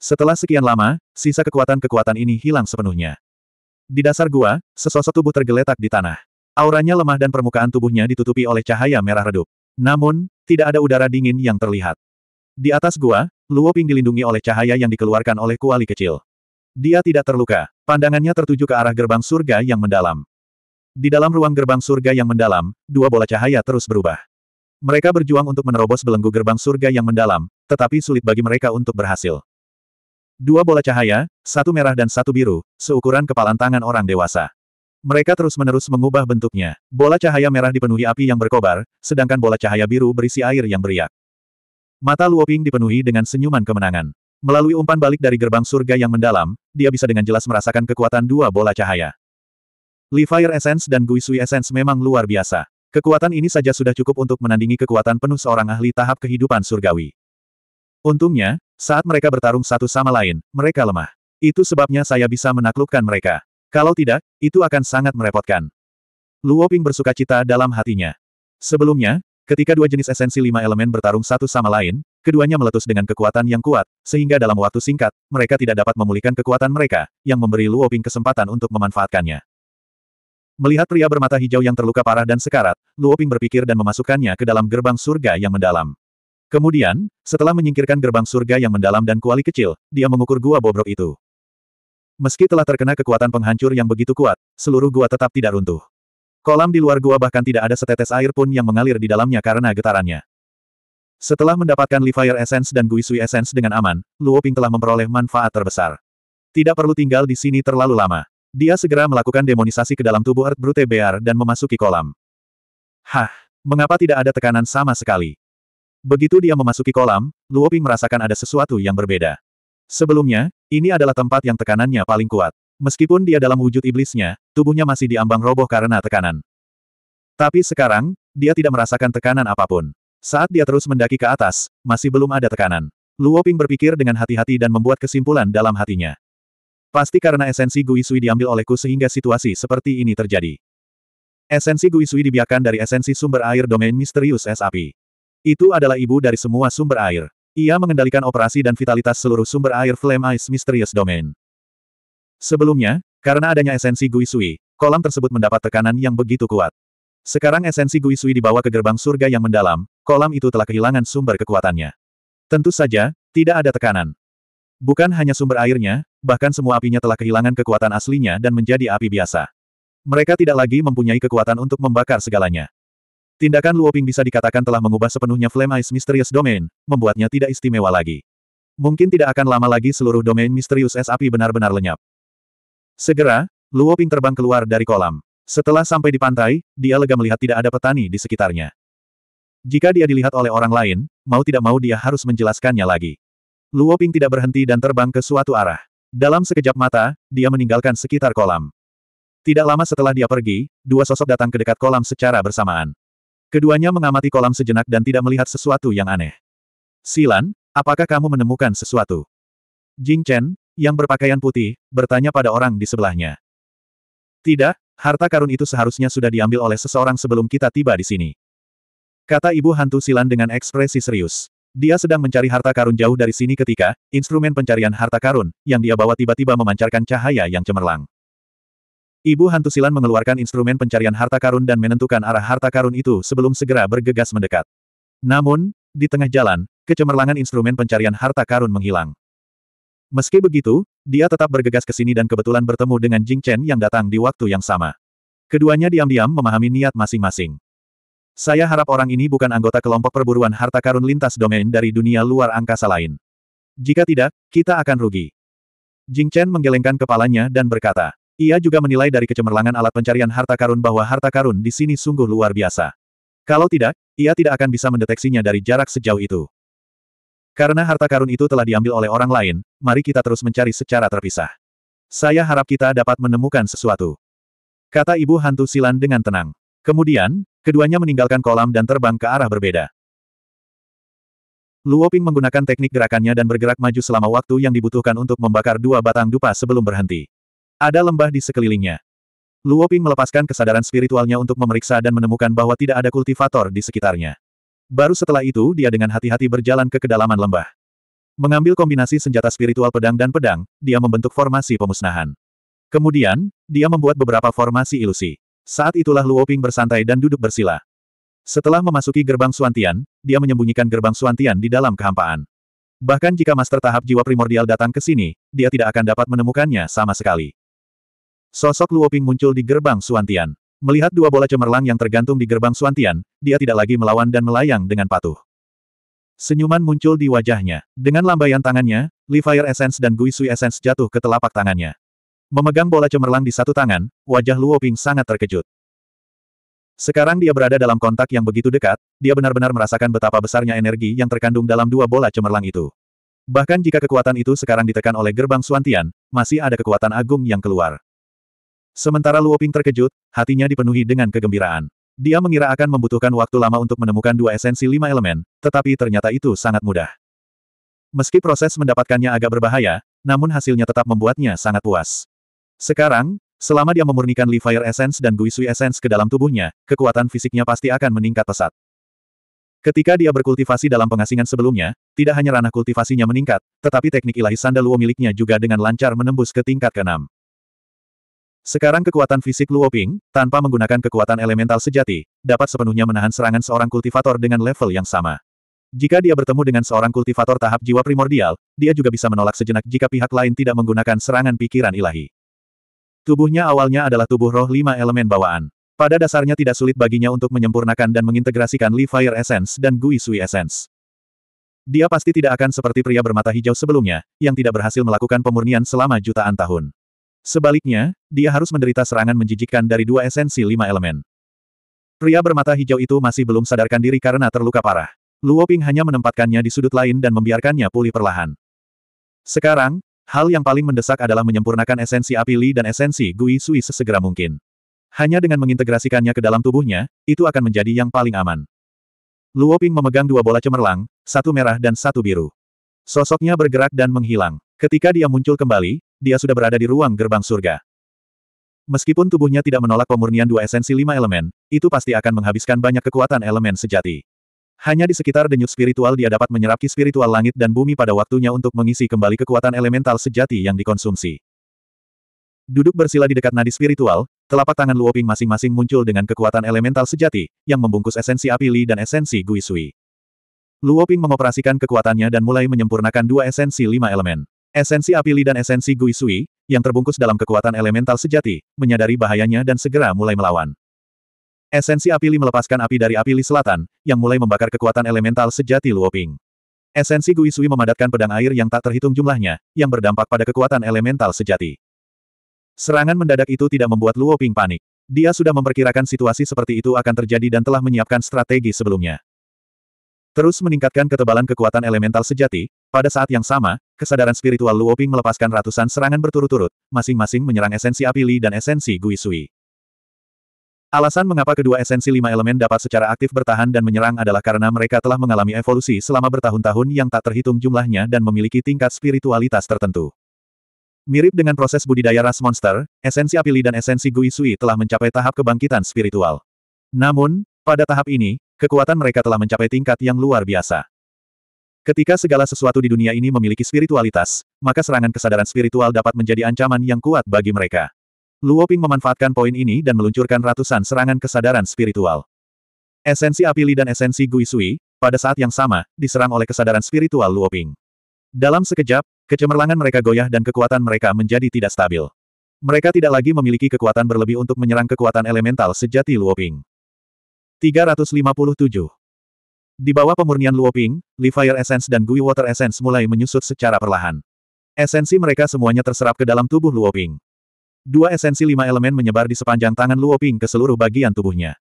Setelah sekian lama, sisa kekuatan-kekuatan ini hilang sepenuhnya. Di dasar gua, sesosok tubuh tergeletak di tanah. Auranya lemah dan permukaan tubuhnya ditutupi oleh cahaya merah redup. Namun, tidak ada udara dingin yang terlihat. Di atas gua, Luo Ping dilindungi oleh cahaya yang dikeluarkan oleh kuali kecil. Dia tidak terluka. Pandangannya tertuju ke arah gerbang surga yang mendalam. Di dalam ruang gerbang surga yang mendalam, dua bola cahaya terus berubah. Mereka berjuang untuk menerobos belenggu gerbang surga yang mendalam, tetapi sulit bagi mereka untuk berhasil. Dua bola cahaya, satu merah dan satu biru, seukuran kepalan tangan orang dewasa. Mereka terus-menerus mengubah bentuknya. Bola cahaya merah dipenuhi api yang berkobar, sedangkan bola cahaya biru berisi air yang beriak. Mata Luoping dipenuhi dengan senyuman kemenangan. Melalui umpan balik dari gerbang surga yang mendalam, dia bisa dengan jelas merasakan kekuatan dua bola cahaya. Li Fire Essence dan Guisui Essence memang luar biasa. Kekuatan ini saja sudah cukup untuk menandingi kekuatan penuh seorang ahli tahap kehidupan surgawi. Untungnya, saat mereka bertarung satu sama lain, mereka lemah. Itu sebabnya saya bisa menaklukkan mereka. Kalau tidak, itu akan sangat merepotkan. Luo Ping bersuka cita dalam hatinya. Sebelumnya, ketika dua jenis esensi lima elemen bertarung satu sama lain, keduanya meletus dengan kekuatan yang kuat, sehingga dalam waktu singkat, mereka tidak dapat memulihkan kekuatan mereka, yang memberi Luo Ping kesempatan untuk memanfaatkannya. Melihat pria bermata hijau yang terluka parah dan sekarat, Luo Ping berpikir dan memasukkannya ke dalam gerbang surga yang mendalam. Kemudian, setelah menyingkirkan gerbang surga yang mendalam dan kuali kecil, dia mengukur gua bobrok itu. Meski telah terkena kekuatan penghancur yang begitu kuat, seluruh gua tetap tidak runtuh. Kolam di luar gua bahkan tidak ada setetes air pun yang mengalir di dalamnya karena getarannya. Setelah mendapatkan Livire Essence dan Guisui Essence dengan aman, Luo Ping telah memperoleh manfaat terbesar. Tidak perlu tinggal di sini terlalu lama. Dia segera melakukan demonisasi ke dalam tubuh Earth Brute Bear dan memasuki kolam. Hah, mengapa tidak ada tekanan sama sekali? Begitu dia memasuki kolam, Luoping merasakan ada sesuatu yang berbeda. Sebelumnya, ini adalah tempat yang tekanannya paling kuat. Meskipun dia dalam wujud iblisnya, tubuhnya masih diambang roboh karena tekanan. Tapi sekarang, dia tidak merasakan tekanan apapun. Saat dia terus mendaki ke atas, masih belum ada tekanan. Luoping berpikir dengan hati-hati dan membuat kesimpulan dalam hatinya. Pasti karena esensi Gui diambil olehku sehingga situasi seperti ini terjadi. Esensi Gui dibiarkan dari esensi sumber air domain misterius es api. Itu adalah ibu dari semua sumber air. Ia mengendalikan operasi dan vitalitas seluruh sumber air Flame Ice Mysterious Domain. Sebelumnya, karena adanya esensi Guisui, kolam tersebut mendapat tekanan yang begitu kuat. Sekarang esensi Guisui dibawa ke gerbang surga yang mendalam, kolam itu telah kehilangan sumber kekuatannya. Tentu saja, tidak ada tekanan. Bukan hanya sumber airnya, bahkan semua apinya telah kehilangan kekuatan aslinya dan menjadi api biasa. Mereka tidak lagi mempunyai kekuatan untuk membakar segalanya. Tindakan Luoping bisa dikatakan telah mengubah sepenuhnya Flame Ice Mysterious Domain, membuatnya tidak istimewa lagi. Mungkin tidak akan lama lagi seluruh domain misterius es api benar-benar lenyap. Segera, Luoping terbang keluar dari kolam. Setelah sampai di pantai, dia lega melihat tidak ada petani di sekitarnya. Jika dia dilihat oleh orang lain, mau tidak mau dia harus menjelaskannya lagi. Luoping tidak berhenti dan terbang ke suatu arah. Dalam sekejap mata, dia meninggalkan sekitar kolam. Tidak lama setelah dia pergi, dua sosok datang ke dekat kolam secara bersamaan. Keduanya mengamati kolam sejenak dan tidak melihat sesuatu yang aneh. Silan, apakah kamu menemukan sesuatu? Jing Chen, yang berpakaian putih, bertanya pada orang di sebelahnya. Tidak, harta karun itu seharusnya sudah diambil oleh seseorang sebelum kita tiba di sini. Kata ibu hantu Silan dengan ekspresi serius. Dia sedang mencari harta karun jauh dari sini ketika, instrumen pencarian harta karun, yang dia bawa tiba-tiba memancarkan cahaya yang cemerlang. Ibu hantu silan mengeluarkan instrumen pencarian harta karun dan menentukan arah harta karun itu sebelum segera bergegas mendekat. Namun, di tengah jalan, kecemerlangan instrumen pencarian harta karun menghilang. Meski begitu, dia tetap bergegas ke sini dan kebetulan bertemu dengan Jing Chen yang datang di waktu yang sama. Keduanya diam-diam memahami niat masing-masing. Saya harap orang ini bukan anggota kelompok perburuan harta karun lintas domain dari dunia luar angkasa lain. Jika tidak, kita akan rugi. Jing Chen menggelengkan kepalanya dan berkata, ia juga menilai dari kecemerlangan alat pencarian harta karun bahwa harta karun di sini sungguh luar biasa. Kalau tidak, ia tidak akan bisa mendeteksinya dari jarak sejauh itu. Karena harta karun itu telah diambil oleh orang lain, mari kita terus mencari secara terpisah. Saya harap kita dapat menemukan sesuatu. Kata ibu hantu silan dengan tenang. Kemudian, keduanya meninggalkan kolam dan terbang ke arah berbeda. Luoping menggunakan teknik gerakannya dan bergerak maju selama waktu yang dibutuhkan untuk membakar dua batang dupa sebelum berhenti. Ada lembah di sekelilingnya. Luoping melepaskan kesadaran spiritualnya untuk memeriksa dan menemukan bahwa tidak ada kultivator di sekitarnya. Baru setelah itu dia dengan hati-hati berjalan ke kedalaman lembah. Mengambil kombinasi senjata spiritual pedang dan pedang, dia membentuk formasi pemusnahan. Kemudian, dia membuat beberapa formasi ilusi. Saat itulah Luoping bersantai dan duduk bersila. Setelah memasuki gerbang Suantian, dia menyembunyikan gerbang Suantian di dalam kehampaan. Bahkan jika master tahap jiwa primordial datang ke sini, dia tidak akan dapat menemukannya sama sekali. Sosok Luoping muncul di gerbang Suantian. Melihat dua bola cemerlang yang tergantung di gerbang Suantian, dia tidak lagi melawan dan melayang dengan patuh. Senyuman muncul di wajahnya. Dengan lambaian tangannya, Li Fire Essence dan Gui Sui Essence jatuh ke telapak tangannya. Memegang bola cemerlang di satu tangan, wajah Luo Ping sangat terkejut. Sekarang dia berada dalam kontak yang begitu dekat, dia benar-benar merasakan betapa besarnya energi yang terkandung dalam dua bola cemerlang itu. Bahkan jika kekuatan itu sekarang ditekan oleh gerbang Suantian, masih ada kekuatan agung yang keluar. Sementara Luo Ping terkejut, hatinya dipenuhi dengan kegembiraan. Dia mengira akan membutuhkan waktu lama untuk menemukan dua esensi lima elemen, tetapi ternyata itu sangat mudah. Meski proses mendapatkannya agak berbahaya, namun hasilnya tetap membuatnya sangat puas. Sekarang, selama dia memurnikan Li Fire Essence dan Guisui Essence ke dalam tubuhnya, kekuatan fisiknya pasti akan meningkat pesat. Ketika dia berkultivasi dalam pengasingan sebelumnya, tidak hanya ranah kultivasinya meningkat, tetapi teknik ilahi Luo miliknya juga dengan lancar menembus ke tingkat keenam. Sekarang kekuatan fisik Luo Ping, tanpa menggunakan kekuatan elemental sejati, dapat sepenuhnya menahan serangan seorang kultivator dengan level yang sama. Jika dia bertemu dengan seorang kultivator tahap jiwa primordial, dia juga bisa menolak sejenak jika pihak lain tidak menggunakan serangan pikiran ilahi. Tubuhnya awalnya adalah tubuh roh lima elemen bawaan. Pada dasarnya tidak sulit baginya untuk menyempurnakan dan mengintegrasikan Li Fire Essence dan Gui Sui Essence. Dia pasti tidak akan seperti pria bermata hijau sebelumnya, yang tidak berhasil melakukan pemurnian selama jutaan tahun. Sebaliknya, dia harus menderita serangan menjijikkan dari dua esensi lima elemen. Pria bermata hijau itu masih belum sadarkan diri karena terluka parah. Luo Ping hanya menempatkannya di sudut lain dan membiarkannya pulih perlahan. Sekarang, hal yang paling mendesak adalah menyempurnakan esensi api Li dan esensi Gui Sui sesegera mungkin. Hanya dengan mengintegrasikannya ke dalam tubuhnya, itu akan menjadi yang paling aman. Luo Ping memegang dua bola cemerlang, satu merah dan satu biru. Sosoknya bergerak dan menghilang. Ketika dia muncul kembali, dia sudah berada di ruang gerbang surga. Meskipun tubuhnya tidak menolak pemurnian dua esensi lima elemen, itu pasti akan menghabiskan banyak kekuatan elemen sejati. Hanya di sekitar denyut spiritual dia dapat menyerap spiritual langit dan bumi pada waktunya untuk mengisi kembali kekuatan elemental sejati yang dikonsumsi. Duduk bersila di dekat nadi spiritual, telapak tangan Luoping masing-masing muncul dengan kekuatan elemental sejati, yang membungkus esensi api Li dan esensi Gui Sui. Luoping mengoperasikan kekuatannya dan mulai menyempurnakan dua esensi lima elemen. Esensi Api Li dan esensi Gui yang terbungkus dalam kekuatan elemental sejati, menyadari bahayanya dan segera mulai melawan. Esensi Api Li melepaskan api dari Api Li Selatan, yang mulai membakar kekuatan elemental sejati Luoping. Esensi Gui memadatkan pedang air yang tak terhitung jumlahnya, yang berdampak pada kekuatan elemental sejati. Serangan mendadak itu tidak membuat Luoping panik. Dia sudah memperkirakan situasi seperti itu akan terjadi dan telah menyiapkan strategi sebelumnya. Terus meningkatkan ketebalan kekuatan elemental sejati, pada saat yang sama, kesadaran spiritual Luoping melepaskan ratusan serangan berturut-turut, masing-masing menyerang esensi api Li dan esensi Gui Alasan mengapa kedua esensi lima elemen dapat secara aktif bertahan dan menyerang adalah karena mereka telah mengalami evolusi selama bertahun-tahun yang tak terhitung jumlahnya dan memiliki tingkat spiritualitas tertentu. Mirip dengan proses budidaya ras monster, esensi api Li dan esensi Gui telah mencapai tahap kebangkitan spiritual. Namun, pada tahap ini, kekuatan mereka telah mencapai tingkat yang luar biasa. Ketika segala sesuatu di dunia ini memiliki spiritualitas, maka serangan kesadaran spiritual dapat menjadi ancaman yang kuat bagi mereka. Luo Ping memanfaatkan poin ini dan meluncurkan ratusan serangan kesadaran spiritual. Esensi Apili dan esensi Gui Sui, pada saat yang sama, diserang oleh kesadaran spiritual Luo Ping. Dalam sekejap, kecemerlangan mereka goyah dan kekuatan mereka menjadi tidak stabil. Mereka tidak lagi memiliki kekuatan berlebih untuk menyerang kekuatan elemental sejati Luo Ping. 357 di bawah pemurnian Luoping, Fire Essence dan Gui Water Essence mulai menyusut secara perlahan. Esensi mereka semuanya terserap ke dalam tubuh Luoping. Dua esensi lima elemen menyebar di sepanjang tangan Luoping ke seluruh bagian tubuhnya.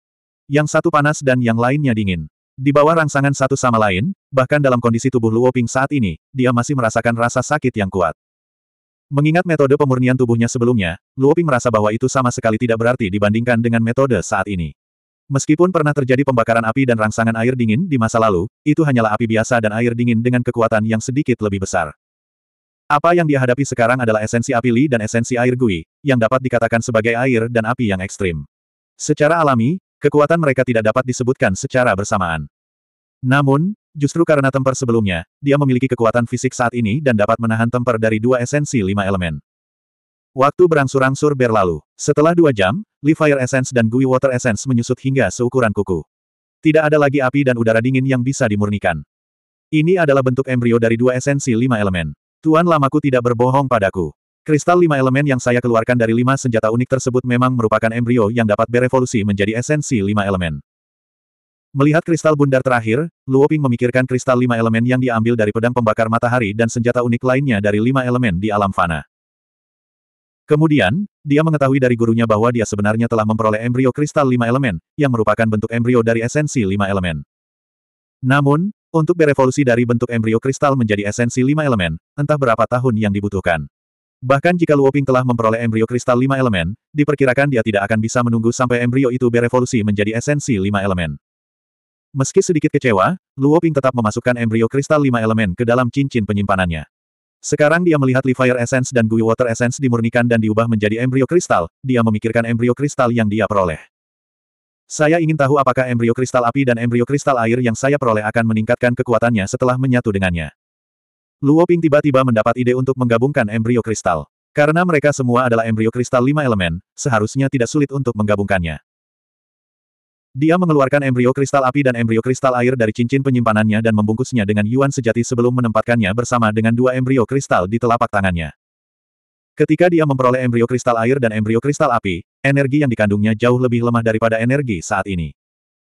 Yang satu panas dan yang lainnya dingin. Di bawah rangsangan satu sama lain, bahkan dalam kondisi tubuh Luoping saat ini, dia masih merasakan rasa sakit yang kuat. Mengingat metode pemurnian tubuhnya sebelumnya, Luoping merasa bahwa itu sama sekali tidak berarti dibandingkan dengan metode saat ini. Meskipun pernah terjadi pembakaran api dan rangsangan air dingin di masa lalu, itu hanyalah api biasa dan air dingin dengan kekuatan yang sedikit lebih besar. Apa yang dihadapi sekarang adalah esensi api Li dan esensi air Gui, yang dapat dikatakan sebagai air dan api yang ekstrim. Secara alami, kekuatan mereka tidak dapat disebutkan secara bersamaan. Namun, justru karena temper sebelumnya, dia memiliki kekuatan fisik saat ini dan dapat menahan temper dari dua esensi lima elemen. Waktu berangsur-angsur berlalu. Setelah dua jam, Li Fire Essence dan Gui Water Essence menyusut hingga seukuran kuku. Tidak ada lagi api dan udara dingin yang bisa dimurnikan. Ini adalah bentuk embrio dari dua esensi lima elemen. Tuan lamaku tidak berbohong padaku. Kristal lima elemen yang saya keluarkan dari lima senjata unik tersebut memang merupakan embrio yang dapat berevolusi menjadi esensi lima elemen. Melihat kristal bundar terakhir, Luoping memikirkan kristal lima elemen yang diambil dari pedang pembakar matahari dan senjata unik lainnya dari lima elemen di alam fana. Kemudian, dia mengetahui dari gurunya bahwa dia sebenarnya telah memperoleh embrio kristal lima elemen, yang merupakan bentuk embrio dari esensi lima elemen. Namun, untuk berevolusi dari bentuk embrio kristal menjadi esensi lima elemen, entah berapa tahun yang dibutuhkan. Bahkan jika Luoping telah memperoleh embrio kristal lima elemen, diperkirakan dia tidak akan bisa menunggu sampai embrio itu berevolusi menjadi esensi lima elemen. Meski sedikit kecewa, Luoping tetap memasukkan embrio kristal lima elemen ke dalam cincin penyimpanannya. Sekarang dia melihat Fire Essence dan Gui Water Essence dimurnikan dan diubah menjadi embrio kristal, dia memikirkan embrio kristal yang dia peroleh. Saya ingin tahu apakah embrio kristal api dan embrio kristal air yang saya peroleh akan meningkatkan kekuatannya setelah menyatu dengannya. Luo Ping tiba-tiba mendapat ide untuk menggabungkan embrio kristal. Karena mereka semua adalah embrio kristal lima elemen, seharusnya tidak sulit untuk menggabungkannya. Dia mengeluarkan embrio kristal api dan embrio kristal air dari cincin penyimpanannya dan membungkusnya dengan yuan sejati sebelum menempatkannya bersama dengan dua embrio kristal di telapak tangannya. Ketika dia memperoleh embrio kristal air dan embrio kristal api, energi yang dikandungnya jauh lebih lemah daripada energi saat ini.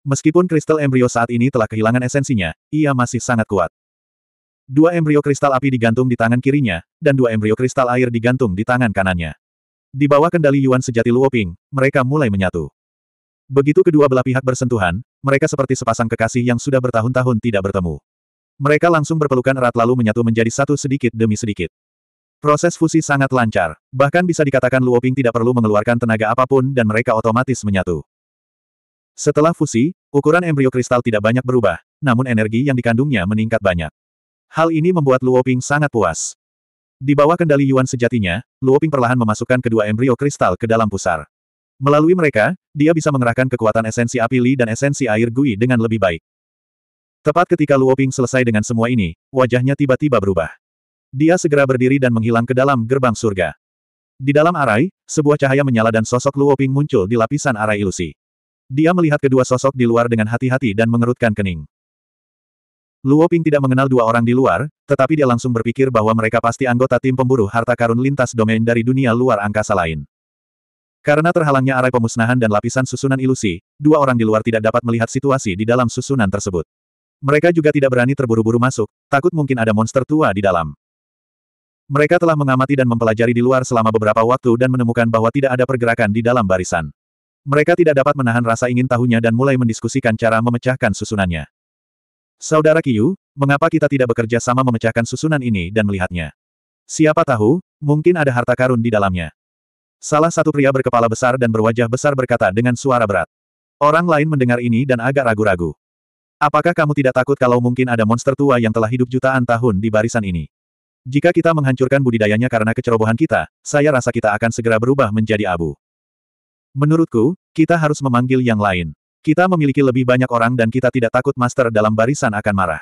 Meskipun kristal embrio saat ini telah kehilangan esensinya, ia masih sangat kuat. Dua embrio kristal api digantung di tangan kirinya, dan dua embrio kristal air digantung di tangan kanannya. Di bawah kendali Yuan sejati Luoping, mereka mulai menyatu. Begitu kedua belah pihak bersentuhan, mereka seperti sepasang kekasih yang sudah bertahun-tahun tidak bertemu. Mereka langsung berpelukan erat lalu menyatu menjadi satu sedikit demi sedikit. Proses fusi sangat lancar, bahkan bisa dikatakan Luo Ping tidak perlu mengeluarkan tenaga apapun dan mereka otomatis menyatu. Setelah fusi, ukuran embrio kristal tidak banyak berubah, namun energi yang dikandungnya meningkat banyak. Hal ini membuat Luo Ping sangat puas. Di bawah kendali Yuan sejatinya, Luo Ping perlahan memasukkan kedua embrio kristal ke dalam pusar. Melalui mereka, dia bisa mengerahkan kekuatan esensi api Li dan esensi air Gui dengan lebih baik. Tepat ketika Luoping selesai dengan semua ini, wajahnya tiba-tiba berubah. Dia segera berdiri dan menghilang ke dalam gerbang surga. Di dalam arai, sebuah cahaya menyala dan sosok Luoping muncul di lapisan arai ilusi. Dia melihat kedua sosok di luar dengan hati-hati dan mengerutkan kening. Luo Ping tidak mengenal dua orang di luar, tetapi dia langsung berpikir bahwa mereka pasti anggota tim pemburu harta karun lintas domain dari dunia luar angkasa lain. Karena terhalangnya arai pemusnahan dan lapisan susunan ilusi, dua orang di luar tidak dapat melihat situasi di dalam susunan tersebut. Mereka juga tidak berani terburu-buru masuk, takut mungkin ada monster tua di dalam. Mereka telah mengamati dan mempelajari di luar selama beberapa waktu dan menemukan bahwa tidak ada pergerakan di dalam barisan. Mereka tidak dapat menahan rasa ingin tahunya dan mulai mendiskusikan cara memecahkan susunannya. Saudara Kiyu, mengapa kita tidak bekerja sama memecahkan susunan ini dan melihatnya? Siapa tahu, mungkin ada harta karun di dalamnya. Salah satu pria berkepala besar dan berwajah besar berkata dengan suara berat. Orang lain mendengar ini dan agak ragu-ragu. Apakah kamu tidak takut kalau mungkin ada monster tua yang telah hidup jutaan tahun di barisan ini? Jika kita menghancurkan budidayanya karena kecerobohan kita, saya rasa kita akan segera berubah menjadi abu. Menurutku, kita harus memanggil yang lain. Kita memiliki lebih banyak orang dan kita tidak takut master dalam barisan akan marah.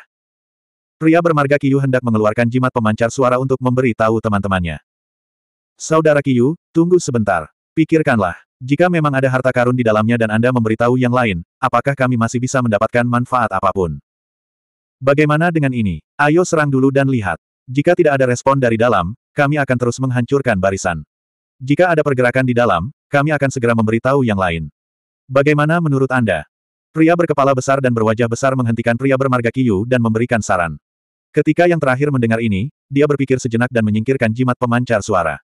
Pria bermarga Kiyu hendak mengeluarkan jimat pemancar suara untuk memberi tahu teman-temannya. Saudara Kiyu, tunggu sebentar. Pikirkanlah. Jika memang ada harta karun di dalamnya dan Anda memberitahu yang lain, apakah kami masih bisa mendapatkan manfaat apapun? Bagaimana dengan ini? Ayo serang dulu dan lihat. Jika tidak ada respon dari dalam, kami akan terus menghancurkan barisan. Jika ada pergerakan di dalam, kami akan segera memberitahu yang lain. Bagaimana menurut Anda? Pria berkepala besar dan berwajah besar menghentikan pria bermarga Kiyu dan memberikan saran. Ketika yang terakhir mendengar ini, dia berpikir sejenak dan menyingkirkan jimat pemancar suara.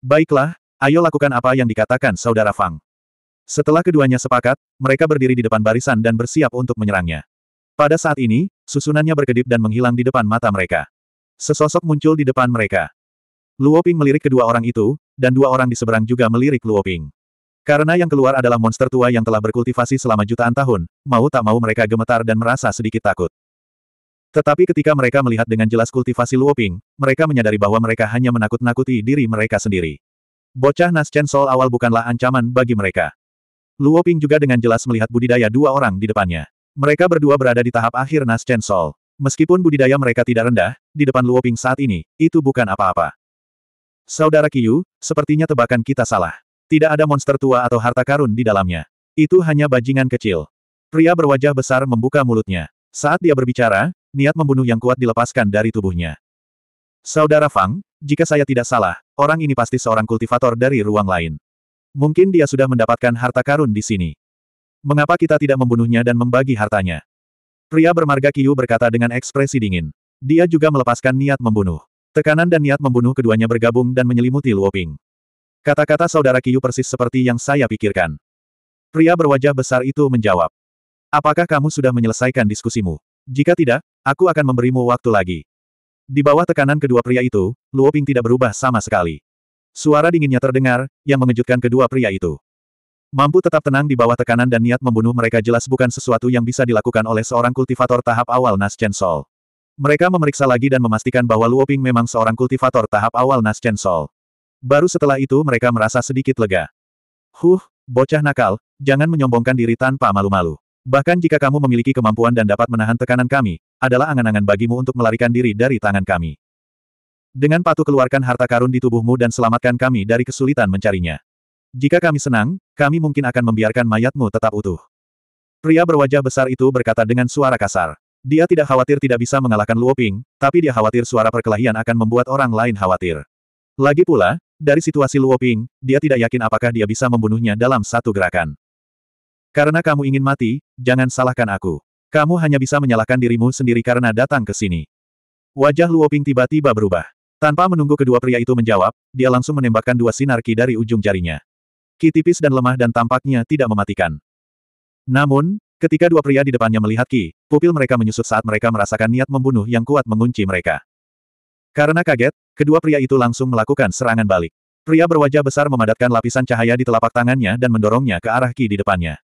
Baiklah, ayo lakukan apa yang dikatakan saudara Fang. Setelah keduanya sepakat, mereka berdiri di depan barisan dan bersiap untuk menyerangnya. Pada saat ini, susunannya berkedip dan menghilang di depan mata mereka. Sesosok muncul di depan mereka. Luoping melirik kedua orang itu, dan dua orang di seberang juga melirik Luoping. Karena yang keluar adalah monster tua yang telah berkultivasi selama jutaan tahun, mau tak mau mereka gemetar dan merasa sedikit takut. Tetapi ketika mereka melihat dengan jelas kultivasi Luoping, mereka menyadari bahwa mereka hanya menakut-nakuti diri mereka sendiri. Bocah naschen Sol awal bukanlah ancaman bagi mereka. Luoping juga dengan jelas melihat budidaya dua orang di depannya. Mereka berdua berada di tahap akhir naschen Sol. Meskipun budidaya mereka tidak rendah, di depan Luoping saat ini, itu bukan apa-apa. Saudara Kiyu, sepertinya tebakan kita salah. Tidak ada monster tua atau harta karun di dalamnya. Itu hanya bajingan kecil. Pria berwajah besar membuka mulutnya. Saat dia berbicara, niat membunuh yang kuat dilepaskan dari tubuhnya. Saudara Fang, jika saya tidak salah, orang ini pasti seorang kultivator dari ruang lain. Mungkin dia sudah mendapatkan harta karun di sini. Mengapa kita tidak membunuhnya dan membagi hartanya? Pria bermarga Kiyu berkata dengan ekspresi dingin. Dia juga melepaskan niat membunuh. Tekanan dan niat membunuh keduanya bergabung dan menyelimuti Luoping. Kata-kata saudara Kiyu persis seperti yang saya pikirkan. Pria berwajah besar itu menjawab. Apakah kamu sudah menyelesaikan diskusimu? Jika tidak, aku akan memberimu waktu lagi. Di bawah tekanan kedua pria itu, Luoping tidak berubah sama sekali. Suara dinginnya terdengar, yang mengejutkan kedua pria itu. Mampu tetap tenang di bawah tekanan dan niat membunuh mereka jelas bukan sesuatu yang bisa dilakukan oleh seorang kultivator tahap awal Naschen Sol. Mereka memeriksa lagi dan memastikan bahwa Luoping memang seorang kultivator tahap awal Naschen Sol. Baru setelah itu mereka merasa sedikit lega. Huh, bocah nakal, jangan menyombongkan diri tanpa malu-malu. Bahkan jika kamu memiliki kemampuan dan dapat menahan tekanan kami, adalah angan-angan bagimu untuk melarikan diri dari tangan kami. Dengan patuh keluarkan harta karun di tubuhmu dan selamatkan kami dari kesulitan mencarinya. Jika kami senang, kami mungkin akan membiarkan mayatmu tetap utuh. Pria berwajah besar itu berkata dengan suara kasar. Dia tidak khawatir tidak bisa mengalahkan Luoping, tapi dia khawatir suara perkelahian akan membuat orang lain khawatir. Lagi pula, dari situasi Luoping, dia tidak yakin apakah dia bisa membunuhnya dalam satu gerakan. Karena kamu ingin mati, jangan salahkan aku. Kamu hanya bisa menyalahkan dirimu sendiri karena datang ke sini. Wajah Luoping tiba-tiba berubah. Tanpa menunggu kedua pria itu menjawab, dia langsung menembakkan dua sinar ki dari ujung jarinya. Ki tipis dan lemah dan tampaknya tidak mematikan. Namun, ketika dua pria di depannya melihat ki, pupil mereka menyusut saat mereka merasakan niat membunuh yang kuat mengunci mereka. Karena kaget, kedua pria itu langsung melakukan serangan balik. Pria berwajah besar memadatkan lapisan cahaya di telapak tangannya dan mendorongnya ke arah ki di depannya.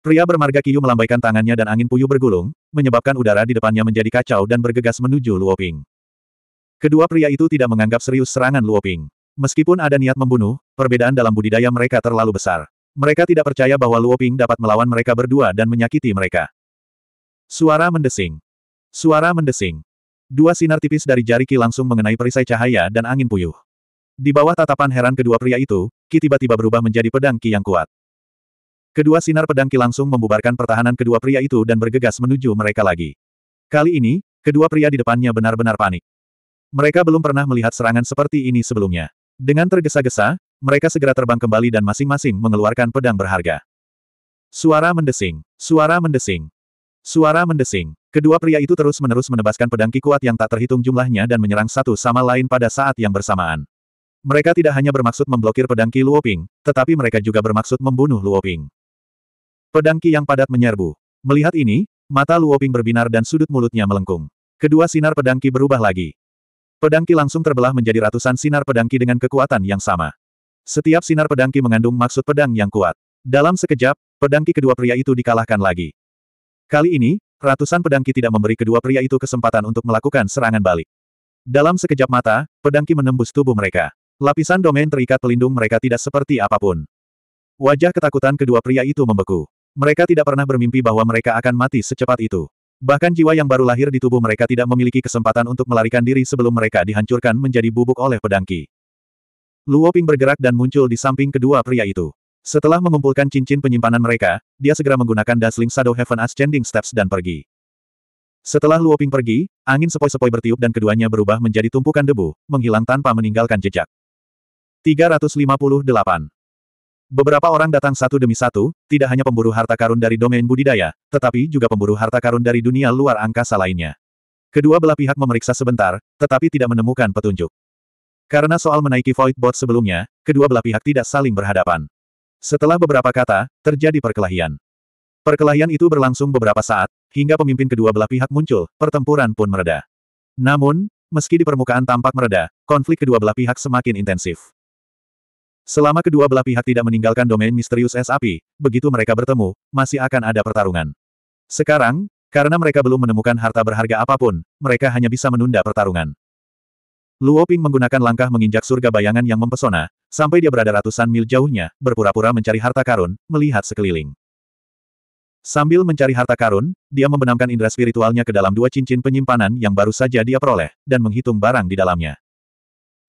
Pria bermarga Kiyu melambaikan tangannya dan angin puyuh bergulung, menyebabkan udara di depannya menjadi kacau dan bergegas menuju Luoping. Kedua pria itu tidak menganggap serius serangan Luoping. Meskipun ada niat membunuh, perbedaan dalam budidaya mereka terlalu besar. Mereka tidak percaya bahwa Luoping dapat melawan mereka berdua dan menyakiti mereka. Suara mendesing. Suara mendesing. Dua sinar tipis dari jari Ki langsung mengenai perisai cahaya dan angin puyuh. Di bawah tatapan heran kedua pria itu, Ki tiba-tiba berubah menjadi pedang Ki yang kuat. Kedua sinar pedang pedangki langsung membubarkan pertahanan kedua pria itu dan bergegas menuju mereka lagi. Kali ini, kedua pria di depannya benar-benar panik. Mereka belum pernah melihat serangan seperti ini sebelumnya. Dengan tergesa-gesa, mereka segera terbang kembali dan masing-masing mengeluarkan pedang berharga. Suara mendesing, suara mendesing, suara mendesing. Kedua pria itu terus-menerus menebaskan pedang ki kuat yang tak terhitung jumlahnya dan menyerang satu sama lain pada saat yang bersamaan. Mereka tidak hanya bermaksud memblokir pedang Ki Luoping, tetapi mereka juga bermaksud membunuh Luoping. Pedang Ki yang padat menyerbu. Melihat ini, mata Luoping berbinar dan sudut mulutnya melengkung. Kedua sinar pedang Ki berubah lagi. Pedang Ki langsung terbelah menjadi ratusan sinar pedang Ki dengan kekuatan yang sama. Setiap sinar pedang Ki mengandung maksud pedang yang kuat. Dalam sekejap, pedang Ki kedua pria itu dikalahkan lagi. Kali ini, ratusan pedang Ki tidak memberi kedua pria itu kesempatan untuk melakukan serangan balik. Dalam sekejap mata, pedang Ki menembus tubuh mereka. Lapisan domain terikat pelindung mereka tidak seperti apapun. Wajah ketakutan kedua pria itu membeku. Mereka tidak pernah bermimpi bahwa mereka akan mati secepat itu. Bahkan jiwa yang baru lahir di tubuh mereka tidak memiliki kesempatan untuk melarikan diri sebelum mereka dihancurkan menjadi bubuk oleh pedangki. Luoping Luo Ping bergerak dan muncul di samping kedua pria itu. Setelah mengumpulkan cincin penyimpanan mereka, dia segera menggunakan Dazzling Shadow Heaven Ascending Steps dan pergi. Setelah Luo Ping pergi, angin sepoi-sepoi bertiup dan keduanya berubah menjadi tumpukan debu, menghilang tanpa meninggalkan jejak. 358 Beberapa orang datang satu demi satu, tidak hanya pemburu harta karun dari domain budidaya, tetapi juga pemburu harta karun dari dunia luar angkasa lainnya. Kedua belah pihak memeriksa sebentar, tetapi tidak menemukan petunjuk. Karena soal menaiki void bot sebelumnya, kedua belah pihak tidak saling berhadapan. Setelah beberapa kata, terjadi perkelahian. Perkelahian itu berlangsung beberapa saat, hingga pemimpin kedua belah pihak muncul, pertempuran pun mereda. Namun, meski di permukaan tampak mereda, konflik kedua belah pihak semakin intensif. Selama kedua belah pihak tidak meninggalkan domain misterius SAP, begitu mereka bertemu, masih akan ada pertarungan. Sekarang, karena mereka belum menemukan harta berharga apapun, mereka hanya bisa menunda pertarungan. Luo Ping menggunakan langkah menginjak surga bayangan yang mempesona, sampai dia berada ratusan mil jauhnya, berpura-pura mencari harta karun, melihat sekeliling. Sambil mencari harta karun, dia membenamkan indera spiritualnya ke dalam dua cincin penyimpanan yang baru saja dia peroleh, dan menghitung barang di dalamnya.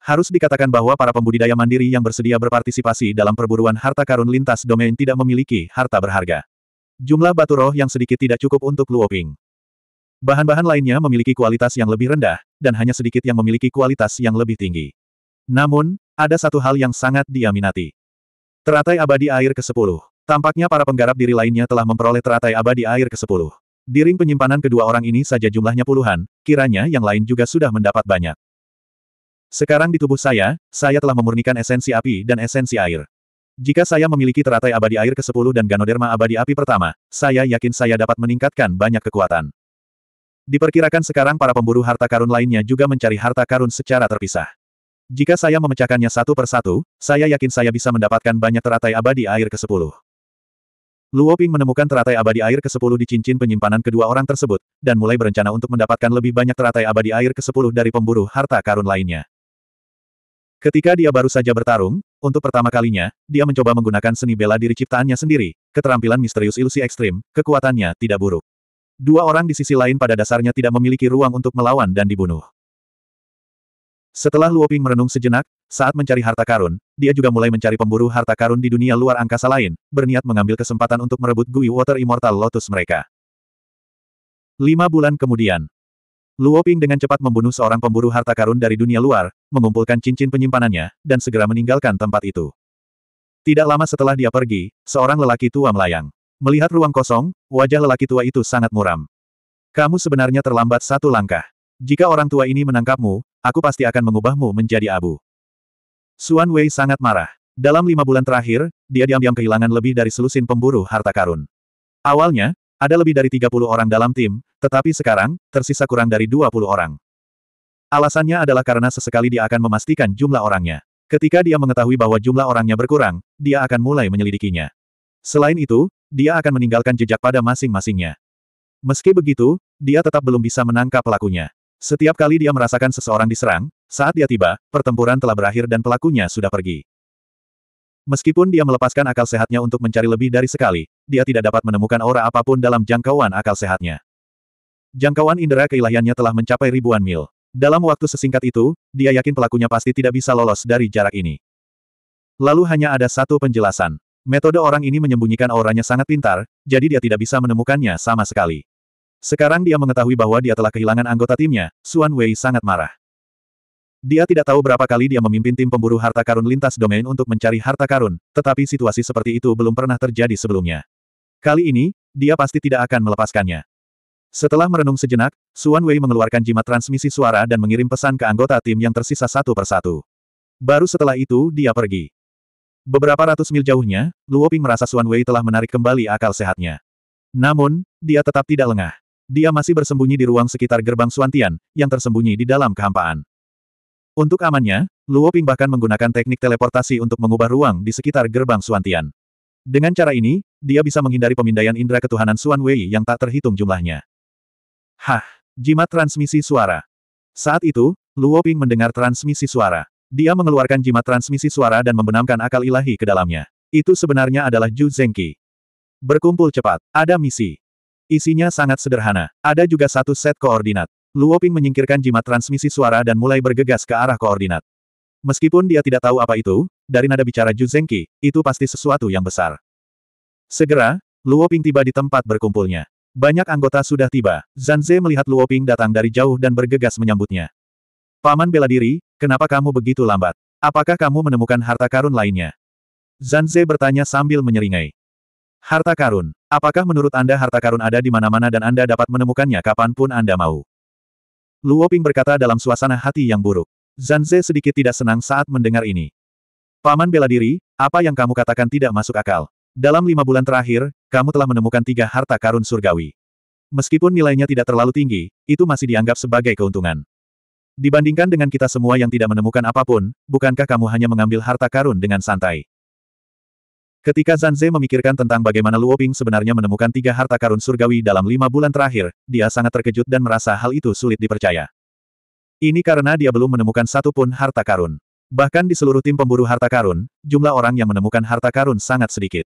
Harus dikatakan bahwa para pembudidaya mandiri yang bersedia berpartisipasi dalam perburuan harta karun lintas domain tidak memiliki harta berharga. Jumlah batu roh yang sedikit tidak cukup untuk Luoping. Bahan-bahan lainnya memiliki kualitas yang lebih rendah, dan hanya sedikit yang memiliki kualitas yang lebih tinggi. Namun, ada satu hal yang sangat diaminati. Teratai abadi air ke-10. Tampaknya para penggarap diri lainnya telah memperoleh teratai abadi air ke-10. Diring penyimpanan kedua orang ini saja jumlahnya puluhan, kiranya yang lain juga sudah mendapat banyak. Sekarang di tubuh saya, saya telah memurnikan esensi api dan esensi air. Jika saya memiliki teratai abadi air ke-10 dan ganoderma abadi api pertama, saya yakin saya dapat meningkatkan banyak kekuatan. Diperkirakan sekarang para pemburu harta karun lainnya juga mencari harta karun secara terpisah. Jika saya memecahkannya satu persatu, saya yakin saya bisa mendapatkan banyak teratai abadi air ke-10. Luo Ping menemukan teratai abadi air ke-10 di cincin penyimpanan kedua orang tersebut, dan mulai berencana untuk mendapatkan lebih banyak teratai abadi air ke-10 dari pemburu harta karun lainnya. Ketika dia baru saja bertarung, untuk pertama kalinya, dia mencoba menggunakan seni bela diri ciptaannya sendiri, keterampilan misterius ilusi ekstrim, kekuatannya tidak buruk. Dua orang di sisi lain pada dasarnya tidak memiliki ruang untuk melawan dan dibunuh. Setelah Luoping merenung sejenak, saat mencari harta karun, dia juga mulai mencari pemburu harta karun di dunia luar angkasa lain, berniat mengambil kesempatan untuk merebut Gui Water Immortal Lotus mereka. Lima bulan kemudian, Luo Ping dengan cepat membunuh seorang pemburu harta karun dari dunia luar, mengumpulkan cincin penyimpanannya, dan segera meninggalkan tempat itu. Tidak lama setelah dia pergi, seorang lelaki tua melayang. Melihat ruang kosong, wajah lelaki tua itu sangat muram. Kamu sebenarnya terlambat satu langkah. Jika orang tua ini menangkapmu, aku pasti akan mengubahmu menjadi abu. Suan Wei sangat marah. Dalam lima bulan terakhir, dia diam-diam kehilangan lebih dari selusin pemburu harta karun. Awalnya, ada lebih dari 30 orang dalam tim, tetapi sekarang, tersisa kurang dari 20 orang. Alasannya adalah karena sesekali dia akan memastikan jumlah orangnya. Ketika dia mengetahui bahwa jumlah orangnya berkurang, dia akan mulai menyelidikinya. Selain itu, dia akan meninggalkan jejak pada masing-masingnya. Meski begitu, dia tetap belum bisa menangkap pelakunya. Setiap kali dia merasakan seseorang diserang, saat dia tiba, pertempuran telah berakhir dan pelakunya sudah pergi. Meskipun dia melepaskan akal sehatnya untuk mencari lebih dari sekali, dia tidak dapat menemukan aura apapun dalam jangkauan akal sehatnya. Jangkauan indera keilahiannya telah mencapai ribuan mil. Dalam waktu sesingkat itu, dia yakin pelakunya pasti tidak bisa lolos dari jarak ini. Lalu hanya ada satu penjelasan. Metode orang ini menyembunyikan auranya sangat pintar, jadi dia tidak bisa menemukannya sama sekali. Sekarang dia mengetahui bahwa dia telah kehilangan anggota timnya, Suan Wei sangat marah. Dia tidak tahu berapa kali dia memimpin tim pemburu harta karun lintas domain untuk mencari harta karun, tetapi situasi seperti itu belum pernah terjadi sebelumnya. Kali ini, dia pasti tidak akan melepaskannya. Setelah merenung sejenak, Suan Wei mengeluarkan jimat transmisi suara dan mengirim pesan ke anggota tim yang tersisa satu persatu. Baru setelah itu dia pergi. Beberapa ratus mil jauhnya, Luo Ping merasa Suan Wei telah menarik kembali akal sehatnya. Namun, dia tetap tidak lengah. Dia masih bersembunyi di ruang sekitar gerbang Suantian, yang tersembunyi di dalam kehampaan. Untuk amannya, Luo Ping bahkan menggunakan teknik teleportasi untuk mengubah ruang di sekitar gerbang Suantian. Dengan cara ini, dia bisa menghindari pemindaian indera ketuhanan Suan Wei yang tak terhitung jumlahnya. Hah! Jimat transmisi suara. Saat itu, Luo Ping mendengar transmisi suara. Dia mengeluarkan jimat transmisi suara dan membenamkan akal ilahi ke dalamnya. Itu sebenarnya adalah Ju Zengqi. Berkumpul cepat, ada misi. Isinya sangat sederhana. Ada juga satu set koordinat. Luo Ping menyingkirkan jimat transmisi suara dan mulai bergegas ke arah koordinat. Meskipun dia tidak tahu apa itu, dari nada bicara Juzengki Zengqi, itu pasti sesuatu yang besar. Segera, Luo Ping tiba di tempat berkumpulnya. Banyak anggota sudah tiba. Zanze melihat Luo Ping datang dari jauh dan bergegas menyambutnya. Paman bela diri, kenapa kamu begitu lambat? Apakah kamu menemukan harta karun lainnya? Zanze bertanya sambil menyeringai. Harta karun. Apakah menurut Anda harta karun ada di mana-mana dan Anda dapat menemukannya kapanpun Anda mau? Luo Ping berkata dalam suasana hati yang buruk. Ze sedikit tidak senang saat mendengar ini. Paman bela diri, apa yang kamu katakan tidak masuk akal. Dalam lima bulan terakhir, kamu telah menemukan tiga harta karun surgawi. Meskipun nilainya tidak terlalu tinggi, itu masih dianggap sebagai keuntungan. Dibandingkan dengan kita semua yang tidak menemukan apapun, bukankah kamu hanya mengambil harta karun dengan santai? Ketika Zanze memikirkan tentang bagaimana Luoping sebenarnya menemukan tiga harta karun surgawi dalam lima bulan terakhir, dia sangat terkejut dan merasa hal itu sulit dipercaya. Ini karena dia belum menemukan satu pun harta karun. Bahkan di seluruh tim pemburu harta karun, jumlah orang yang menemukan harta karun sangat sedikit.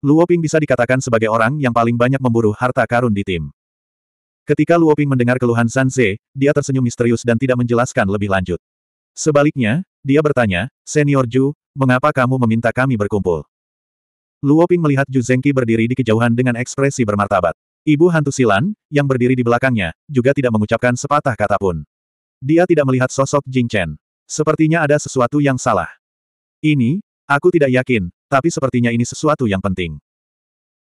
Luoping bisa dikatakan sebagai orang yang paling banyak memburu harta karun di tim. Ketika Luoping mendengar keluhan Zanze, dia tersenyum misterius dan tidak menjelaskan lebih lanjut. Sebaliknya, dia bertanya, Senior Ju, mengapa kamu meminta kami berkumpul? Luo Ping melihat Zhu Zengqi berdiri di kejauhan dengan ekspresi bermartabat. Ibu hantu silan, yang berdiri di belakangnya, juga tidak mengucapkan sepatah kata pun. Dia tidak melihat sosok Jing Chen. Sepertinya ada sesuatu yang salah. Ini, aku tidak yakin, tapi sepertinya ini sesuatu yang penting.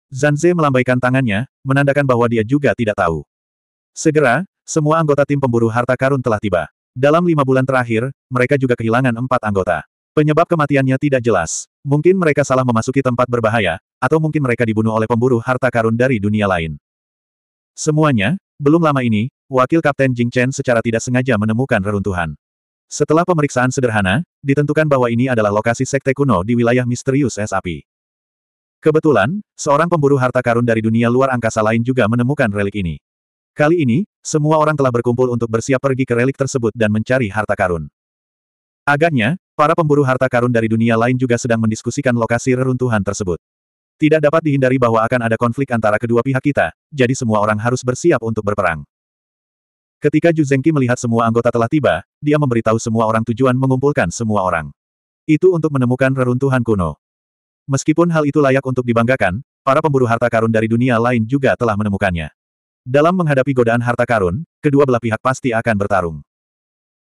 Zanze melambaikan tangannya, menandakan bahwa dia juga tidak tahu. Segera, semua anggota tim pemburu harta karun telah tiba. Dalam lima bulan terakhir, mereka juga kehilangan empat anggota. Penyebab kematiannya tidak jelas. Mungkin mereka salah memasuki tempat berbahaya, atau mungkin mereka dibunuh oleh pemburu harta karun dari dunia lain. Semuanya, belum lama ini, wakil Kapten Jing Chen secara tidak sengaja menemukan reruntuhan. Setelah pemeriksaan sederhana, ditentukan bahwa ini adalah lokasi sekte kuno di wilayah misterius es Kebetulan, seorang pemburu harta karun dari dunia luar angkasa lain juga menemukan relik ini. Kali ini, semua orang telah berkumpul untuk bersiap pergi ke relik tersebut dan mencari harta karun. Agaknya, Para pemburu harta karun dari dunia lain juga sedang mendiskusikan lokasi reruntuhan tersebut. Tidak dapat dihindari bahwa akan ada konflik antara kedua pihak kita, jadi semua orang harus bersiap untuk berperang. Ketika Juzengki melihat semua anggota telah tiba, dia memberitahu semua orang tujuan mengumpulkan semua orang. Itu untuk menemukan reruntuhan kuno. Meskipun hal itu layak untuk dibanggakan, para pemburu harta karun dari dunia lain juga telah menemukannya. Dalam menghadapi godaan harta karun, kedua belah pihak pasti akan bertarung.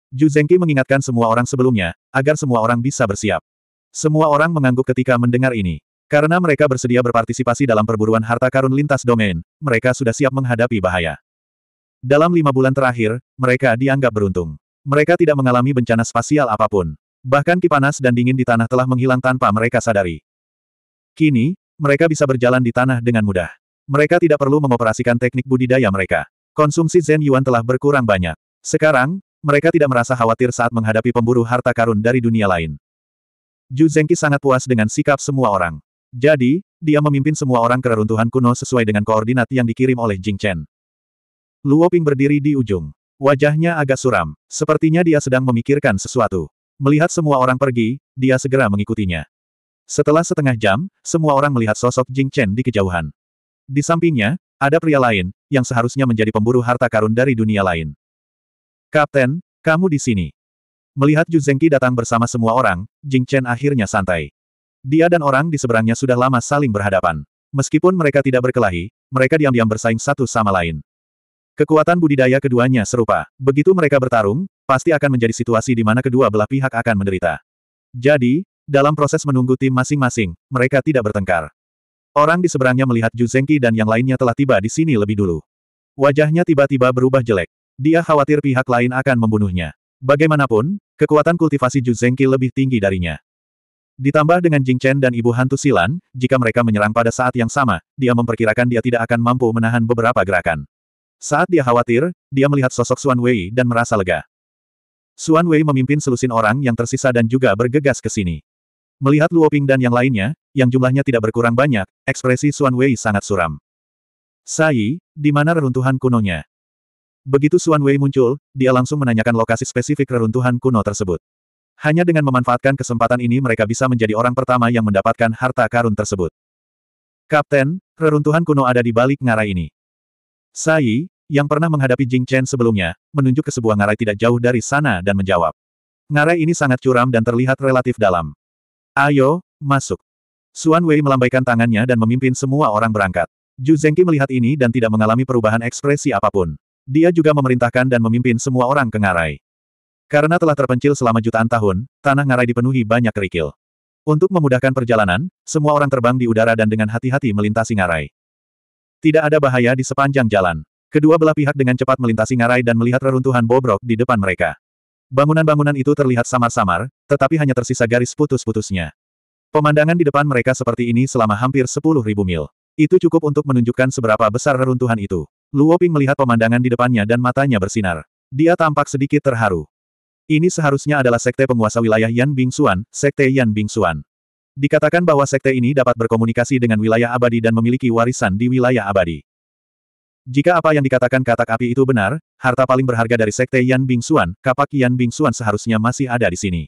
Ju Zengqi mengingatkan semua orang sebelumnya, agar semua orang bisa bersiap. Semua orang mengangguk ketika mendengar ini. Karena mereka bersedia berpartisipasi dalam perburuan harta karun lintas domain, mereka sudah siap menghadapi bahaya. Dalam lima bulan terakhir, mereka dianggap beruntung. Mereka tidak mengalami bencana spasial apapun. Bahkan kipanas dan dingin di tanah telah menghilang tanpa mereka sadari. Kini, mereka bisa berjalan di tanah dengan mudah. Mereka tidak perlu mengoperasikan teknik budidaya mereka. Konsumsi Zen Yuan telah berkurang banyak. Sekarang, mereka tidak merasa khawatir saat menghadapi pemburu harta karun dari dunia lain. Ju Zengqi sangat puas dengan sikap semua orang. Jadi, dia memimpin semua orang ke reruntuhan kuno sesuai dengan koordinat yang dikirim oleh Jing Chen. Luo Ping berdiri di ujung. Wajahnya agak suram. Sepertinya dia sedang memikirkan sesuatu. Melihat semua orang pergi, dia segera mengikutinya. Setelah setengah jam, semua orang melihat sosok Jing Chen di kejauhan. Di sampingnya, ada pria lain, yang seharusnya menjadi pemburu harta karun dari dunia lain. Kapten, kamu di sini. Melihat Yu Zengqi datang bersama semua orang, Jing Chen akhirnya santai. Dia dan orang di seberangnya sudah lama saling berhadapan. Meskipun mereka tidak berkelahi, mereka diam-diam bersaing satu sama lain. Kekuatan budidaya keduanya serupa. Begitu mereka bertarung, pasti akan menjadi situasi di mana kedua belah pihak akan menderita. Jadi, dalam proses menunggu tim masing-masing, mereka tidak bertengkar. Orang di seberangnya melihat Yu Zengqi dan yang lainnya telah tiba di sini lebih dulu. Wajahnya tiba-tiba berubah jelek. Dia khawatir pihak lain akan membunuhnya. Bagaimanapun, kekuatan kultivasi Ju lebih tinggi darinya. Ditambah dengan Jing Chen dan Ibu Hantu Silan, jika mereka menyerang pada saat yang sama, dia memperkirakan dia tidak akan mampu menahan beberapa gerakan. Saat dia khawatir, dia melihat sosok Xuan Wei dan merasa lega. Xuan Wei memimpin selusin orang yang tersisa dan juga bergegas ke sini. Melihat Luo Ping dan yang lainnya, yang jumlahnya tidak berkurang banyak, ekspresi Xuan Wei sangat suram. Sai, di mana reruntuhan kunonya? Begitu Suan Wei muncul, dia langsung menanyakan lokasi spesifik reruntuhan kuno tersebut. Hanya dengan memanfaatkan kesempatan ini mereka bisa menjadi orang pertama yang mendapatkan harta karun tersebut. Kapten, reruntuhan kuno ada di balik ngarai ini. Sai, yang pernah menghadapi Jing Chen sebelumnya, menunjuk ke sebuah ngarai tidak jauh dari sana dan menjawab. Ngarai ini sangat curam dan terlihat relatif dalam. Ayo, masuk. Suan Wei melambaikan tangannya dan memimpin semua orang berangkat. Zhu Zengqi melihat ini dan tidak mengalami perubahan ekspresi apapun. Dia juga memerintahkan dan memimpin semua orang ke ngarai. Karena telah terpencil selama jutaan tahun, tanah ngarai dipenuhi banyak kerikil. Untuk memudahkan perjalanan, semua orang terbang di udara dan dengan hati-hati melintasi ngarai. Tidak ada bahaya di sepanjang jalan. Kedua belah pihak dengan cepat melintasi ngarai dan melihat reruntuhan bobrok di depan mereka. Bangunan-bangunan itu terlihat samar-samar, tetapi hanya tersisa garis putus-putusnya. Pemandangan di depan mereka seperti ini selama hampir 10.000 mil. Itu cukup untuk menunjukkan seberapa besar reruntuhan itu. Luo Ping melihat pemandangan di depannya dan matanya bersinar. Dia tampak sedikit terharu. Ini seharusnya adalah sekte penguasa wilayah Yan Bingxuan, sekte Yan Bingxuan. Dikatakan bahwa sekte ini dapat berkomunikasi dengan wilayah abadi dan memiliki warisan di wilayah abadi. Jika apa yang dikatakan katak api itu benar, harta paling berharga dari sekte Yan Bingxuan, kapak Yan Bingxuan seharusnya masih ada di sini.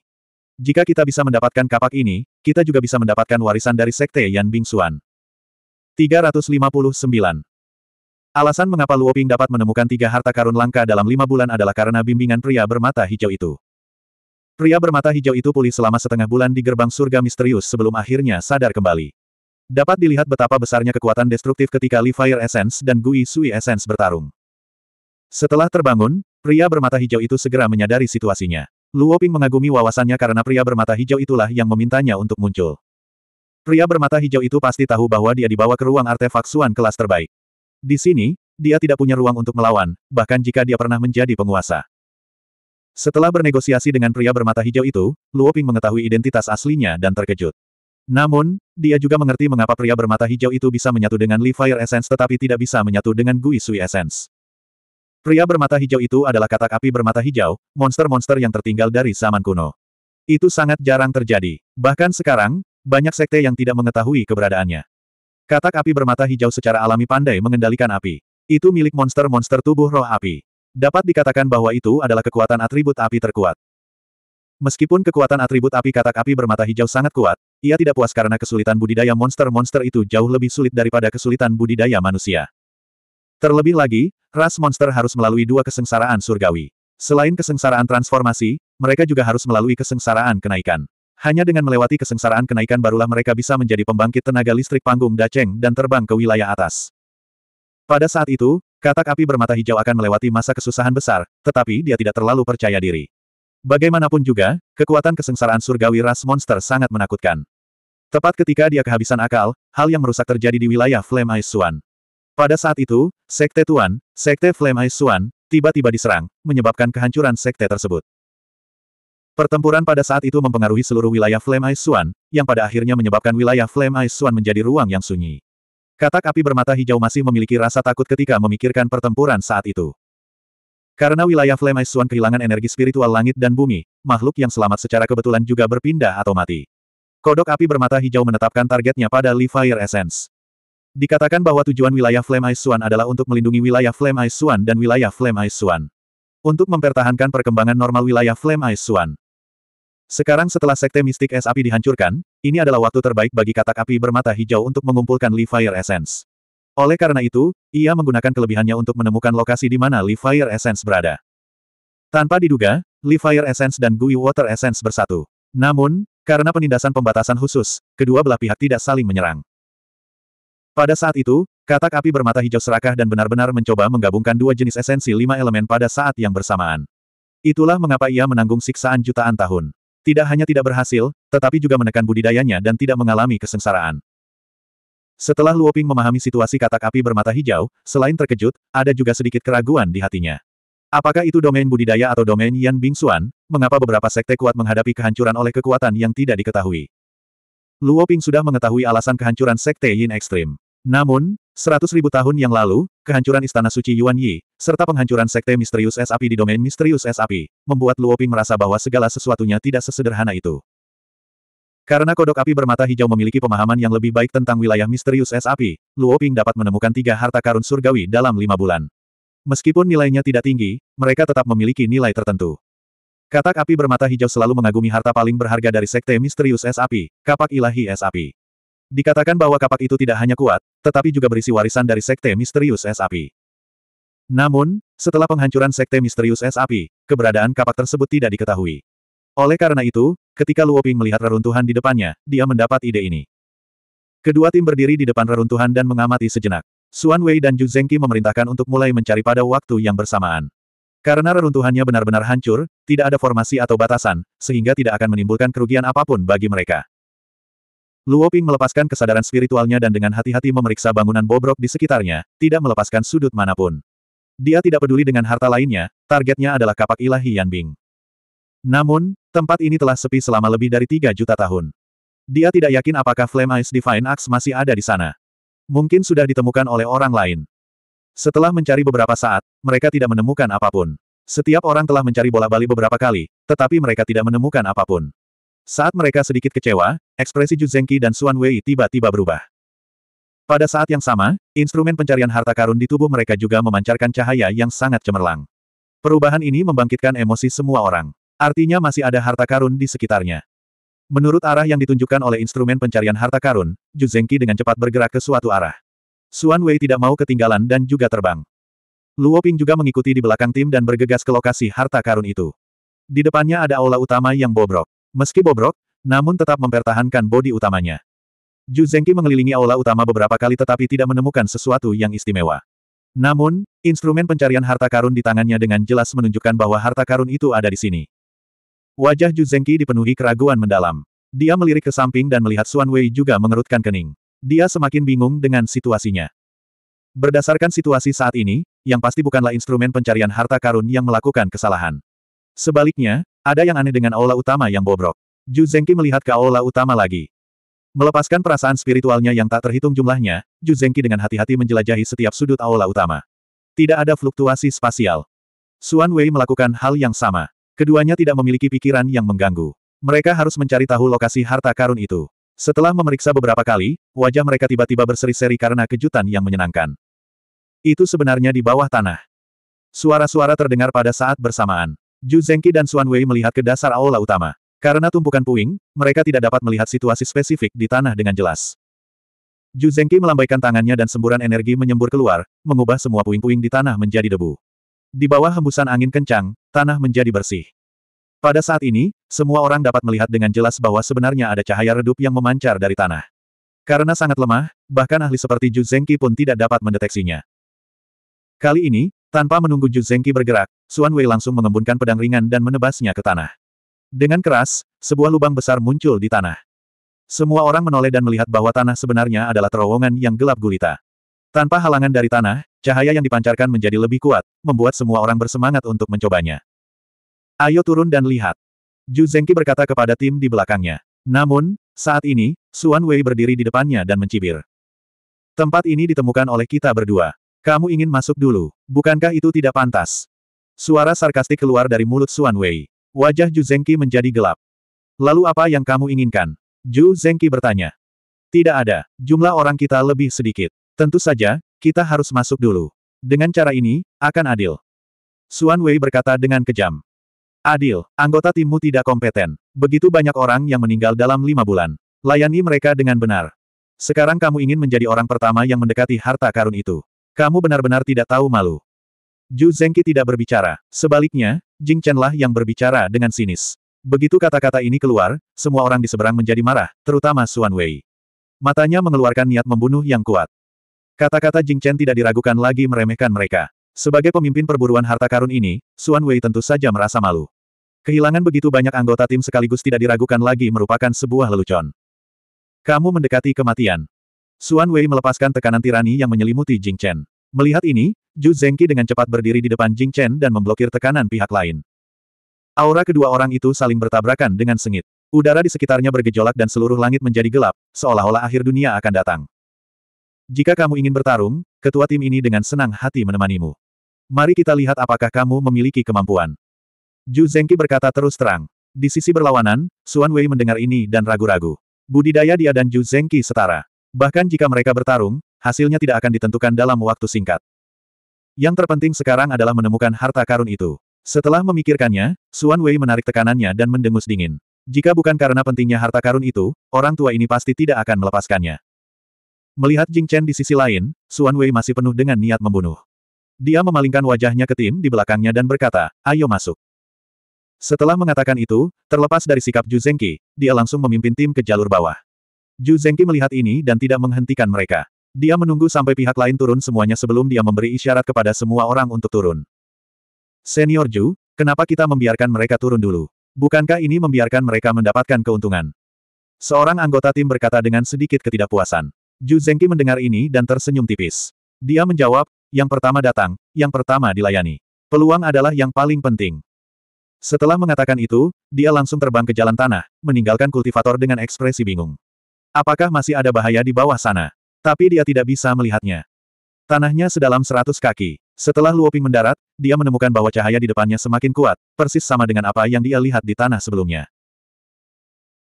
Jika kita bisa mendapatkan kapak ini, kita juga bisa mendapatkan warisan dari sekte Yan Bingxuan. 359 Alasan mengapa Luo Ping dapat menemukan tiga harta karun langka dalam lima bulan adalah karena bimbingan pria bermata hijau itu. Pria bermata hijau itu pulih selama setengah bulan di gerbang surga misterius sebelum akhirnya sadar kembali. Dapat dilihat betapa besarnya kekuatan destruktif ketika Li Fire Essence dan Gui Sui Essence bertarung. Setelah terbangun, pria bermata hijau itu segera menyadari situasinya. Luo Ping mengagumi wawasannya karena pria bermata hijau itulah yang memintanya untuk muncul. Pria bermata hijau itu pasti tahu bahwa dia dibawa ke ruang artefak Suan kelas terbaik. Di sini, dia tidak punya ruang untuk melawan, bahkan jika dia pernah menjadi penguasa. Setelah bernegosiasi dengan pria bermata hijau itu, Luo Ping mengetahui identitas aslinya dan terkejut. Namun, dia juga mengerti mengapa pria bermata hijau itu bisa menyatu dengan Li Fire Essence tetapi tidak bisa menyatu dengan Gui Sui Essence. Pria bermata hijau itu adalah katak api bermata hijau, monster-monster yang tertinggal dari zaman kuno. Itu sangat jarang terjadi. Bahkan sekarang, banyak sekte yang tidak mengetahui keberadaannya. Katak api bermata hijau secara alami pandai mengendalikan api. Itu milik monster-monster tubuh roh api. Dapat dikatakan bahwa itu adalah kekuatan atribut api terkuat. Meskipun kekuatan atribut api katak api bermata hijau sangat kuat, ia tidak puas karena kesulitan budidaya monster-monster itu jauh lebih sulit daripada kesulitan budidaya manusia. Terlebih lagi, ras monster harus melalui dua kesengsaraan surgawi. Selain kesengsaraan transformasi, mereka juga harus melalui kesengsaraan kenaikan. Hanya dengan melewati kesengsaraan kenaikan barulah mereka bisa menjadi pembangkit tenaga listrik panggung daceng dan terbang ke wilayah atas. Pada saat itu, katak api bermata hijau akan melewati masa kesusahan besar, tetapi dia tidak terlalu percaya diri. Bagaimanapun juga, kekuatan kesengsaraan surgawi ras monster sangat menakutkan. Tepat ketika dia kehabisan akal, hal yang merusak terjadi di wilayah Flame Ice Swan. Pada saat itu, Sekte Tuan, Sekte Flame Ice Swan, tiba-tiba diserang, menyebabkan kehancuran sekte tersebut. Pertempuran pada saat itu mempengaruhi seluruh wilayah Flame Ice Swan, yang pada akhirnya menyebabkan wilayah Flame Ice Swan menjadi ruang yang sunyi. Katak api bermata hijau masih memiliki rasa takut ketika memikirkan pertempuran saat itu. Karena wilayah Flame Ice Swan kehilangan energi spiritual langit dan bumi, makhluk yang selamat secara kebetulan juga berpindah atau mati. Kodok api bermata hijau menetapkan targetnya pada Lee Fire Essence. Dikatakan bahwa tujuan wilayah Flame Ice Swan adalah untuk melindungi wilayah Flame Ice Swan dan wilayah Flame Ice Swan. Untuk mempertahankan perkembangan normal wilayah Flame Ice Swan. Sekarang setelah sekte mistik es api dihancurkan, ini adalah waktu terbaik bagi katak api bermata hijau untuk mengumpulkan Li Fire Essence. Oleh karena itu, ia menggunakan kelebihannya untuk menemukan lokasi di mana Li Fire Essence berada. Tanpa diduga, Li Fire Essence dan Gui Water Essence bersatu. Namun, karena penindasan pembatasan khusus, kedua belah pihak tidak saling menyerang. Pada saat itu, katak api bermata hijau serakah dan benar-benar mencoba menggabungkan dua jenis esensi lima elemen pada saat yang bersamaan. Itulah mengapa ia menanggung siksaan jutaan tahun. Tidak hanya tidak berhasil, tetapi juga menekan budidayanya dan tidak mengalami kesengsaraan. Setelah Luoping memahami situasi katak api bermata hijau, selain terkejut, ada juga sedikit keraguan di hatinya. Apakah itu domain budidaya atau domain Yan Bingsuan? Mengapa beberapa sekte kuat menghadapi kehancuran oleh kekuatan yang tidak diketahui? Luoping sudah mengetahui alasan kehancuran sekte Yin Ekstrim. Namun, seratus ribu tahun yang lalu, kehancuran Istana Suci Yuan Yi, serta penghancuran Sekte Misterius Es Api di domain Misterius Es Api, membuat Ping merasa bahwa segala sesuatunya tidak sesederhana itu. Karena kodok api bermata hijau memiliki pemahaman yang lebih baik tentang wilayah misterius es api, Ping dapat menemukan tiga harta karun surgawi dalam lima bulan. Meskipun nilainya tidak tinggi, mereka tetap memiliki nilai tertentu. Katak api bermata hijau selalu mengagumi harta paling berharga dari sekte misterius es api, kapak ilahi es api. Dikatakan bahwa kapak itu tidak hanya kuat, tetapi juga berisi warisan dari Sekte Misterius Es Api. Namun, setelah penghancuran Sekte Misterius Es Api, keberadaan kapak tersebut tidak diketahui. Oleh karena itu, ketika Luoping melihat reruntuhan di depannya, dia mendapat ide ini. Kedua tim berdiri di depan reruntuhan dan mengamati sejenak. Xuan Wei dan Zhu Zhengqi memerintahkan untuk mulai mencari pada waktu yang bersamaan. Karena reruntuhannya benar-benar hancur, tidak ada formasi atau batasan, sehingga tidak akan menimbulkan kerugian apapun bagi mereka. Luo Ping melepaskan kesadaran spiritualnya dan dengan hati-hati memeriksa bangunan bobrok di sekitarnya, tidak melepaskan sudut manapun. Dia tidak peduli dengan harta lainnya, targetnya adalah kapak ilahi Yan Bing. Namun, tempat ini telah sepi selama lebih dari 3 juta tahun. Dia tidak yakin apakah Flame Ice Divine Axe masih ada di sana. Mungkin sudah ditemukan oleh orang lain. Setelah mencari beberapa saat, mereka tidak menemukan apapun. Setiap orang telah mencari bola bali beberapa kali, tetapi mereka tidak menemukan apapun. Saat mereka sedikit kecewa, ekspresi Zengqi dan Xuan Wei tiba-tiba berubah. Pada saat yang sama, instrumen pencarian harta karun di tubuh mereka juga memancarkan cahaya yang sangat cemerlang. Perubahan ini membangkitkan emosi semua orang. Artinya masih ada harta karun di sekitarnya. Menurut arah yang ditunjukkan oleh instrumen pencarian harta karun, Zengqi dengan cepat bergerak ke suatu arah. Xuan Wei tidak mau ketinggalan dan juga terbang. Luo Ping juga mengikuti di belakang tim dan bergegas ke lokasi harta karun itu. Di depannya ada aula utama yang bobrok. Meski bobrok, namun tetap mempertahankan bodi utamanya. Ju Zengqi mengelilingi aula utama beberapa kali tetapi tidak menemukan sesuatu yang istimewa. Namun, instrumen pencarian harta karun di tangannya dengan jelas menunjukkan bahwa harta karun itu ada di sini. Wajah Ju Zengqi dipenuhi keraguan mendalam. Dia melirik ke samping dan melihat Xuan Wei juga mengerutkan kening. Dia semakin bingung dengan situasinya. Berdasarkan situasi saat ini, yang pasti bukanlah instrumen pencarian harta karun yang melakukan kesalahan. Sebaliknya, ada yang aneh dengan aula utama yang bobrok. Ju Zengqi melihat ke aula utama lagi. Melepaskan perasaan spiritualnya yang tak terhitung jumlahnya, Ju Zengqi dengan hati-hati menjelajahi setiap sudut aula utama. Tidak ada fluktuasi spasial. Suan Wei melakukan hal yang sama. Keduanya tidak memiliki pikiran yang mengganggu. Mereka harus mencari tahu lokasi harta karun itu. Setelah memeriksa beberapa kali, wajah mereka tiba-tiba berseri-seri karena kejutan yang menyenangkan. Itu sebenarnya di bawah tanah. Suara-suara terdengar pada saat bersamaan. Zhu Zhengqi dan Xuan Wei melihat ke dasar aula utama. Karena tumpukan puing, mereka tidak dapat melihat situasi spesifik di tanah dengan jelas. Zhu Zhengqi melambaikan tangannya dan semburan energi menyembur keluar, mengubah semua puing-puing di tanah menjadi debu. Di bawah hembusan angin kencang, tanah menjadi bersih. Pada saat ini, semua orang dapat melihat dengan jelas bahwa sebenarnya ada cahaya redup yang memancar dari tanah. Karena sangat lemah, bahkan ahli seperti Zhu Zhengqi pun tidak dapat mendeteksinya. Kali ini, tanpa menunggu Zhu Zengqi bergerak, Xuan Wei langsung mengembunkan pedang ringan dan menebasnya ke tanah. Dengan keras, sebuah lubang besar muncul di tanah. Semua orang menoleh dan melihat bahwa tanah sebenarnya adalah terowongan yang gelap gulita. Tanpa halangan dari tanah, cahaya yang dipancarkan menjadi lebih kuat, membuat semua orang bersemangat untuk mencobanya. Ayo turun dan lihat. Ju Zengqi berkata kepada tim di belakangnya. Namun, saat ini, Xuan Wei berdiri di depannya dan mencibir. Tempat ini ditemukan oleh kita berdua. Kamu ingin masuk dulu, bukankah itu tidak pantas? Suara sarkastik keluar dari mulut Suan Wei. Wajah Zhu Zengqi menjadi gelap. Lalu apa yang kamu inginkan? Zhu Zengqi bertanya. Tidak ada, jumlah orang kita lebih sedikit. Tentu saja, kita harus masuk dulu. Dengan cara ini, akan adil. Suan Wei berkata dengan kejam. Adil, anggota timmu tidak kompeten. Begitu banyak orang yang meninggal dalam lima bulan. Layani mereka dengan benar. Sekarang kamu ingin menjadi orang pertama yang mendekati harta karun itu. Kamu benar-benar tidak tahu malu. Zhu Zengqi tidak berbicara. Sebaliknya, Jing Chen yang berbicara dengan sinis. Begitu kata-kata ini keluar, semua orang di seberang menjadi marah, terutama Xuan Wei. Matanya mengeluarkan niat membunuh yang kuat. Kata-kata Jing Chen tidak diragukan lagi meremehkan mereka. Sebagai pemimpin perburuan harta karun ini, Xuan Wei tentu saja merasa malu. Kehilangan begitu banyak anggota tim sekaligus tidak diragukan lagi merupakan sebuah lelucon. Kamu mendekati kematian. Suan Wei melepaskan tekanan tirani yang menyelimuti Jing Chen. Melihat ini, Zhu Zengqi dengan cepat berdiri di depan Jing Chen dan memblokir tekanan pihak lain. Aura kedua orang itu saling bertabrakan dengan sengit. Udara di sekitarnya bergejolak dan seluruh langit menjadi gelap, seolah-olah akhir dunia akan datang. Jika kamu ingin bertarung, ketua tim ini dengan senang hati menemanimu. Mari kita lihat apakah kamu memiliki kemampuan. Zhu Zengqi berkata terus terang. Di sisi berlawanan, Xuan Wei mendengar ini dan ragu-ragu. Budidaya dia dan Zhu Zengqi setara. Bahkan jika mereka bertarung, hasilnya tidak akan ditentukan dalam waktu singkat. Yang terpenting sekarang adalah menemukan harta karun itu. Setelah memikirkannya, Suan Wei menarik tekanannya dan mendengus dingin. Jika bukan karena pentingnya harta karun itu, orang tua ini pasti tidak akan melepaskannya. Melihat Jing Chen di sisi lain, Suan Wei masih penuh dengan niat membunuh. Dia memalingkan wajahnya ke tim di belakangnya dan berkata, ayo masuk. Setelah mengatakan itu, terlepas dari sikap Zhu Zengqi, dia langsung memimpin tim ke jalur bawah. Ju Zengqi melihat ini dan tidak menghentikan mereka. Dia menunggu sampai pihak lain turun semuanya sebelum dia memberi isyarat kepada semua orang untuk turun. Senior Ju, kenapa kita membiarkan mereka turun dulu? Bukankah ini membiarkan mereka mendapatkan keuntungan? Seorang anggota tim berkata dengan sedikit ketidakpuasan. Ju Zengqi mendengar ini dan tersenyum tipis. Dia menjawab, yang pertama datang, yang pertama dilayani. Peluang adalah yang paling penting. Setelah mengatakan itu, dia langsung terbang ke jalan tanah, meninggalkan kultivator dengan ekspresi bingung. Apakah masih ada bahaya di bawah sana? Tapi dia tidak bisa melihatnya. Tanahnya sedalam seratus kaki. Setelah Luoping mendarat, dia menemukan bahwa cahaya di depannya semakin kuat, persis sama dengan apa yang dia lihat di tanah sebelumnya.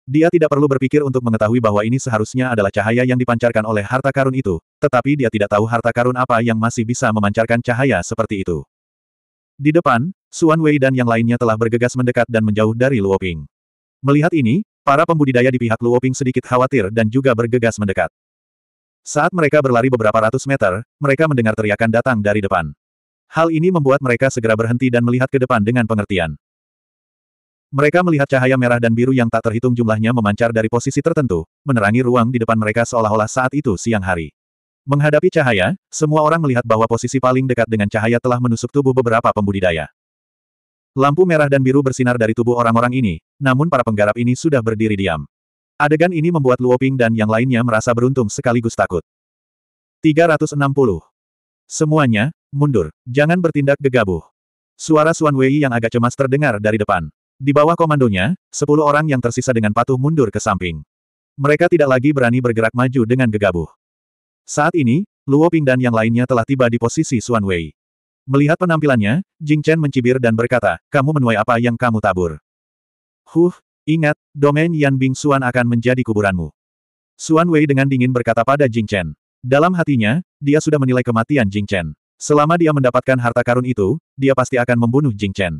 Dia tidak perlu berpikir untuk mengetahui bahwa ini seharusnya adalah cahaya yang dipancarkan oleh harta karun itu, tetapi dia tidak tahu harta karun apa yang masih bisa memancarkan cahaya seperti itu. Di depan, Suan Wei dan yang lainnya telah bergegas mendekat dan menjauh dari Luoping. Melihat ini, Para pembudidaya di pihak Luoping sedikit khawatir dan juga bergegas mendekat. Saat mereka berlari beberapa ratus meter, mereka mendengar teriakan datang dari depan. Hal ini membuat mereka segera berhenti dan melihat ke depan dengan pengertian. Mereka melihat cahaya merah dan biru yang tak terhitung jumlahnya memancar dari posisi tertentu, menerangi ruang di depan mereka seolah-olah saat itu siang hari. Menghadapi cahaya, semua orang melihat bahwa posisi paling dekat dengan cahaya telah menusuk tubuh beberapa pembudidaya. Lampu merah dan biru bersinar dari tubuh orang-orang ini, namun para penggarap ini sudah berdiri diam. Adegan ini membuat Luoping dan yang lainnya merasa beruntung sekaligus takut. 360. Semuanya, mundur, jangan bertindak gegabah. Suara Suan Wei yang agak cemas terdengar dari depan. Di bawah komandonya, sepuluh orang yang tersisa dengan patuh mundur ke samping. Mereka tidak lagi berani bergerak maju dengan gegabah. Saat ini, Luoping dan yang lainnya telah tiba di posisi Suan Wei. Melihat penampilannya, Jing Chen mencibir dan berkata, kamu menuai apa yang kamu tabur. Huh, ingat, domain Yan Bing Xuan akan menjadi kuburanmu. Xuan Wei dengan dingin berkata pada Jing Chen. Dalam hatinya, dia sudah menilai kematian Jing Chen. Selama dia mendapatkan harta karun itu, dia pasti akan membunuh Jing Chen.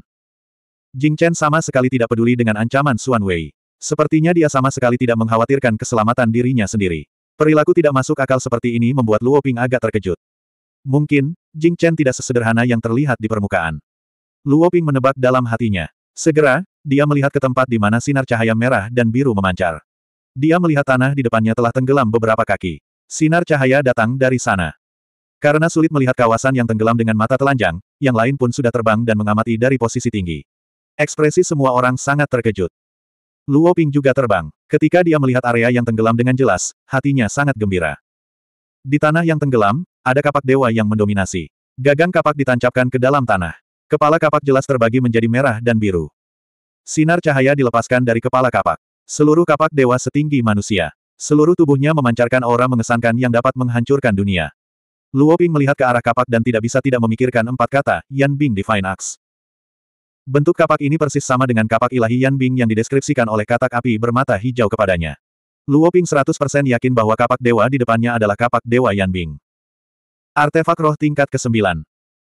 Jing Chen sama sekali tidak peduli dengan ancaman Xuan Wei. Sepertinya dia sama sekali tidak mengkhawatirkan keselamatan dirinya sendiri. Perilaku tidak masuk akal seperti ini membuat Luo Ping agak terkejut. Mungkin, Jing Chen tidak sesederhana yang terlihat di permukaan. Luo Ping menebak dalam hatinya. Segera, dia melihat ke tempat di mana sinar cahaya merah dan biru memancar. Dia melihat tanah di depannya telah tenggelam beberapa kaki. Sinar cahaya datang dari sana. Karena sulit melihat kawasan yang tenggelam dengan mata telanjang, yang lain pun sudah terbang dan mengamati dari posisi tinggi. Ekspresi semua orang sangat terkejut. Luo Ping juga terbang. Ketika dia melihat area yang tenggelam dengan jelas, hatinya sangat gembira. Di tanah yang tenggelam, ada kapak dewa yang mendominasi. Gagang kapak ditancapkan ke dalam tanah. Kepala kapak jelas terbagi menjadi merah dan biru. Sinar cahaya dilepaskan dari kepala kapak. Seluruh kapak dewa setinggi manusia. Seluruh tubuhnya memancarkan aura mengesankan yang dapat menghancurkan dunia. Luo Ping melihat ke arah kapak dan tidak bisa tidak memikirkan empat kata, Yan Bing Divine Axe. Bentuk kapak ini persis sama dengan kapak ilahi Yan Bing yang dideskripsikan oleh katak api bermata hijau kepadanya. Luo Ping 100% yakin bahwa kapak dewa di depannya adalah kapak dewa Yan Bing. Artefak roh tingkat ke-9.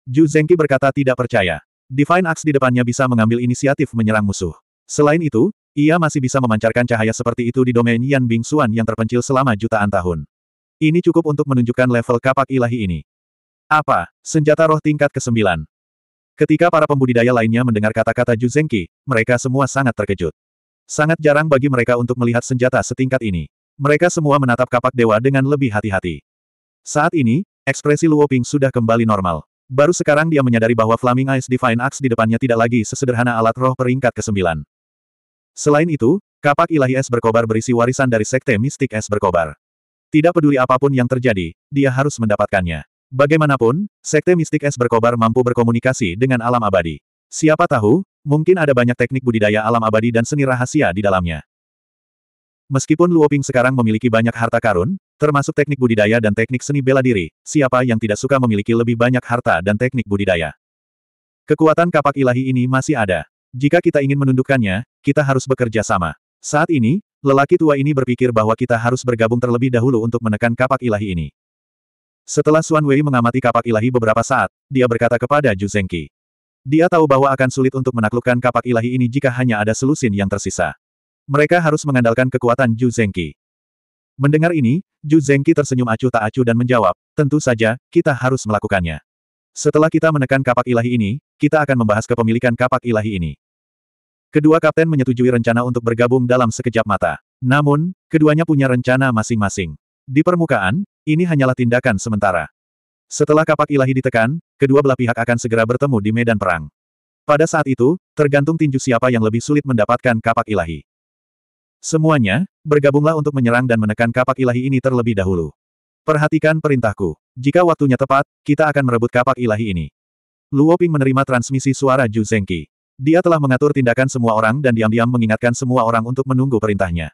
Ju Zengqi berkata tidak percaya. Divine Axe di depannya bisa mengambil inisiatif menyerang musuh. Selain itu, ia masih bisa memancarkan cahaya seperti itu di domain Yan Bing Xuan yang terpencil selama jutaan tahun. Ini cukup untuk menunjukkan level kapak ilahi ini. Apa? Senjata roh tingkat ke-9. Ketika para pembudidaya lainnya mendengar kata-kata Ju Zengqi, mereka semua sangat terkejut. Sangat jarang bagi mereka untuk melihat senjata setingkat ini. Mereka semua menatap kapak dewa dengan lebih hati-hati. Saat ini, ekspresi Luo Ping sudah kembali normal. Baru sekarang dia menyadari bahwa Flaming Ice Divine Axe di depannya tidak lagi sesederhana alat roh peringkat ke-9. Selain itu, kapak ilahi es berkobar berisi warisan dari sekte mistik es berkobar. Tidak peduli apapun yang terjadi, dia harus mendapatkannya. Bagaimanapun, sekte mistik es berkobar mampu berkomunikasi dengan alam abadi. Siapa tahu, mungkin ada banyak teknik budidaya alam abadi dan seni rahasia di dalamnya. Meskipun Luoping sekarang memiliki banyak harta karun, termasuk teknik budidaya dan teknik seni bela diri, siapa yang tidak suka memiliki lebih banyak harta dan teknik budidaya? Kekuatan kapak ilahi ini masih ada. Jika kita ingin menundukkannya, kita harus bekerja sama. Saat ini, lelaki tua ini berpikir bahwa kita harus bergabung terlebih dahulu untuk menekan kapak ilahi ini. Setelah Suan Wei mengamati kapak ilahi beberapa saat, dia berkata kepada Zhu Zengqi. Dia tahu bahwa akan sulit untuk menaklukkan kapak ilahi ini jika hanya ada selusin yang tersisa. Mereka harus mengandalkan kekuatan Ju Zengqi. Mendengar ini, Ju Zengqi tersenyum acuh tak acuh dan menjawab, tentu saja, kita harus melakukannya. Setelah kita menekan kapak ilahi ini, kita akan membahas kepemilikan kapak ilahi ini. Kedua kapten menyetujui rencana untuk bergabung dalam sekejap mata. Namun, keduanya punya rencana masing-masing. Di permukaan, ini hanyalah tindakan sementara. Setelah kapak ilahi ditekan, kedua belah pihak akan segera bertemu di medan perang. Pada saat itu, tergantung tinju siapa yang lebih sulit mendapatkan kapak ilahi. Semuanya, bergabunglah untuk menyerang dan menekan kapak ilahi ini terlebih dahulu. Perhatikan perintahku. Jika waktunya tepat, kita akan merebut kapak ilahi ini. Luo Ping menerima transmisi suara Zhu Zengqi. Dia telah mengatur tindakan semua orang dan diam-diam mengingatkan semua orang untuk menunggu perintahnya.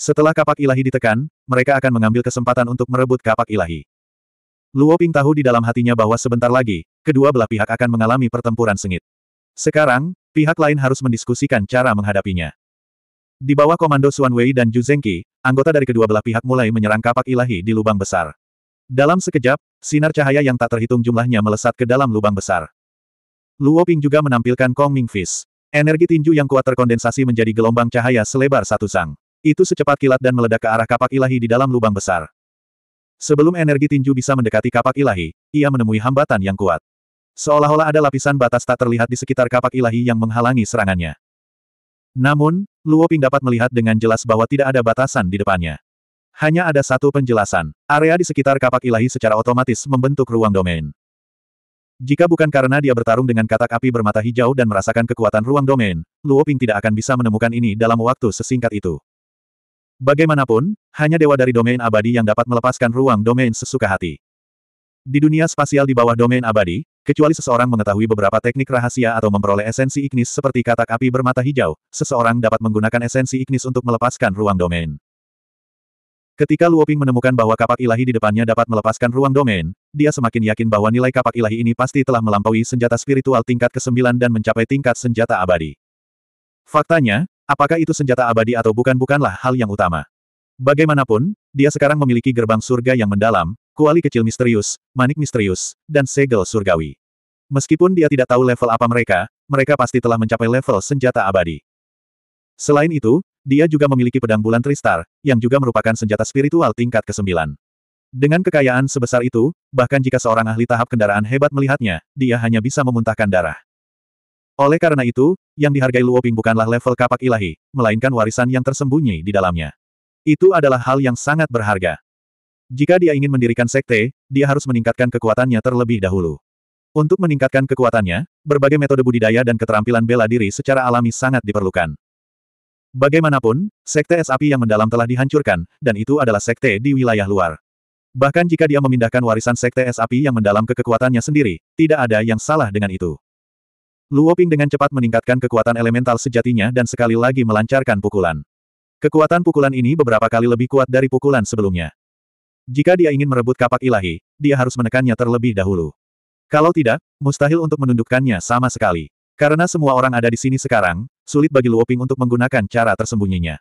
Setelah kapak ilahi ditekan, mereka akan mengambil kesempatan untuk merebut kapak ilahi. Luo Ping tahu di dalam hatinya bahwa sebentar lagi, kedua belah pihak akan mengalami pertempuran sengit. Sekarang, pihak lain harus mendiskusikan cara menghadapinya. Di bawah komando Xuan Wei dan Ju Zengqi, anggota dari kedua belah pihak mulai menyerang kapak ilahi di lubang besar. Dalam sekejap, sinar cahaya yang tak terhitung jumlahnya melesat ke dalam lubang besar. Luo Ping juga menampilkan Kong Ming Fist. Energi tinju yang kuat terkondensasi menjadi gelombang cahaya selebar satu sang. Itu secepat kilat dan meledak ke arah kapak ilahi di dalam lubang besar. Sebelum energi tinju bisa mendekati kapak ilahi, ia menemui hambatan yang kuat. Seolah-olah ada lapisan batas tak terlihat di sekitar kapak ilahi yang menghalangi serangannya. Namun, Luo Ping dapat melihat dengan jelas bahwa tidak ada batasan di depannya. Hanya ada satu penjelasan, area di sekitar kapak ilahi secara otomatis membentuk ruang domain. Jika bukan karena dia bertarung dengan katak api bermata hijau dan merasakan kekuatan ruang domain, Luo Ping tidak akan bisa menemukan ini dalam waktu sesingkat itu. Bagaimanapun, hanya dewa dari domain abadi yang dapat melepaskan ruang domain sesuka hati. Di dunia spasial di bawah domain abadi, kecuali seseorang mengetahui beberapa teknik rahasia atau memperoleh esensi ignis seperti katak api bermata hijau, seseorang dapat menggunakan esensi ignis untuk melepaskan ruang domain. Ketika Luoping menemukan bahwa kapak ilahi di depannya dapat melepaskan ruang domain, dia semakin yakin bahwa nilai kapak ilahi ini pasti telah melampaui senjata spiritual tingkat ke-9 dan mencapai tingkat senjata abadi. Faktanya, Apakah itu senjata abadi atau bukan bukanlah hal yang utama. Bagaimanapun, dia sekarang memiliki gerbang surga yang mendalam, kuali kecil misterius, manik misterius, dan segel surgawi. Meskipun dia tidak tahu level apa mereka, mereka pasti telah mencapai level senjata abadi. Selain itu, dia juga memiliki pedang bulan Tristar, yang juga merupakan senjata spiritual tingkat ke-9. Dengan kekayaan sebesar itu, bahkan jika seorang ahli tahap kendaraan hebat melihatnya, dia hanya bisa memuntahkan darah. Oleh karena itu, yang dihargai Luoping bukanlah level kapak ilahi, melainkan warisan yang tersembunyi di dalamnya. Itu adalah hal yang sangat berharga. Jika dia ingin mendirikan sekte, dia harus meningkatkan kekuatannya terlebih dahulu. Untuk meningkatkan kekuatannya, berbagai metode budidaya dan keterampilan bela diri secara alami sangat diperlukan. Bagaimanapun, sekte es api yang mendalam telah dihancurkan, dan itu adalah sekte di wilayah luar. Bahkan jika dia memindahkan warisan sekte es api yang mendalam ke kekuatannya sendiri, tidak ada yang salah dengan itu. Luoping dengan cepat meningkatkan kekuatan elemental sejatinya dan sekali lagi melancarkan pukulan. Kekuatan pukulan ini beberapa kali lebih kuat dari pukulan sebelumnya. Jika dia ingin merebut kapak ilahi, dia harus menekannya terlebih dahulu. Kalau tidak, mustahil untuk menundukkannya sama sekali. Karena semua orang ada di sini sekarang, sulit bagi Luoping untuk menggunakan cara tersembunyinya.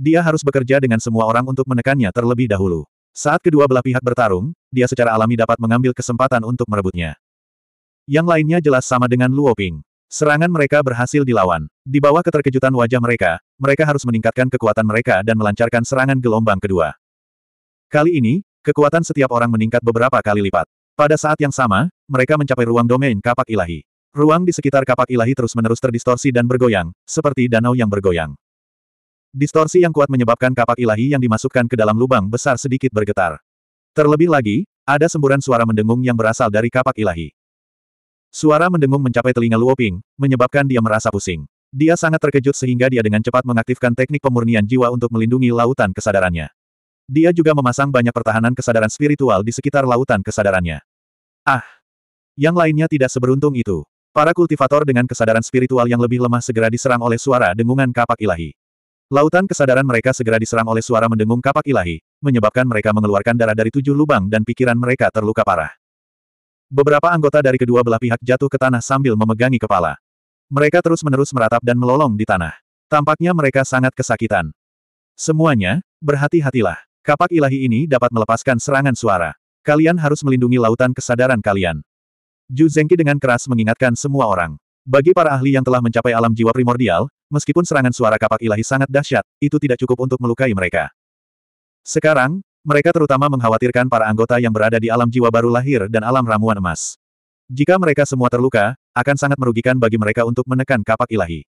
Dia harus bekerja dengan semua orang untuk menekannya terlebih dahulu. Saat kedua belah pihak bertarung, dia secara alami dapat mengambil kesempatan untuk merebutnya. Yang lainnya jelas sama dengan Luoping. Serangan mereka berhasil dilawan. Di bawah keterkejutan wajah mereka, mereka harus meningkatkan kekuatan mereka dan melancarkan serangan gelombang kedua. Kali ini, kekuatan setiap orang meningkat beberapa kali lipat. Pada saat yang sama, mereka mencapai ruang domain kapak ilahi. Ruang di sekitar kapak ilahi terus-menerus terdistorsi dan bergoyang, seperti danau yang bergoyang. Distorsi yang kuat menyebabkan kapak ilahi yang dimasukkan ke dalam lubang besar sedikit bergetar. Terlebih lagi, ada semburan suara mendengung yang berasal dari kapak ilahi. Suara mendengung mencapai telinga Luoping, menyebabkan dia merasa pusing. Dia sangat terkejut sehingga dia dengan cepat mengaktifkan teknik pemurnian jiwa untuk melindungi lautan kesadarannya. Dia juga memasang banyak pertahanan kesadaran spiritual di sekitar lautan kesadarannya. Ah! Yang lainnya tidak seberuntung itu. Para kultivator dengan kesadaran spiritual yang lebih lemah segera diserang oleh suara dengungan kapak ilahi. Lautan kesadaran mereka segera diserang oleh suara mendengung kapak ilahi, menyebabkan mereka mengeluarkan darah dari tujuh lubang dan pikiran mereka terluka parah. Beberapa anggota dari kedua belah pihak jatuh ke tanah sambil memegangi kepala. Mereka terus-menerus meratap dan melolong di tanah. Tampaknya mereka sangat kesakitan. Semuanya, berhati-hatilah. Kapak ilahi ini dapat melepaskan serangan suara. Kalian harus melindungi lautan kesadaran kalian. Ju Zengki dengan keras mengingatkan semua orang. Bagi para ahli yang telah mencapai alam jiwa primordial, meskipun serangan suara kapak ilahi sangat dahsyat, itu tidak cukup untuk melukai mereka. Sekarang, mereka terutama mengkhawatirkan para anggota yang berada di alam jiwa baru lahir dan alam ramuan emas. Jika mereka semua terluka, akan sangat merugikan bagi mereka untuk menekan kapak ilahi.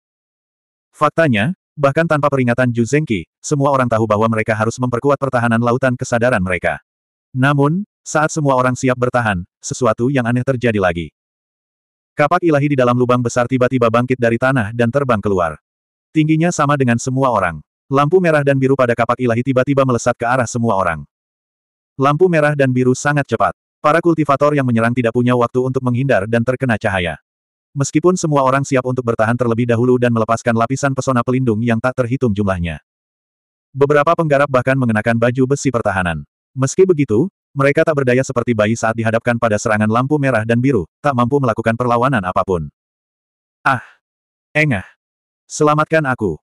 Faktanya, bahkan tanpa peringatan Ju Zengqi, semua orang tahu bahwa mereka harus memperkuat pertahanan lautan kesadaran mereka. Namun, saat semua orang siap bertahan, sesuatu yang aneh terjadi lagi. Kapak ilahi di dalam lubang besar tiba-tiba bangkit dari tanah dan terbang keluar. Tingginya sama dengan semua orang. Lampu merah dan biru pada kapak ilahi tiba-tiba melesat ke arah semua orang. Lampu merah dan biru sangat cepat. Para kultivator yang menyerang tidak punya waktu untuk menghindar dan terkena cahaya. Meskipun semua orang siap untuk bertahan terlebih dahulu dan melepaskan lapisan pesona pelindung yang tak terhitung jumlahnya. Beberapa penggarap bahkan mengenakan baju besi pertahanan. Meski begitu, mereka tak berdaya seperti bayi saat dihadapkan pada serangan lampu merah dan biru, tak mampu melakukan perlawanan apapun. Ah! Engah! Selamatkan aku!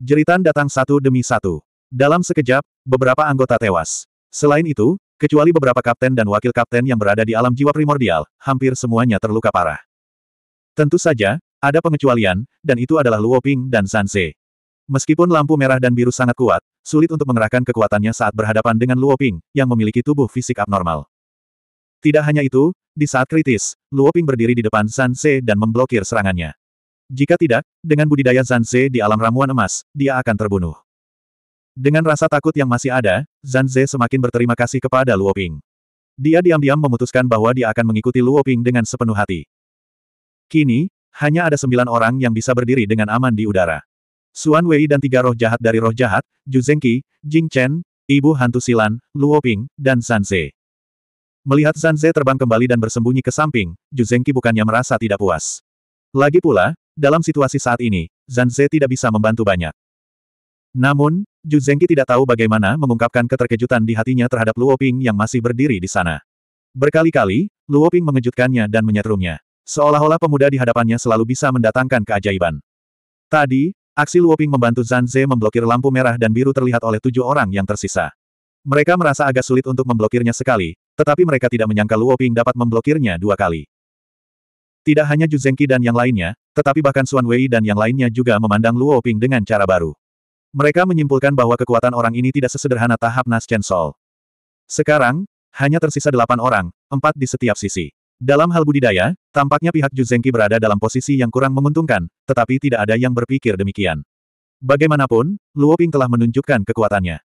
Jeritan datang satu demi satu. Dalam sekejap, beberapa anggota tewas. Selain itu, kecuali beberapa kapten dan wakil kapten yang berada di alam jiwa primordial, hampir semuanya terluka parah. Tentu saja, ada pengecualian, dan itu adalah Luo Ping dan Sanse. Meskipun lampu merah dan biru sangat kuat, sulit untuk mengerahkan kekuatannya saat berhadapan dengan Luo Ping, yang memiliki tubuh fisik abnormal. Tidak hanya itu, di saat kritis, Luo Ping berdiri di depan Sanse dan memblokir serangannya. Jika tidak, dengan budidaya Zanze di alam ramuan emas, dia akan terbunuh. Dengan rasa takut yang masih ada, Zanze semakin berterima kasih kepada Luoping. Dia diam-diam memutuskan bahwa dia akan mengikuti Luoping dengan sepenuh hati. Kini, hanya ada sembilan orang yang bisa berdiri dengan aman di udara. Suan Wei dan tiga roh jahat dari roh jahat, Ju Zengqi, Jing Chen, Ibu Hantu Silan, Luoping, dan Zanze. Melihat Zanze terbang kembali dan bersembunyi ke samping, Ju Zengqi bukannya merasa tidak puas. Lagi pula, dalam situasi saat ini, Zhan Ze tidak bisa membantu banyak. Namun, Ju Zengqi tidak tahu bagaimana mengungkapkan keterkejutan di hatinya terhadap Luo Ping yang masih berdiri di sana. Berkali-kali, Luo Ping mengejutkannya dan menyetrumnya. Seolah-olah pemuda di hadapannya selalu bisa mendatangkan keajaiban. Tadi, aksi Luo Ping membantu Zhan Ze memblokir lampu merah dan biru terlihat oleh tujuh orang yang tersisa. Mereka merasa agak sulit untuk memblokirnya sekali, tetapi mereka tidak menyangka Luo Ping dapat memblokirnya dua kali. Tidak hanya Zhu Zengqi dan yang lainnya, tetapi bahkan Xuan Wei dan yang lainnya juga memandang Luo Ping dengan cara baru. Mereka menyimpulkan bahwa kekuatan orang ini tidak sesederhana tahap Chen Sol. Sekarang, hanya tersisa delapan orang, empat di setiap sisi. Dalam hal budidaya, tampaknya pihak Juzengki berada dalam posisi yang kurang menguntungkan, tetapi tidak ada yang berpikir demikian. Bagaimanapun, Luo Ping telah menunjukkan kekuatannya.